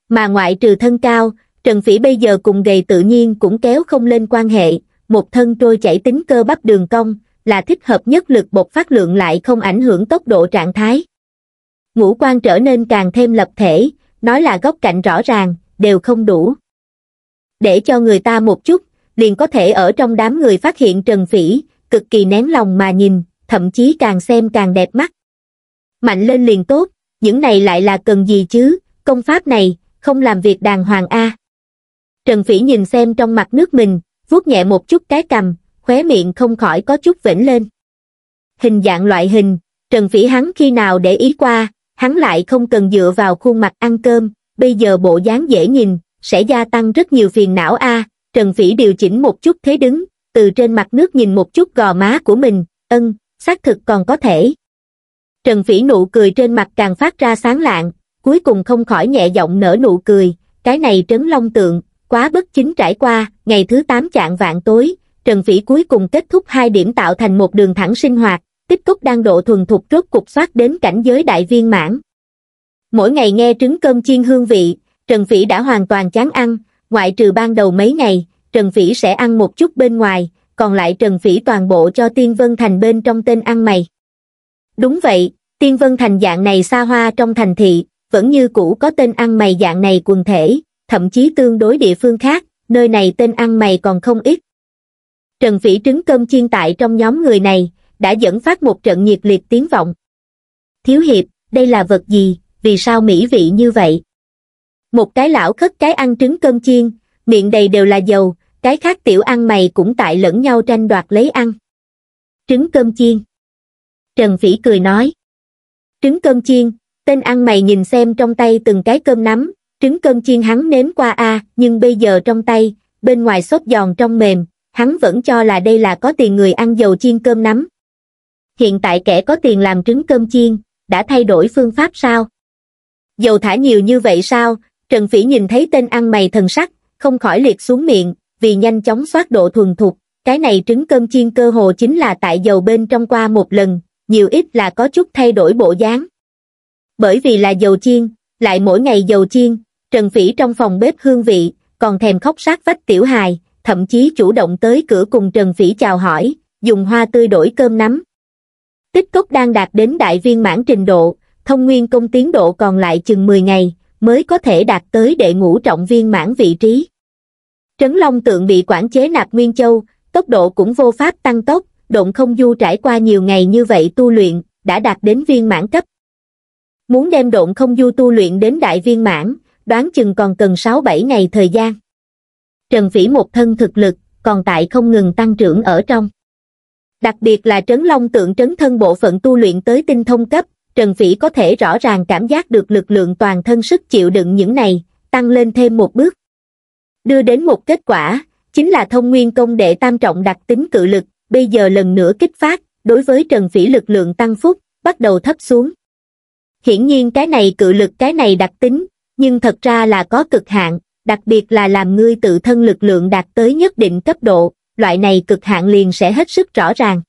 [SPEAKER 1] Mà ngoại trừ thân cao, Trần Phỉ bây giờ cùng gầy tự nhiên cũng kéo không lên quan hệ, một thân trôi chảy tính cơ bắp đường cong, là thích hợp nhất lực bột phát lượng lại không ảnh hưởng tốc độ trạng thái. Ngũ quan trở nên càng thêm lập thể, nói là góc cạnh rõ ràng, đều không đủ. Để cho người ta một chút, liền có thể ở trong đám người phát hiện Trần Phỉ, cực kỳ nén lòng mà nhìn, thậm chí càng xem càng đẹp mắt. Mạnh lên liền tốt, những này lại là cần gì chứ, công pháp này, không làm việc đàng hoàng a. Trần Phỉ nhìn xem trong mặt nước mình, vuốt nhẹ một chút cái cầm, khóe miệng không khỏi có chút vểnh lên. Hình dạng loại hình, Trần Phỉ hắn khi nào để ý qua, hắn lại không cần dựa vào khuôn mặt ăn cơm, bây giờ bộ dáng dễ nhìn, sẽ gia tăng rất nhiều phiền não a Trần Phỉ điều chỉnh một chút thế đứng, từ trên mặt nước nhìn một chút gò má của mình, ân, xác thực còn có thể. Trần Phỉ nụ cười trên mặt càng phát ra sáng lạng, cuối cùng không khỏi nhẹ giọng nở nụ cười, cái này trấn long tượng, quá bất chính trải qua, ngày thứ tám chạng vạn tối, Trần Vĩ cuối cùng kết thúc hai điểm tạo thành một đường thẳng sinh hoạt, tích cốc đang độ thuần thục rốt cục soát đến cảnh giới đại viên mãn. Mỗi ngày nghe trứng cơm chiên hương vị, Trần Vĩ đã hoàn toàn chán ăn, ngoại trừ ban đầu mấy ngày, Trần Vĩ sẽ ăn một chút bên ngoài, còn lại Trần Vĩ toàn bộ cho Tiên Vân Thành bên trong tên ăn mày. Đúng vậy, Tiên Vân Thành dạng này xa hoa trong thành thị, vẫn như cũ có tên ăn mày dạng này quần thể, thậm chí tương đối địa phương khác, nơi này tên ăn mày còn không ít. Trần Phỉ trứng cơm chiên tại trong nhóm người này, đã dẫn phát một trận nhiệt liệt tiếng vọng. Thiếu hiệp, đây là vật gì, vì sao mỹ vị như vậy? Một cái lão khất cái ăn trứng cơm chiên, miệng đầy đều là dầu, cái khác tiểu ăn mày cũng tại lẫn nhau tranh đoạt lấy ăn. Trứng cơm chiên. Trần Phỉ cười nói. Trứng cơm chiên, tên ăn mày nhìn xem trong tay từng cái cơm nắm, trứng cơm chiên hắn nếm qua a nhưng bây giờ trong tay, bên ngoài xốp giòn trong mềm, hắn vẫn cho là đây là có tiền người ăn dầu chiên cơm nắm hiện tại kẻ có tiền làm trứng cơm chiên đã thay đổi phương pháp sao dầu thả nhiều như vậy sao trần phỉ nhìn thấy tên ăn mày thần sắc không khỏi liệt xuống miệng vì nhanh chóng xoát độ thuần thục cái này trứng cơm chiên cơ hồ chính là tại dầu bên trong qua một lần nhiều ít là có chút thay đổi bộ dáng bởi vì là dầu chiên lại mỗi ngày dầu chiên trần phỉ trong phòng bếp hương vị còn thèm khóc sát vách tiểu hài thậm chí chủ động tới cửa cùng Trần Phỉ chào hỏi, dùng hoa tươi đổi cơm nắm. Tích cốc đang đạt đến đại viên mãn trình độ, thông nguyên công tiến độ còn lại chừng 10 ngày, mới có thể đạt tới đệ ngũ trọng viên mãn vị trí. Trấn Long tượng bị quản chế nạp Nguyên Châu, tốc độ cũng vô pháp tăng tốc, động không du trải qua nhiều ngày như vậy tu luyện, đã đạt đến viên mãn cấp. Muốn đem động không du tu luyện đến đại viên mãn, đoán chừng còn cần 6-7 ngày thời gian. Trần Vĩ một thân thực lực, còn tại không ngừng tăng trưởng ở trong. Đặc biệt là trấn long tượng trấn thân bộ phận tu luyện tới tinh thông cấp, Trần Vĩ có thể rõ ràng cảm giác được lực lượng toàn thân sức chịu đựng những này, tăng lên thêm một bước. Đưa đến một kết quả, chính là thông nguyên công đệ tam trọng đặc tính cự lực, bây giờ lần nữa kích phát, đối với Trần Vĩ lực lượng tăng phúc, bắt đầu thấp xuống. Hiển nhiên cái này cự lực cái này đặc tính, nhưng thật ra là có cực hạn, đặc biệt là làm ngươi tự thân lực lượng đạt tới nhất định cấp độ, loại này cực hạn liền sẽ hết sức rõ ràng.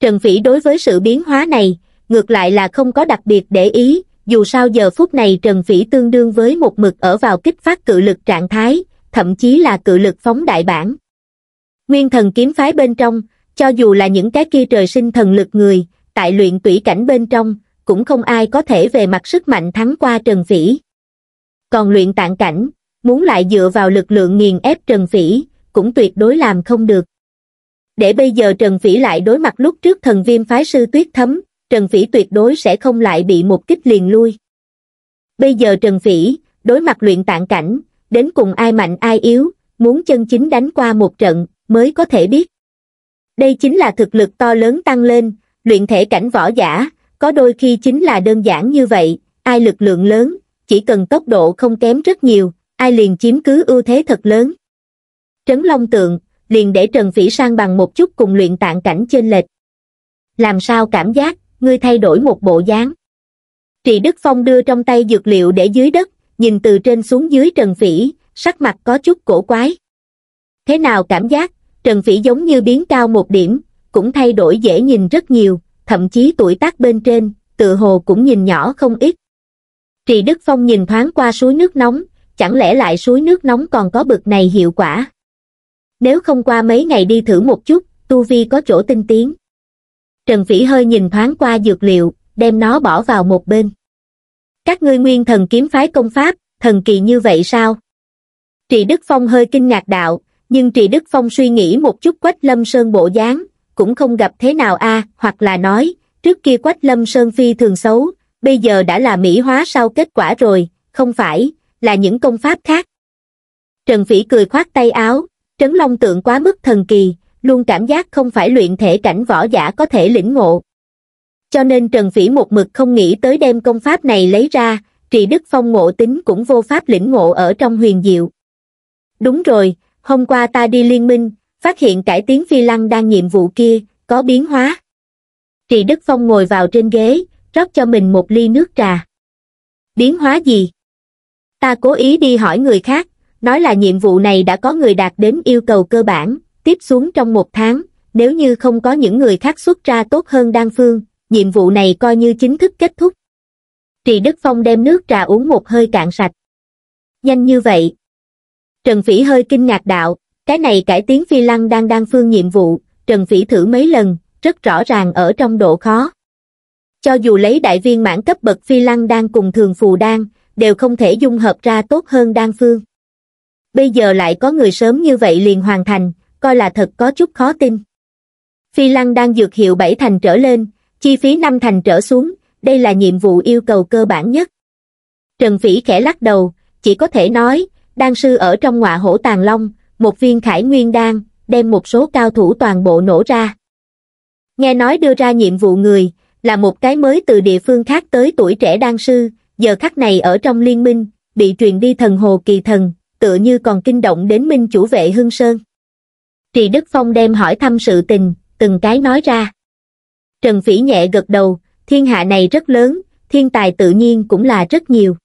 [SPEAKER 1] Trần Phỉ đối với sự biến hóa này, ngược lại là không có đặc biệt để ý, dù sao giờ phút này Trần Phỉ tương đương với một mực ở vào kích phát cự lực trạng thái, thậm chí là cự lực phóng đại bản. Nguyên thần kiếm phái bên trong, cho dù là những cái kia trời sinh thần lực người, tại luyện tủy cảnh bên trong, cũng không ai có thể về mặt sức mạnh thắng qua Trần Phỉ. Còn luyện tạng cảnh, muốn lại dựa vào lực lượng nghiền ép Trần Phỉ, cũng tuyệt đối làm không được. Để bây giờ Trần Phỉ lại đối mặt lúc trước thần viêm phái sư tuyết thấm, Trần Phỉ tuyệt đối sẽ không lại bị một kích liền lui. Bây giờ Trần Phỉ, đối mặt luyện tạng cảnh, đến cùng ai mạnh ai yếu, muốn chân chính đánh qua một trận, mới có thể biết. Đây chính là thực lực to lớn tăng lên, luyện thể cảnh võ giả, có đôi khi chính là đơn giản như vậy, ai lực lượng lớn, chỉ cần tốc độ không kém rất nhiều, ai liền chiếm cứ ưu thế thật lớn trấn long tượng liền để trần phỉ sang bằng một chút cùng luyện tạng cảnh trên lệch làm sao cảm giác ngươi thay đổi một bộ dáng trì đức phong đưa trong tay dược liệu để dưới đất nhìn từ trên xuống dưới trần phỉ sắc mặt có chút cổ quái thế nào cảm giác trần phỉ giống như biến cao một điểm cũng thay đổi dễ nhìn rất nhiều thậm chí tuổi tác bên trên tự hồ cũng nhìn nhỏ không ít trì đức phong nhìn thoáng qua suối nước nóng chẳng lẽ lại suối nước nóng còn có bực này hiệu quả. Nếu không qua mấy ngày đi thử một chút, tu vi có chỗ tinh tiến. Trần Phỉ hơi nhìn thoáng qua dược liệu, đem nó bỏ vào một bên. Các ngươi nguyên thần kiếm phái công pháp, thần kỳ như vậy sao? Trì Đức Phong hơi kinh ngạc đạo, nhưng Trì Đức Phong suy nghĩ một chút quách lâm sơn bộ dáng, cũng không gặp thế nào a hoặc là nói, trước kia quách lâm sơn phi thường xấu, bây giờ đã là mỹ hóa sau kết quả rồi, không phải, là những công pháp khác trần phỉ cười khoát tay áo trấn long tượng quá mức thần kỳ luôn cảm giác không phải luyện thể cảnh võ giả có thể lĩnh ngộ cho nên trần phỉ một mực không nghĩ tới đem công pháp này lấy ra trì đức phong ngộ tính cũng vô pháp lĩnh ngộ ở trong huyền diệu đúng rồi hôm qua ta đi liên minh phát hiện cải tiến phi lăng đang nhiệm vụ kia có biến hóa trì đức phong ngồi vào trên ghế rót cho mình một ly nước trà biến hóa gì ta cố ý đi hỏi người khác nói là nhiệm vụ này đã có người đạt đến yêu cầu cơ bản tiếp xuống trong một tháng nếu như không có những người khác xuất ra tốt hơn đan phương nhiệm vụ này coi như chính thức kết thúc trì đức phong đem nước trà uống một hơi cạn sạch nhanh như vậy trần phỉ hơi kinh ngạc đạo cái này cải tiến phi lăng đang đan phương nhiệm vụ trần phỉ thử mấy lần rất rõ ràng ở trong độ khó cho dù lấy đại viên mãn cấp bậc phi lăng đang cùng thường phù đan đều không thể dung hợp ra tốt hơn đan phương bây giờ lại có người sớm như vậy liền hoàn thành coi là thật có chút khó tin phi lăng đang dược hiệu bảy thành trở lên chi phí năm thành trở xuống đây là nhiệm vụ yêu cầu cơ bản nhất trần phỉ khẽ lắc đầu chỉ có thể nói đan sư ở trong ngọa hổ tàng long một viên khải nguyên đan đem một số cao thủ toàn bộ nổ ra nghe nói đưa ra nhiệm vụ người là một cái mới từ địa phương khác tới tuổi trẻ đan sư giờ khắc này ở trong liên minh, bị truyền đi thần hồ kỳ thần, tựa như còn kinh động đến minh chủ vệ Hương Sơn. Trì Đức Phong đem hỏi thăm sự tình, từng cái nói ra. Trần Phỉ nhẹ gật đầu, thiên hạ này rất lớn, thiên tài tự nhiên cũng là rất nhiều.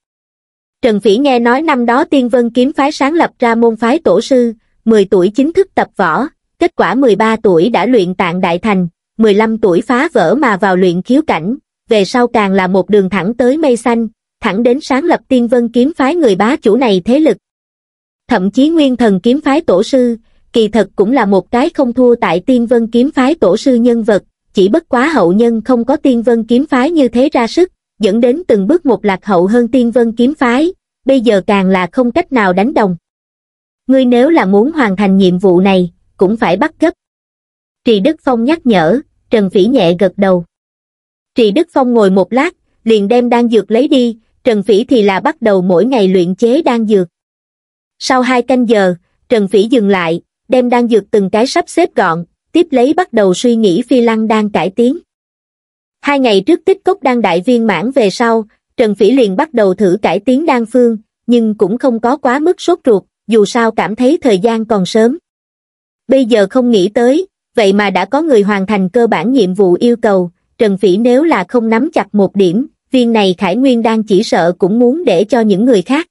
[SPEAKER 1] Trần Phỉ nghe nói năm đó tiên vân kiếm phái sáng lập ra môn phái tổ sư, 10 tuổi chính thức tập võ, kết quả 13 tuổi đã luyện tạng đại thành, 15 tuổi phá vỡ mà vào luyện khiếu cảnh, về sau càng là một đường thẳng tới mây xanh, thẳng đến sáng lập tiên vân kiếm phái người bá chủ này thế lực. Thậm chí nguyên thần kiếm phái tổ sư, kỳ thật cũng là một cái không thua tại tiên vân kiếm phái tổ sư nhân vật, chỉ bất quá hậu nhân không có tiên vân kiếm phái như thế ra sức, dẫn đến từng bước một lạc hậu hơn tiên vân kiếm phái, bây giờ càng là không cách nào đánh đồng. Ngươi nếu là muốn hoàn thành nhiệm vụ này, cũng phải bắt gấp. Trì Đức Phong nhắc nhở, Trần Phỉ nhẹ gật đầu. Trì Đức Phong ngồi một lát, liền đem đan dược lấy đi, Trần Phỉ thì là bắt đầu mỗi ngày luyện chế đan dược. Sau hai canh giờ, Trần Phỉ dừng lại, đem đan dược từng cái sắp xếp gọn, tiếp lấy bắt đầu suy nghĩ phi lăng đang cải tiến. Hai ngày trước tích cốc đan đại viên mãn về sau, Trần Phỉ liền bắt đầu thử cải tiến đan phương, nhưng cũng không có quá mức sốt ruột, dù sao cảm thấy thời gian còn sớm. Bây giờ không nghĩ tới, vậy mà đã có người hoàn thành cơ bản nhiệm vụ yêu cầu, Trần Phỉ nếu là không nắm chặt một điểm, viên này Khải Nguyên đang chỉ sợ cũng muốn để cho những người khác.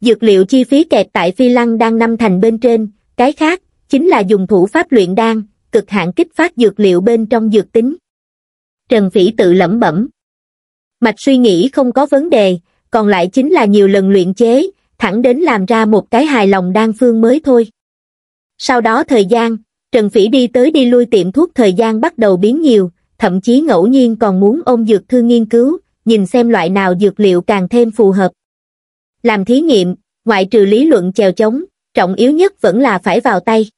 [SPEAKER 1] Dược liệu chi phí kẹt tại phi lăng đang năm thành bên trên, cái khác, chính là dùng thủ pháp luyện đan, cực hạn kích phát dược liệu bên trong dược tính. Trần Phỉ tự lẩm bẩm. Mạch suy nghĩ không có vấn đề, còn lại chính là nhiều lần luyện chế, thẳng đến làm ra một cái hài lòng đan phương mới thôi. Sau đó thời gian, Trần Phỉ đi tới đi lui tiệm thuốc thời gian bắt đầu biến nhiều, thậm chí ngẫu nhiên còn muốn ôm dược thư nghiên cứu, nhìn xem loại nào dược liệu càng thêm phù hợp. Làm thí nghiệm, ngoại trừ lý luận chèo chống, trọng yếu nhất vẫn là phải vào tay.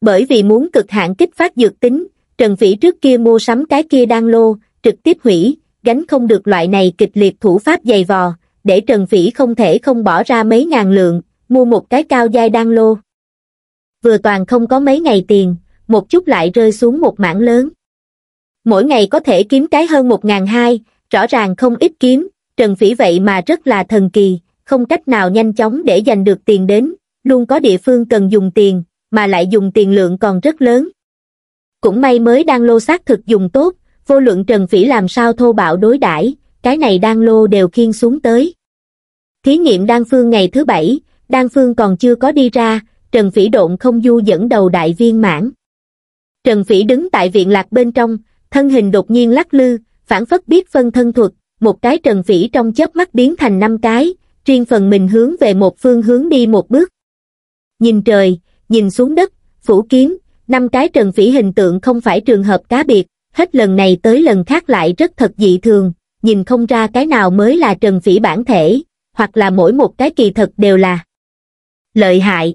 [SPEAKER 1] Bởi vì muốn cực hạn kích phát dược tính, Trần Vĩ trước kia mua sắm cái kia đang lô, trực tiếp hủy, gánh không được loại này kịch liệt thủ pháp dày vò, để Trần Vĩ không thể không bỏ ra mấy ngàn lượng, mua một cái cao dai đang lô. Vừa toàn không có mấy ngày tiền, một chút lại rơi xuống một mảng lớn. Mỗi ngày có thể kiếm cái hơn một ngàn hai, rõ ràng không ít kiếm trần phỉ vậy mà rất là thần kỳ không cách nào nhanh chóng để giành được tiền đến luôn có địa phương cần dùng tiền mà lại dùng tiền lượng còn rất lớn cũng may mới đang lô xác thực dùng tốt vô luận trần phỉ làm sao thô bạo đối đãi cái này đang lô đều khiên xuống tới thí nghiệm đan phương ngày thứ bảy đan phương còn chưa có đi ra trần phỉ độn không du dẫn đầu đại viên mãn trần phỉ đứng tại viện lạc bên trong thân hình đột nhiên lắc lư phản phất biết phân thân thuật, một cái trần phỉ trong chớp mắt biến thành năm cái, riêng phần mình hướng về một phương hướng đi một bước. Nhìn trời, nhìn xuống đất, phủ kiếm, năm cái trần phỉ hình tượng không phải trường hợp cá biệt, hết lần này tới lần khác lại rất thật dị thường, nhìn không ra cái nào mới là trần phỉ bản thể, hoặc là mỗi một cái kỳ thật đều là lợi hại.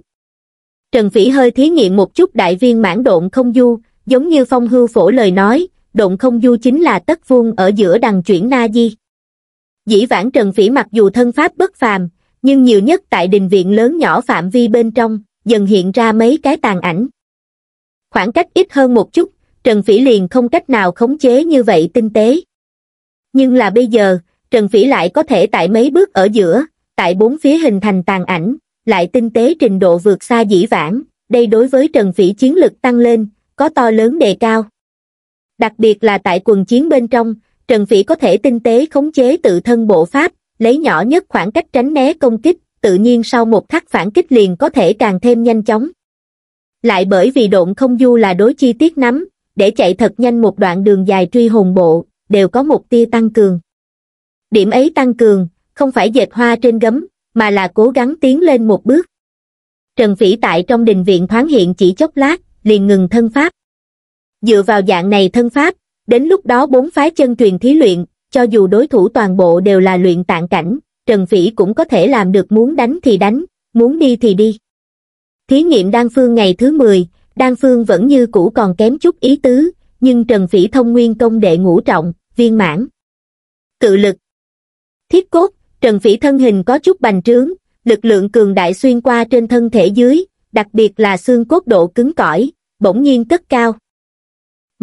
[SPEAKER 1] Trần Phỉ hơi thí nghiệm một chút đại viên mãn độn không du, giống như phong hư phổ lời nói, động không du chính là tất vuông ở giữa đằng chuyển na di. Dĩ vãng Trần Phỉ mặc dù thân pháp bất phàm, nhưng nhiều nhất tại đình viện lớn nhỏ phạm vi bên trong, dần hiện ra mấy cái tàn ảnh. Khoảng cách ít hơn một chút, Trần Phỉ liền không cách nào khống chế như vậy tinh tế. Nhưng là bây giờ, Trần Phỉ lại có thể tại mấy bước ở giữa, tại bốn phía hình thành tàn ảnh, lại tinh tế trình độ vượt xa dĩ vãng, đây đối với Trần Phỉ chiến lực tăng lên, có to lớn đề cao. Đặc biệt là tại quần chiến bên trong, Trần Phỉ có thể tinh tế khống chế tự thân bộ pháp, lấy nhỏ nhất khoảng cách tránh né công kích, tự nhiên sau một khắc phản kích liền có thể càng thêm nhanh chóng. Lại bởi vì độn không du là đối chi tiết nắm, để chạy thật nhanh một đoạn đường dài truy hồn bộ, đều có một tia tăng cường. Điểm ấy tăng cường, không phải dệt hoa trên gấm, mà là cố gắng tiến lên một bước. Trần Phỉ tại trong đình viện thoáng hiện chỉ chốc lát, liền ngừng thân pháp. Dựa vào dạng này thân pháp, đến lúc đó bốn phái chân truyền thí luyện, cho dù đối thủ toàn bộ đều là luyện tạng cảnh, Trần Phỉ cũng có thể làm được muốn đánh thì đánh, muốn đi thì đi. Thí nghiệm Đan Phương ngày thứ 10, Đan Phương vẫn như cũ còn kém chút ý tứ, nhưng Trần Phỉ thông nguyên công đệ ngũ trọng, viên mãn. Cự lực Thiết cốt, Trần Phỉ thân hình có chút bành trướng, lực lượng cường đại xuyên qua trên thân thể dưới, đặc biệt là xương cốt độ cứng cỏi, bỗng nhiên cất cao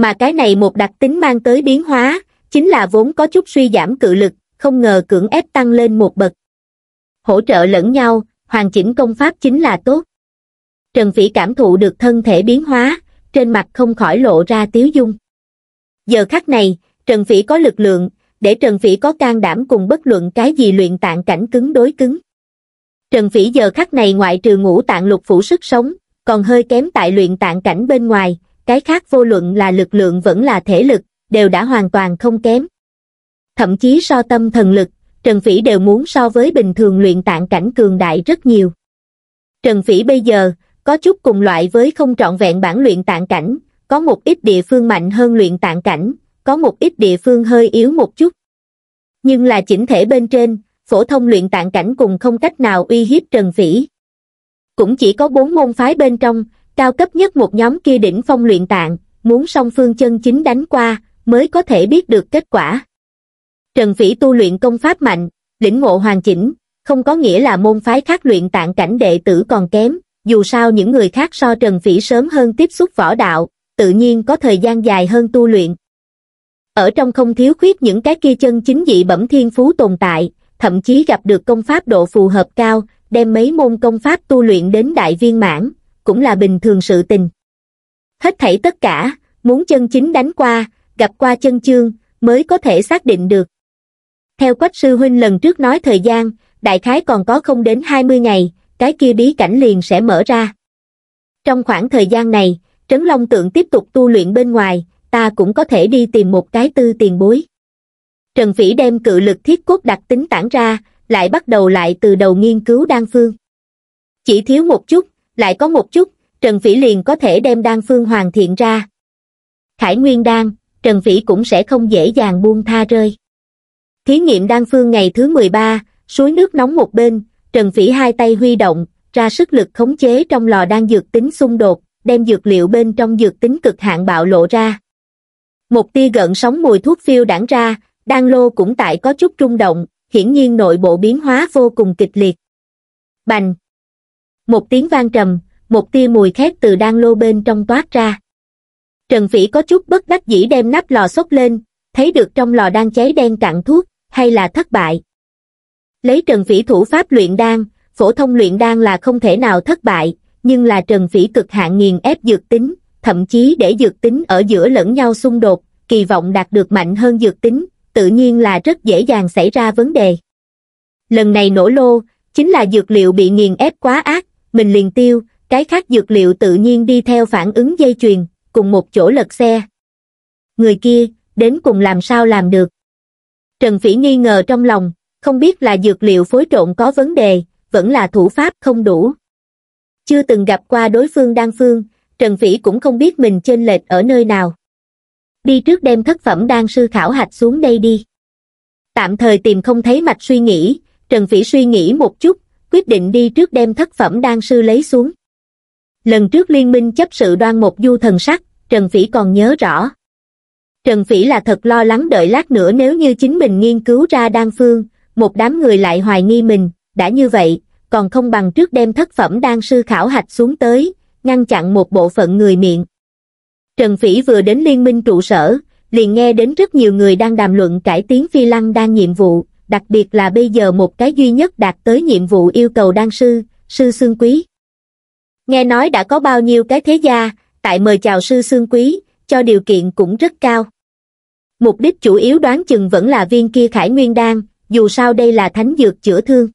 [SPEAKER 1] mà cái này một đặc tính mang tới biến hóa chính là vốn có chút suy giảm cự lực không ngờ cưỡng ép tăng lên một bậc hỗ trợ lẫn nhau hoàn chỉnh công pháp chính là tốt trần phỉ cảm thụ được thân thể biến hóa trên mặt không khỏi lộ ra tiếu dung giờ khắc này trần phỉ có lực lượng để trần phỉ có can đảm cùng bất luận cái gì luyện tạng cảnh cứng đối cứng trần phỉ giờ khắc này ngoại trừ ngũ tạng lục phủ sức sống còn hơi kém tại luyện tạng cảnh bên ngoài cái khác vô luận là lực lượng vẫn là thể lực, đều đã hoàn toàn không kém. Thậm chí so tâm thần lực, Trần Phỉ đều muốn so với bình thường luyện tạng cảnh cường đại rất nhiều. Trần Phỉ bây giờ, có chút cùng loại với không trọn vẹn bản luyện tạng cảnh, có một ít địa phương mạnh hơn luyện tạng cảnh, có một ít địa phương hơi yếu một chút. Nhưng là chỉnh thể bên trên, phổ thông luyện tạng cảnh cùng không cách nào uy hiếp Trần Phỉ. Cũng chỉ có bốn môn phái bên trong, cao cấp nhất một nhóm kia đỉnh phong luyện tạng, muốn song phương chân chính đánh qua, mới có thể biết được kết quả. Trần Phỉ tu luyện công pháp mạnh, lĩnh ngộ hoàn chỉnh, không có nghĩa là môn phái khác luyện tạng cảnh đệ tử còn kém, dù sao những người khác so Trần Phỉ sớm hơn tiếp xúc võ đạo, tự nhiên có thời gian dài hơn tu luyện. Ở trong không thiếu khuyết những cái kia chân chính dị bẩm thiên phú tồn tại, thậm chí gặp được công pháp độ phù hợp cao, đem mấy môn công pháp tu luyện đến đại viên mãn, cũng là bình thường sự tình. Hết thảy tất cả, muốn chân chính đánh qua, gặp qua chân chương, mới có thể xác định được. Theo Quách Sư Huynh lần trước nói thời gian, đại khái còn có không đến 20 ngày, cái kia bí cảnh liền sẽ mở ra. Trong khoảng thời gian này, Trấn Long Tượng tiếp tục tu luyện bên ngoài, ta cũng có thể đi tìm một cái tư tiền bối. Trần Phỉ đem cự lực thiết cốt đặc tính tản ra, lại bắt đầu lại từ đầu nghiên cứu đan phương. Chỉ thiếu một chút, lại có một chút, Trần Phỉ liền có thể đem đan phương hoàn thiện ra. Khải Nguyên đan, Trần Phỉ cũng sẽ không dễ dàng buông tha rơi. Thí nghiệm đan phương ngày thứ 13, suối nước nóng một bên, Trần Phỉ hai tay huy động, ra sức lực khống chế trong lò đan dược tính xung đột, đem dược liệu bên trong dược tính cực hạn bạo lộ ra. Một tia gợn sóng mùi thuốc phiêu đảng ra, đan lô cũng tại có chút rung động, hiển nhiên nội bộ biến hóa vô cùng kịch liệt. Bành, một tiếng vang trầm, một tia mùi khét từ đan lô bên trong toát ra. Trần Phỉ có chút bất đắc dĩ đem nắp lò xốc lên, thấy được trong lò đang cháy đen cạn thuốc, hay là thất bại. Lấy Trần Phỉ thủ pháp luyện đan, phổ thông luyện đan là không thể nào thất bại, nhưng là Trần Phỉ cực hạn nghiền ép dược tính, thậm chí để dược tính ở giữa lẫn nhau xung đột, kỳ vọng đạt được mạnh hơn dược tính, tự nhiên là rất dễ dàng xảy ra vấn đề. Lần này nổ lô, chính là dược liệu bị nghiền ép quá ác, mình liền tiêu, cái khác dược liệu tự nhiên đi theo phản ứng dây chuyền, cùng một chỗ lật xe. Người kia, đến cùng làm sao làm được. Trần Phỉ nghi ngờ trong lòng, không biết là dược liệu phối trộn có vấn đề, vẫn là thủ pháp không đủ. Chưa từng gặp qua đối phương đan phương, Trần Phỉ cũng không biết mình trên lệch ở nơi nào. Đi trước đem thất phẩm đan sư khảo hạch xuống đây đi. Tạm thời tìm không thấy mạch suy nghĩ, Trần Phỉ suy nghĩ một chút, quyết định đi trước đem thất phẩm đan sư lấy xuống lần trước liên minh chấp sự đoan một du thần sắc trần phỉ còn nhớ rõ trần phỉ là thật lo lắng đợi lát nữa nếu như chính mình nghiên cứu ra đan phương một đám người lại hoài nghi mình đã như vậy còn không bằng trước đem thất phẩm đan sư khảo hạch xuống tới ngăn chặn một bộ phận người miệng trần phỉ vừa đến liên minh trụ sở liền nghe đến rất nhiều người đang đàm luận cải tiến phi lăng đang nhiệm vụ đặc biệt là bây giờ một cái duy nhất đạt tới nhiệm vụ yêu cầu đan sư, sư xương quý. Nghe nói đã có bao nhiêu cái thế gia, tại mời chào sư xương quý, cho điều kiện cũng rất cao. Mục đích chủ yếu đoán chừng vẫn là viên kia khải nguyên đan, dù sao đây là thánh dược chữa thương.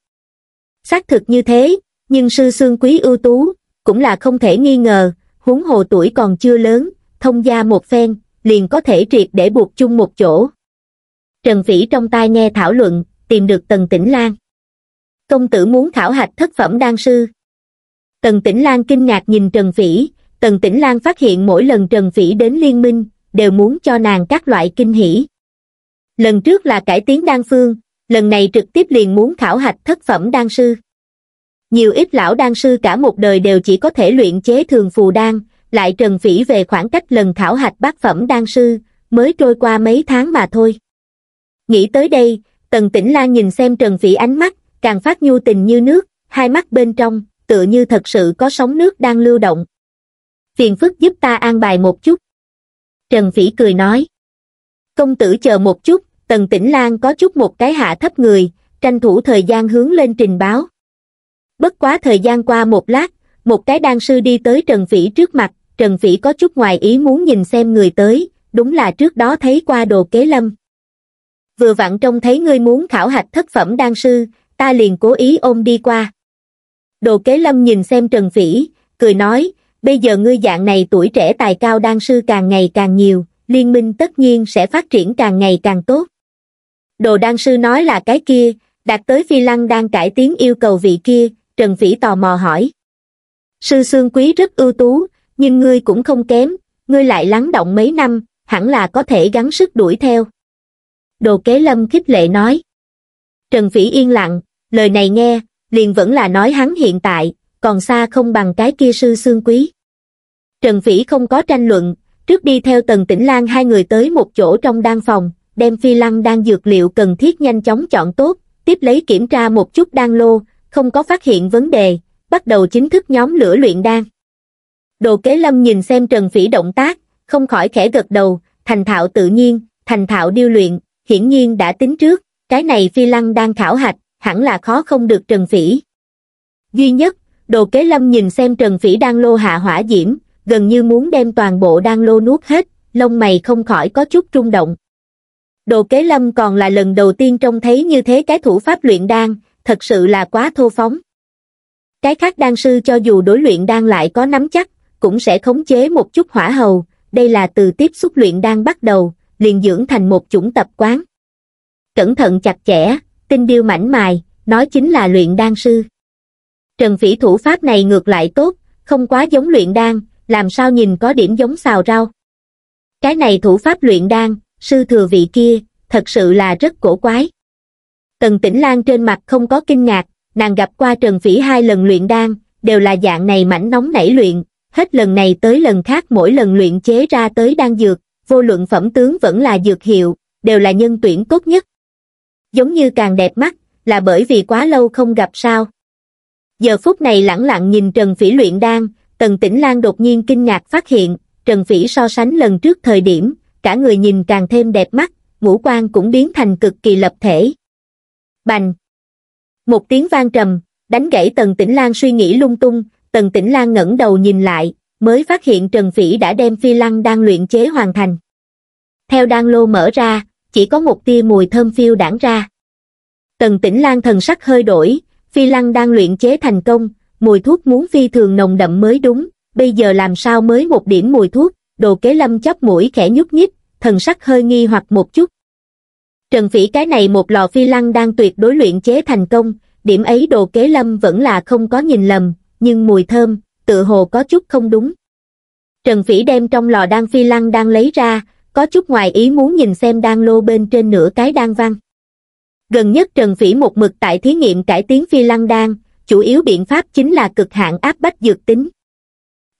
[SPEAKER 1] Xác thực như thế, nhưng sư xương quý ưu tú, cũng là không thể nghi ngờ, huống hồ tuổi còn chưa lớn, thông gia một phen, liền có thể triệt để buộc chung một chỗ, trần vĩ trong tai nghe thảo luận tìm được tần tĩnh lan công tử muốn khảo hạch thất phẩm đan sư tần tĩnh lan kinh ngạc nhìn trần vĩ tần tĩnh lan phát hiện mỗi lần trần vĩ đến liên minh đều muốn cho nàng các loại kinh hỷ lần trước là cải tiến đan phương lần này trực tiếp liền muốn khảo hạch thất phẩm đan sư nhiều ít lão đan sư cả một đời đều chỉ có thể luyện chế thường phù đan lại trần phỉ về khoảng cách lần khảo hạch bát phẩm đan sư mới trôi qua mấy tháng mà thôi Nghĩ tới đây, Tần Tĩnh lan nhìn xem Trần Phỉ ánh mắt, càng phát nhu tình như nước, hai mắt bên trong, tựa như thật sự có sóng nước đang lưu động. Phiền phức giúp ta an bài một chút. Trần Phỉ cười nói. Công tử chờ một chút, Tần Tĩnh Lan có chút một cái hạ thấp người, tranh thủ thời gian hướng lên trình báo. Bất quá thời gian qua một lát, một cái đan sư đi tới Trần Phỉ trước mặt, Trần Phỉ có chút ngoài ý muốn nhìn xem người tới, đúng là trước đó thấy qua đồ kế lâm vừa vặn trông thấy ngươi muốn khảo hạch thất phẩm đan sư ta liền cố ý ôm đi qua đồ kế lâm nhìn xem trần phỉ cười nói bây giờ ngươi dạng này tuổi trẻ tài cao đan sư càng ngày càng nhiều liên minh tất nhiên sẽ phát triển càng ngày càng tốt đồ đan sư nói là cái kia đạt tới phi lăng đang cải tiến yêu cầu vị kia trần phỉ tò mò hỏi sư sương quý rất ưu tú nhưng ngươi cũng không kém ngươi lại lắng động mấy năm hẳn là có thể gắng sức đuổi theo đồ kế lâm khích lệ nói. Trần Phỉ yên lặng, lời này nghe, liền vẫn là nói hắn hiện tại, còn xa không bằng cái kia sư xương quý. Trần Phỉ không có tranh luận, trước đi theo Tần Tĩnh lang hai người tới một chỗ trong đan phòng, đem phi lăng đang dược liệu cần thiết nhanh chóng chọn tốt, tiếp lấy kiểm tra một chút đan lô, không có phát hiện vấn đề, bắt đầu chính thức nhóm lửa luyện đan. Đồ kế lâm nhìn xem Trần Phỉ động tác, không khỏi khẽ gật đầu, thành thạo tự nhiên, thành thạo điêu luyện, hiển nhiên đã tính trước, cái này phi lăng đang khảo hạch, hẳn là khó không được Trần Phỉ. Duy nhất, đồ kế lâm nhìn xem Trần Phỉ đang lô hạ hỏa diễm, gần như muốn đem toàn bộ đang lô nuốt hết, lông mày không khỏi có chút rung động. Đồ kế lâm còn là lần đầu tiên trông thấy như thế cái thủ pháp luyện đan, thật sự là quá thô phóng. Cái khác đan sư cho dù đối luyện đan lại có nắm chắc, cũng sẽ khống chế một chút hỏa hầu, đây là từ tiếp xúc luyện đan bắt đầu, liền dưỡng thành một chủng tập quán. Cẩn thận chặt chẽ, tinh điêu mảnh mài, nói chính là luyện đan sư. Trần Phỉ thủ pháp này ngược lại tốt, không quá giống luyện đan, làm sao nhìn có điểm giống xào rau. Cái này thủ pháp luyện đan, sư thừa vị kia, thật sự là rất cổ quái. Tần Tĩnh Lan trên mặt không có kinh ngạc, nàng gặp qua Trần Phỉ hai lần luyện đan, đều là dạng này mảnh nóng nảy luyện, hết lần này tới lần khác mỗi lần luyện chế ra tới đan dược, vô luận phẩm tướng vẫn là dược hiệu, đều là nhân tuyển tốt nhất. Giống như càng đẹp mắt, là bởi vì quá lâu không gặp sao. Giờ phút này lẳng lặng nhìn Trần Phỉ luyện đan, Tần Tĩnh Lan đột nhiên kinh ngạc phát hiện, Trần Phỉ so sánh lần trước thời điểm, cả người nhìn càng thêm đẹp mắt, ngũ quan cũng biến thành cực kỳ lập thể. Bành! Một tiếng vang trầm, đánh gãy Tần Tĩnh Lan suy nghĩ lung tung, Tần Tĩnh Lan ngẩng đầu nhìn lại, mới phát hiện Trần Phỉ đã đem phi lăng đang luyện chế hoàn thành. Theo đan lô mở ra, chỉ có một tia mùi thơm phiêu đảng ra. Tần Tĩnh Lan thần sắc hơi đổi, phi lăng đang luyện chế thành công, mùi thuốc muốn phi thường nồng đậm mới đúng, bây giờ làm sao mới một điểm mùi thuốc, đồ kế lâm chóp mũi khẽ nhúc nhích, thần sắc hơi nghi hoặc một chút. Trần Phỉ cái này một lò phi lăng đang tuyệt đối luyện chế thành công, điểm ấy đồ kế lâm vẫn là không có nhìn lầm, nhưng mùi thơm, tựa hồ có chút không đúng. Trần Phỉ đem trong lò đan phi lăng đang lấy ra, có chút ngoài ý muốn nhìn xem đan lô bên trên nửa cái đan văn. Gần nhất Trần Phỉ một mực tại thí nghiệm cải tiến phi lăng đan, chủ yếu biện pháp chính là cực hạn áp bách dược tính.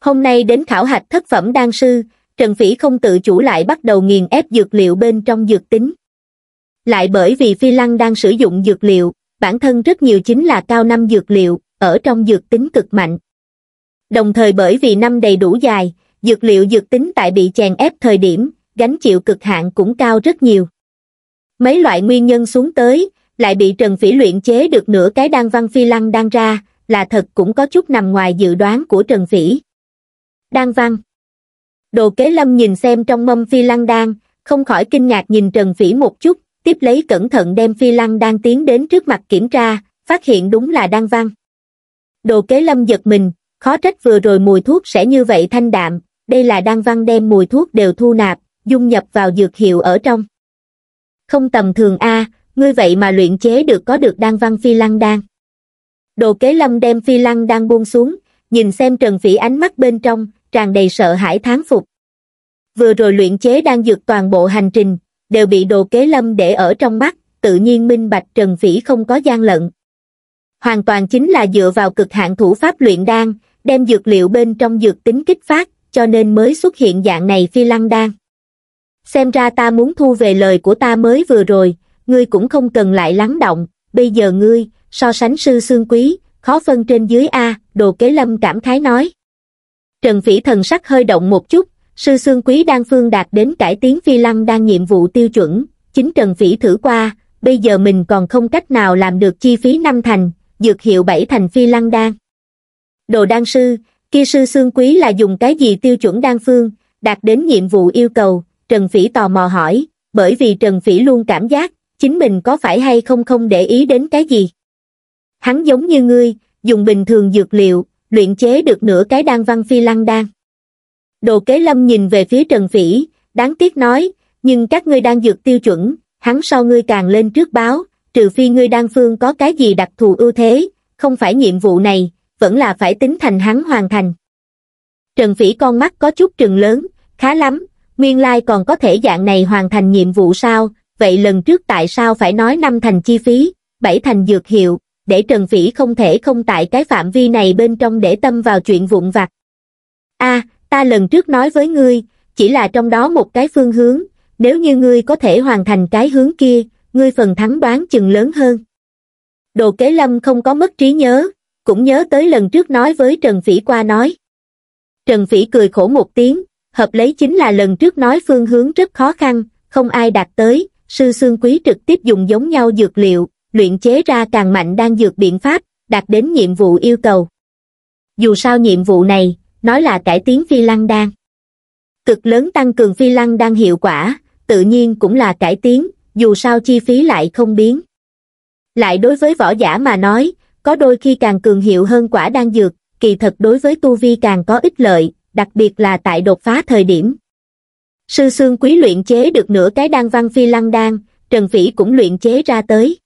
[SPEAKER 1] Hôm nay đến khảo hạch thất phẩm đan sư, Trần Phỉ không tự chủ lại bắt đầu nghiền ép dược liệu bên trong dược tính. Lại bởi vì phi lăng đang sử dụng dược liệu, bản thân rất nhiều chính là cao năm dược liệu, ở trong dược tính cực mạnh đồng thời bởi vì năm đầy đủ dài dược liệu dược tính tại bị chèn ép thời điểm gánh chịu cực hạn cũng cao rất nhiều mấy loại nguyên nhân xuống tới lại bị trần phỉ luyện chế được nửa cái đan văn phi lăng đang ra là thật cũng có chút nằm ngoài dự đoán của trần phỉ đan văn đồ kế lâm nhìn xem trong mâm phi lăng đan không khỏi kinh ngạc nhìn trần phỉ một chút tiếp lấy cẩn thận đem phi lăng đan tiến đến trước mặt kiểm tra phát hiện đúng là đan văn đồ kế lâm giật mình khó trách vừa rồi mùi thuốc sẽ như vậy thanh đạm đây là đan văn đem mùi thuốc đều thu nạp dung nhập vào dược hiệu ở trong không tầm thường a ngươi vậy mà luyện chế được có được đan văn phi lăng đan đồ kế lâm đem phi lăng đan buông xuống nhìn xem trần phỉ ánh mắt bên trong tràn đầy sợ hãi thán phục vừa rồi luyện chế đan dược toàn bộ hành trình đều bị đồ kế lâm để ở trong mắt tự nhiên minh bạch trần phỉ không có gian lận hoàn toàn chính là dựa vào cực hạn thủ pháp luyện đan đem dược liệu bên trong dược tính kích phát, cho nên mới xuất hiện dạng này phi lăng đan. Xem ra ta muốn thu về lời của ta mới vừa rồi, ngươi cũng không cần lại lắng động, bây giờ ngươi, so sánh sư xương quý, khó phân trên dưới A, đồ kế lâm cảm khái nói. Trần phỉ thần sắc hơi động một chút, sư xương quý đang phương đạt đến cải tiến phi lăng đan nhiệm vụ tiêu chuẩn, chính Trần phỉ thử qua, bây giờ mình còn không cách nào làm được chi phí năm thành, dược hiệu bảy thành phi lăng đan. Đồ đan sư, kia sư xương quý là dùng cái gì tiêu chuẩn đan phương, đạt đến nhiệm vụ yêu cầu, Trần Phỉ tò mò hỏi, bởi vì Trần Phỉ luôn cảm giác, chính mình có phải hay không không để ý đến cái gì. Hắn giống như ngươi, dùng bình thường dược liệu, luyện chế được nửa cái đan văn phi lăng đan. Đồ kế lâm nhìn về phía Trần Phỉ, đáng tiếc nói, nhưng các ngươi đang dược tiêu chuẩn, hắn so ngươi càng lên trước báo, trừ phi ngươi đan phương có cái gì đặc thù ưu thế, không phải nhiệm vụ này, vẫn là phải tính thành hắn hoàn thành. Trần Phỉ con mắt có chút trừng lớn, khá lắm, nguyên lai còn có thể dạng này hoàn thành nhiệm vụ sao, vậy lần trước tại sao phải nói năm thành chi phí, bảy thành dược hiệu, để Trần Phỉ không thể không tại cái phạm vi này bên trong để tâm vào chuyện vụn vặt. a ta lần trước nói với ngươi, chỉ là trong đó một cái phương hướng, nếu như ngươi có thể hoàn thành cái hướng kia, ngươi phần thắng đoán chừng lớn hơn. Đồ kế lâm không có mất trí nhớ, cũng nhớ tới lần trước nói với Trần Phỉ qua nói. Trần Phỉ cười khổ một tiếng, hợp lấy chính là lần trước nói phương hướng rất khó khăn, không ai đạt tới, sư xương quý trực tiếp dùng giống nhau dược liệu, luyện chế ra càng mạnh đang dược biện pháp, đạt đến nhiệm vụ yêu cầu. Dù sao nhiệm vụ này, nói là cải tiến phi lăng đan. Cực lớn tăng cường phi lăng đan hiệu quả, tự nhiên cũng là cải tiến, dù sao chi phí lại không biến. Lại đối với võ giả mà nói, có đôi khi càng cường hiệu hơn quả đan dược, kỳ thật đối với tu vi càng có ích lợi, đặc biệt là tại đột phá thời điểm. Sư xương quý luyện chế được nửa cái đan văn phi lăng đan, Trần Phỉ cũng luyện chế ra tới.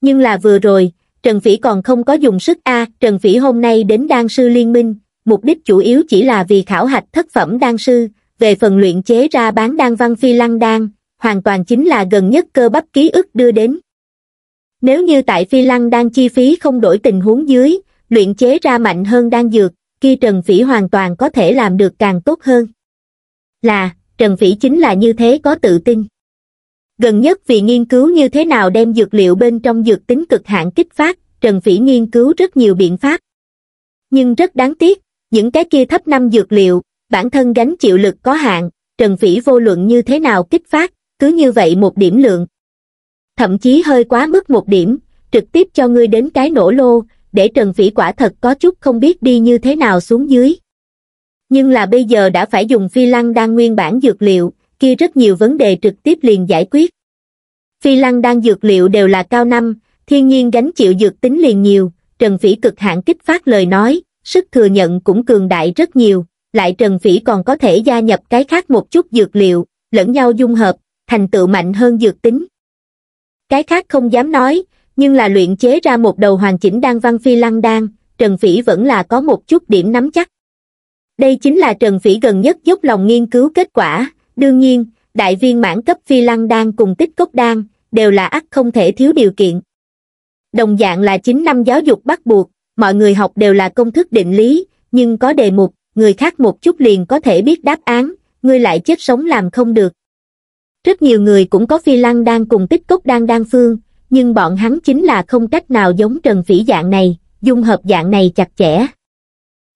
[SPEAKER 1] Nhưng là vừa rồi, Trần Phỉ còn không có dùng sức A, Trần Phỉ hôm nay đến đan sư liên minh, mục đích chủ yếu chỉ là vì khảo hạch thất phẩm đan sư, về phần luyện chế ra bán đan văn phi lăng đan, hoàn toàn chính là gần nhất cơ bắp ký ức đưa đến. Nếu như tại phi lăng đang chi phí không đổi tình huống dưới, luyện chế ra mạnh hơn đang dược, kia Trần Phỉ hoàn toàn có thể làm được càng tốt hơn. Là, Trần Phỉ chính là như thế có tự tin. Gần nhất vì nghiên cứu như thế nào đem dược liệu bên trong dược tính cực hạn kích phát, Trần Phỉ nghiên cứu rất nhiều biện pháp. Nhưng rất đáng tiếc, những cái kia thấp năm dược liệu, bản thân gánh chịu lực có hạn, Trần Phỉ vô luận như thế nào kích phát, cứ như vậy một điểm lượng, thậm chí hơi quá mức một điểm trực tiếp cho ngươi đến cái nổ lô để trần phỉ quả thật có chút không biết đi như thế nào xuống dưới nhưng là bây giờ đã phải dùng phi lăng đan nguyên bản dược liệu kia rất nhiều vấn đề trực tiếp liền giải quyết phi lăng đan dược liệu đều là cao năm thiên nhiên gánh chịu dược tính liền nhiều trần phỉ cực hạn kích phát lời nói sức thừa nhận cũng cường đại rất nhiều lại trần phỉ còn có thể gia nhập cái khác một chút dược liệu lẫn nhau dung hợp thành tựu mạnh hơn dược tính cái khác không dám nói, nhưng là luyện chế ra một đầu hoàn chỉnh đan văn phi lăng đan, Trần Phỉ vẫn là có một chút điểm nắm chắc. Đây chính là Trần Phỉ gần nhất dốc lòng nghiên cứu kết quả, đương nhiên, đại viên mãn cấp phi lăng đan cùng tích cốc đan, đều là ắt không thể thiếu điều kiện. Đồng dạng là 9 năm giáo dục bắt buộc, mọi người học đều là công thức định lý, nhưng có đề mục, người khác một chút liền có thể biết đáp án, người lại chết sống làm không được rất nhiều người cũng có phi lăng đang cùng tích cốc đang đan phương nhưng bọn hắn chính là không cách nào giống trần phỉ dạng này dung hợp dạng này chặt chẽ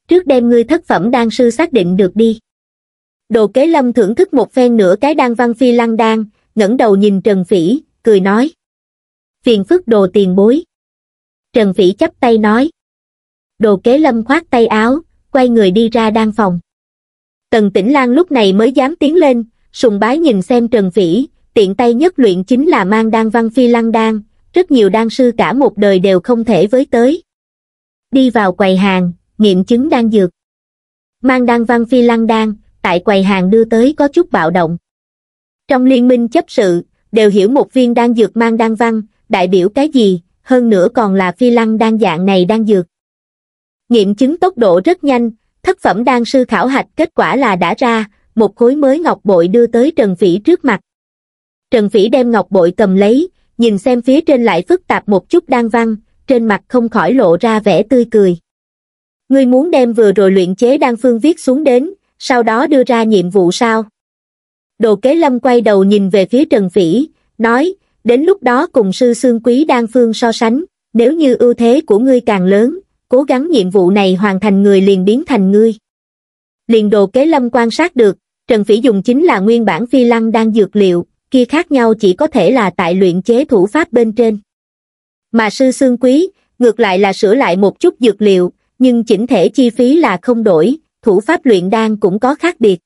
[SPEAKER 1] trước đem ngươi thất phẩm đan sư xác định được đi đồ kế lâm thưởng thức một phen nữa cái đan văn phi lăng đan ngẩng đầu nhìn trần phỉ cười nói phiền phức đồ tiền bối trần phỉ chắp tay nói đồ kế lâm khoát tay áo quay người đi ra đan phòng tần tĩnh lan lúc này mới dám tiến lên sùng bái nhìn xem Trần Vĩ, tiện tay nhất luyện chính là mang đan văn phi lăng đan, rất nhiều đan sư cả một đời đều không thể với tới. Đi vào quầy hàng, nghiệm chứng đan dược. Mang đan văn phi lăng đan, tại quầy hàng đưa tới có chút bạo động. Trong liên minh chấp sự, đều hiểu một viên đan dược mang đan văn, đại biểu cái gì, hơn nữa còn là phi lăng đan dạng này đan dược. Nghiệm chứng tốc độ rất nhanh, thất phẩm đan sư khảo hạch kết quả là đã ra, một khối mới ngọc bội đưa tới Trần Phỉ trước mặt. Trần Phỉ đem ngọc bội cầm lấy, nhìn xem phía trên lại phức tạp một chút đan văn, trên mặt không khỏi lộ ra vẻ tươi cười. Ngươi muốn đem vừa rồi luyện chế đan phương viết xuống đến, sau đó đưa ra nhiệm vụ sao? Đồ kế lâm quay đầu nhìn về phía Trần Phỉ, nói, đến lúc đó cùng sư xương quý đan phương so sánh, nếu như ưu thế của ngươi càng lớn, cố gắng nhiệm vụ này hoàn thành người liền biến thành ngươi. Liền đồ kế lâm quan sát được, Trần Phỉ dùng chính là nguyên bản phi lăng đang dược liệu, kia khác nhau chỉ có thể là tại luyện chế thủ pháp bên trên. Mà sư xương quý, ngược lại là sửa lại một chút dược liệu, nhưng chỉnh thể chi phí là không đổi, thủ pháp luyện đan cũng có khác biệt.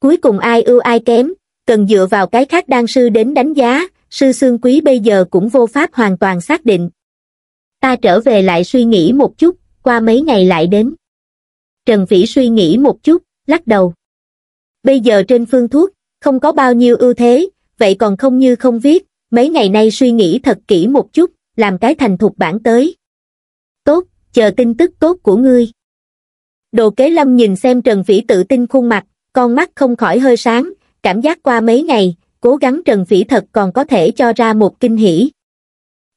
[SPEAKER 1] Cuối cùng ai ưu ai kém, cần dựa vào cái khác đan sư đến đánh giá, sư xương quý bây giờ cũng vô pháp hoàn toàn xác định. Ta trở về lại suy nghĩ một chút, qua mấy ngày lại đến. Trần Phỉ suy nghĩ một chút, lắc đầu bây giờ trên phương thuốc, không có bao nhiêu ưu thế, vậy còn không như không viết, mấy ngày nay suy nghĩ thật kỹ một chút, làm cái thành thục bản tới. Tốt, chờ tin tức tốt của ngươi. Đồ kế lâm nhìn xem Trần Phỉ tự tin khuôn mặt, con mắt không khỏi hơi sáng, cảm giác qua mấy ngày, cố gắng Trần Phỉ thật còn có thể cho ra một kinh hỉ.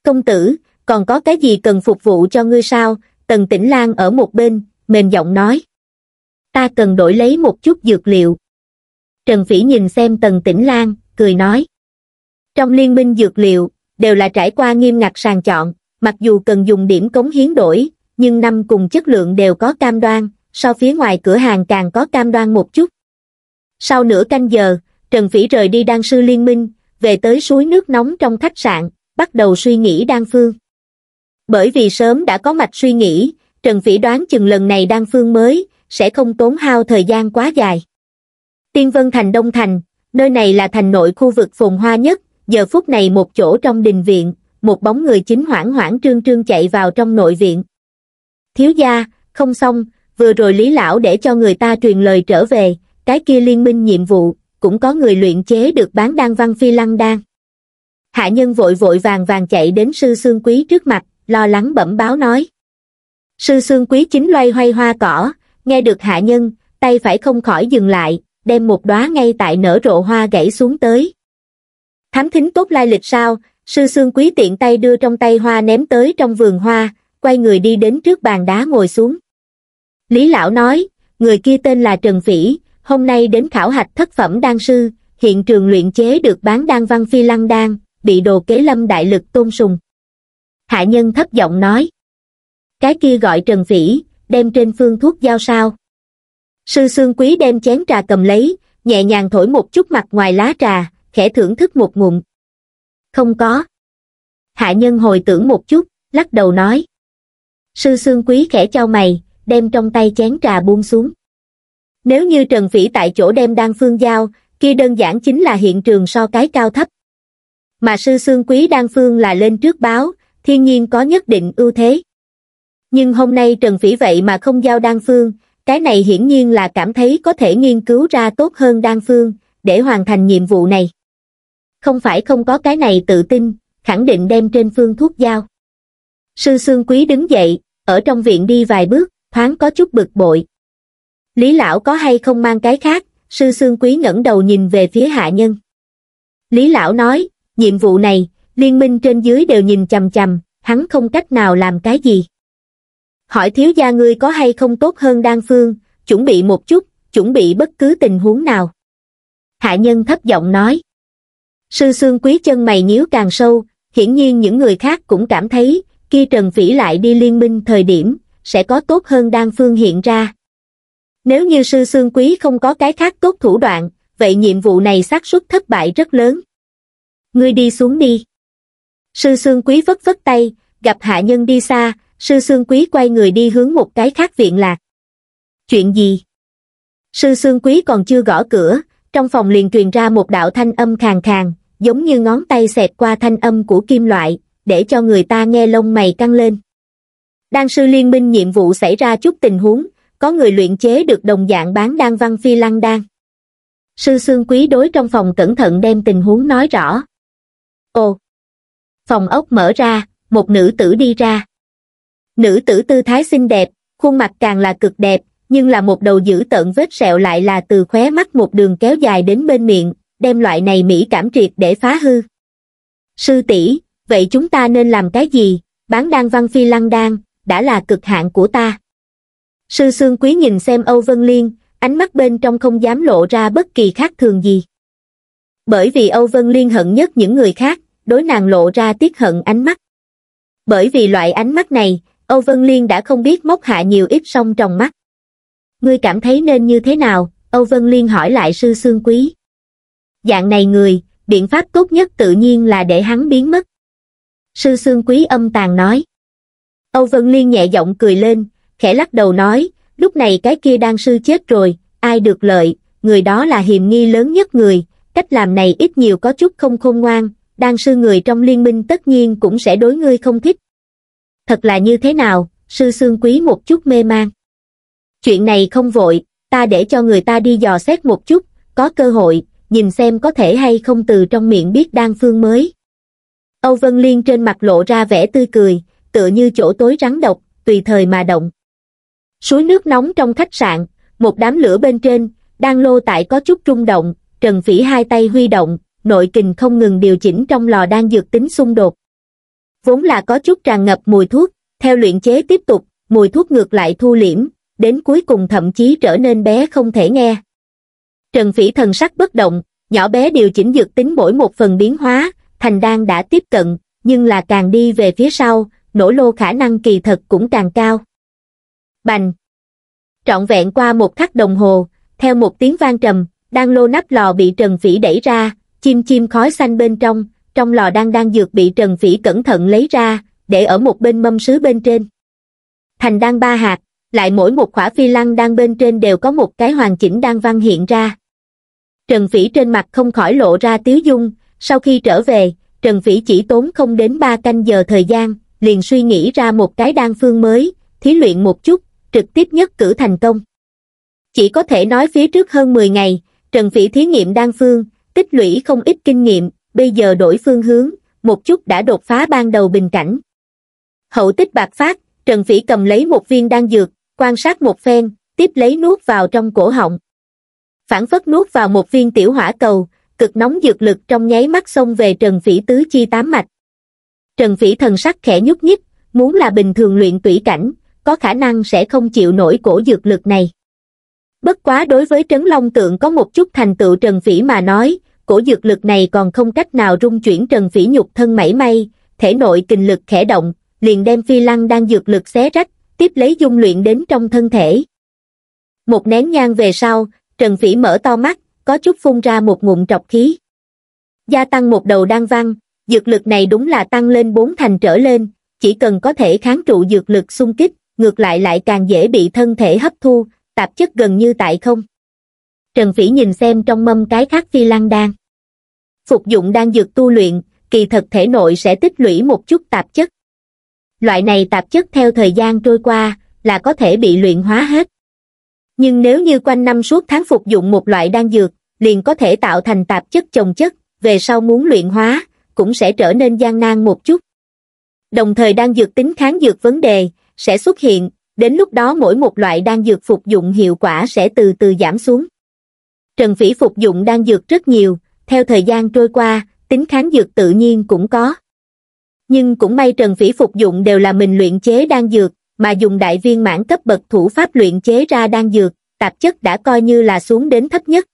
[SPEAKER 1] Công tử, còn có cái gì cần phục vụ cho ngươi sao? Tần Tĩnh Lan ở một bên, mềm giọng nói. Ta cần đổi lấy một chút dược liệu. Trần Phỉ nhìn xem Tần Tĩnh Lan, cười nói. Trong liên minh dược liệu, đều là trải qua nghiêm ngặt sàng chọn, mặc dù cần dùng điểm cống hiến đổi, nhưng năm cùng chất lượng đều có cam đoan, so phía ngoài cửa hàng càng có cam đoan một chút. Sau nửa canh giờ, Trần Phỉ rời đi đan sư liên minh, về tới suối nước nóng trong khách sạn, bắt đầu suy nghĩ đan phương. Bởi vì sớm đã có mạch suy nghĩ, Trần Phỉ đoán chừng lần này đan phương mới, sẽ không tốn hao thời gian quá dài. Tiên Vân Thành Đông Thành, nơi này là thành nội khu vực phồn hoa nhất, giờ phút này một chỗ trong đình viện, một bóng người chính hoảng hoảng trương trương chạy vào trong nội viện. Thiếu gia, không xong, vừa rồi Lý Lão để cho người ta truyền lời trở về, cái kia liên minh nhiệm vụ, cũng có người luyện chế được bán đan văn phi lăng đan. Hạ nhân vội vội vàng vàng chạy đến sư sương quý trước mặt, lo lắng bẩm báo nói. Sư sương quý chính loay hoay hoa cỏ, nghe được hạ nhân, tay phải không khỏi dừng lại, đem một đóa ngay tại nở rộ hoa gãy xuống tới. Thám thính tốt lai lịch sao, sư xương quý tiện tay đưa trong tay hoa ném tới trong vườn hoa, quay người đi đến trước bàn đá ngồi xuống. Lý lão nói, người kia tên là Trần Phỉ, hôm nay đến khảo hạch thất phẩm đan sư, hiện trường luyện chế được bán đan văn phi lăng đan, bị đồ kế lâm đại lực tôn sùng. Hạ nhân thấp giọng nói, cái kia gọi Trần Phỉ, đem trên phương thuốc giao sao. Sư Sương Quý đem chén trà cầm lấy, nhẹ nhàng thổi một chút mặt ngoài lá trà, khẽ thưởng thức một ngụm. Không có. Hạ nhân hồi tưởng một chút, lắc đầu nói. Sư Sương Quý khẽ trao mày, đem trong tay chén trà buông xuống. Nếu như Trần Phỉ tại chỗ đem đan phương giao, kia đơn giản chính là hiện trường so cái cao thấp. Mà sư sương quý đan phương là lên trước báo, thiên nhiên có nhất định ưu thế. Nhưng hôm nay Trần Phỉ vậy mà không giao đan phương, cái này hiển nhiên là cảm thấy có thể nghiên cứu ra tốt hơn đan phương, để hoàn thành nhiệm vụ này. Không phải không có cái này tự tin, khẳng định đem trên phương thuốc giao. Sư Sương Quý đứng dậy, ở trong viện đi vài bước, thoáng có chút bực bội. Lý lão có hay không mang cái khác, Sư Sương Quý ngẩng đầu nhìn về phía hạ nhân. Lý lão nói, nhiệm vụ này, liên minh trên dưới đều nhìn chằm chằm, hắn không cách nào làm cái gì hỏi thiếu gia ngươi có hay không tốt hơn đan phương, chuẩn bị một chút, chuẩn bị bất cứ tình huống nào. Hạ nhân thấp giọng nói. Sư xương quý chân mày nhíu càng sâu, hiển nhiên những người khác cũng cảm thấy, khi Trần Phỉ lại đi liên minh thời điểm, sẽ có tốt hơn đan phương hiện ra. Nếu như sư xương quý không có cái khác tốt thủ đoạn, vậy nhiệm vụ này xác suất thất bại rất lớn. Ngươi đi xuống đi. Sư xương quý vất vất tay, gặp hạ nhân đi xa, sư xương quý quay người đi hướng một cái khác viện lạc. Chuyện gì? Sư xương quý còn chưa gõ cửa, trong phòng liền truyền ra một đạo thanh âm khàn khàn, giống như ngón tay xẹt qua thanh âm của kim loại, để cho người ta nghe lông mày căng lên. Đan sư liên minh nhiệm vụ xảy ra chút tình huống, có người luyện chế được đồng dạng bán đan văn phi lăng đan. Sư xương quý đối trong phòng cẩn thận đem tình huống nói rõ. Ồ! Phòng ốc mở ra, một nữ tử đi ra. Nữ tử tư thái xinh đẹp, khuôn mặt càng là cực đẹp, nhưng là một đầu dữ tợn vết sẹo lại là từ khóe mắt một đường kéo dài đến bên miệng, đem loại này mỹ cảm triệt để phá hư. Sư tỷ, vậy chúng ta nên làm cái gì? Bán đan văn phi lăng đan, đã là cực hạn của ta. Sư Sương Quý nhìn xem Âu Vân Liên, ánh mắt bên trong không dám lộ ra bất kỳ khác thường gì. Bởi vì Âu Vân Liên hận nhất những người khác, đối nàng lộ ra tiếc hận ánh mắt. Bởi vì loại ánh mắt này, Âu Vân Liên đã không biết móc hạ nhiều ít song trong mắt. Ngươi cảm thấy nên như thế nào? Âu Vân Liên hỏi lại sư xương quý. Dạng này người, biện pháp tốt nhất tự nhiên là để hắn biến mất. Sư xương quý âm tàn nói. Âu Vân Liên nhẹ giọng cười lên, khẽ lắc đầu nói, lúc này cái kia đang sư chết rồi, ai được lợi, người đó là hiềm nghi lớn nhất người, cách làm này ít nhiều có chút không khôn ngoan, đang sư người trong liên minh tất nhiên cũng sẽ đối ngươi không thích, thật là như thế nào, sư xương quý một chút mê mang. Chuyện này không vội, ta để cho người ta đi dò xét một chút, có cơ hội, nhìn xem có thể hay không từ trong miệng biết đan phương mới. Âu Vân Liên trên mặt lộ ra vẻ tươi cười, tựa như chỗ tối rắn độc, tùy thời mà động. Suối nước nóng trong khách sạn, một đám lửa bên trên, đang lô tại có chút rung động, Trần Phỉ hai tay huy động, nội kình không ngừng điều chỉnh trong lò đang dược tính xung đột vốn là có chút tràn ngập mùi thuốc theo luyện chế tiếp tục mùi thuốc ngược lại thu liễm đến cuối cùng thậm chí trở nên bé không thể nghe trần phỉ thần sắc bất động nhỏ bé điều chỉnh dược tính mỗi một phần biến hóa thành đan đã tiếp cận nhưng là càng đi về phía sau nổ lô khả năng kỳ thật cũng càng cao bành trọn vẹn qua một khắc đồng hồ theo một tiếng vang trầm đan lô nắp lò bị trần phỉ đẩy ra chim chim khói xanh bên trong trong lò đang đang dược bị Trần Phỉ cẩn thận lấy ra, để ở một bên mâm sứ bên trên. Thành đan ba hạt, lại mỗi một khỏa phi lăng đang bên trên đều có một cái hoàn chỉnh đang văn hiện ra. Trần Phỉ trên mặt không khỏi lộ ra tiếu dung, sau khi trở về, Trần Phỉ chỉ tốn không đến ba canh giờ thời gian, liền suy nghĩ ra một cái đan phương mới, thí luyện một chút, trực tiếp nhất cử thành công. Chỉ có thể nói phía trước hơn 10 ngày, Trần Phỉ thí nghiệm đan phương, tích lũy không ít kinh nghiệm, bây giờ đổi phương hướng, một chút đã đột phá ban đầu bình cảnh. Hậu tích bạc phát, Trần Phỉ cầm lấy một viên đan dược, quan sát một phen, tiếp lấy nuốt vào trong cổ họng. Phản phất nuốt vào một viên tiểu hỏa cầu, cực nóng dược lực trong nháy mắt xông về Trần Phỉ tứ chi tám mạch. Trần Phỉ thần sắc khẽ nhúc nhích, muốn là bình thường luyện tủy cảnh, có khả năng sẽ không chịu nổi cổ dược lực này. Bất quá đối với Trấn Long Tượng có một chút thành tựu Trần Phỉ mà nói, cổ dược lực này còn không cách nào rung chuyển Trần Phỉ Nhục thân mảy may, thể nội kình lực khẽ động, liền đem phi lăng đang dược lực xé rách, tiếp lấy dung luyện đến trong thân thể. Một nén nhang về sau, Trần Phỉ mở to mắt, có chút phun ra một ngụm trọc khí. Gia tăng một đầu đan văn, dược lực này đúng là tăng lên bốn thành trở lên, chỉ cần có thể kháng trụ dược lực xung kích, ngược lại lại càng dễ bị thân thể hấp thu, tạp chất gần như tại không. Trần Phỉ nhìn xem trong mâm cái khác phi lăng đan. Phục dụng đan dược tu luyện, kỳ thật thể nội sẽ tích lũy một chút tạp chất. Loại này tạp chất theo thời gian trôi qua là có thể bị luyện hóa hết. Nhưng nếu như quanh năm suốt tháng phục dụng một loại đan dược, liền có thể tạo thành tạp chất chồng chất, về sau muốn luyện hóa, cũng sẽ trở nên gian nan một chút. Đồng thời đan dược tính kháng dược vấn đề sẽ xuất hiện, đến lúc đó mỗi một loại đan dược phục dụng hiệu quả sẽ từ từ giảm xuống. Trần Phỉ phục dụng đan dược rất nhiều, theo thời gian trôi qua, tính kháng dược tự nhiên cũng có. Nhưng cũng may Trần Phỉ phục dụng đều là mình luyện chế đan dược, mà dùng đại viên mãn cấp bậc thủ pháp luyện chế ra đan dược, tạp chất đã coi như là xuống đến thấp nhất.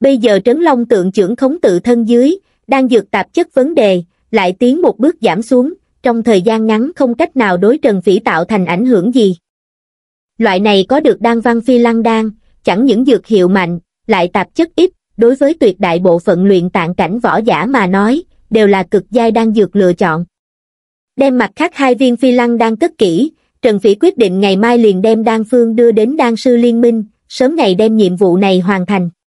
[SPEAKER 1] Bây giờ Trấn Long tượng trưởng khống tự thân dưới, đan dược tạp chất vấn đề, lại tiến một bước giảm xuống, trong thời gian ngắn không cách nào đối Trần Phỉ tạo thành ảnh hưởng gì. Loại này có được đan văn phi lăng đan, chẳng những dược hiệu mạnh, lại tạp chất ít, đối với tuyệt đại bộ phận luyện tạng cảnh võ giả mà nói, đều là cực giai đang dược lựa chọn. Đem mặt khác hai viên phi lăng đang cất kỹ, Trần Phỉ quyết định ngày mai liền đem đan phương đưa đến đan sư liên minh, sớm ngày đem nhiệm vụ này hoàn thành.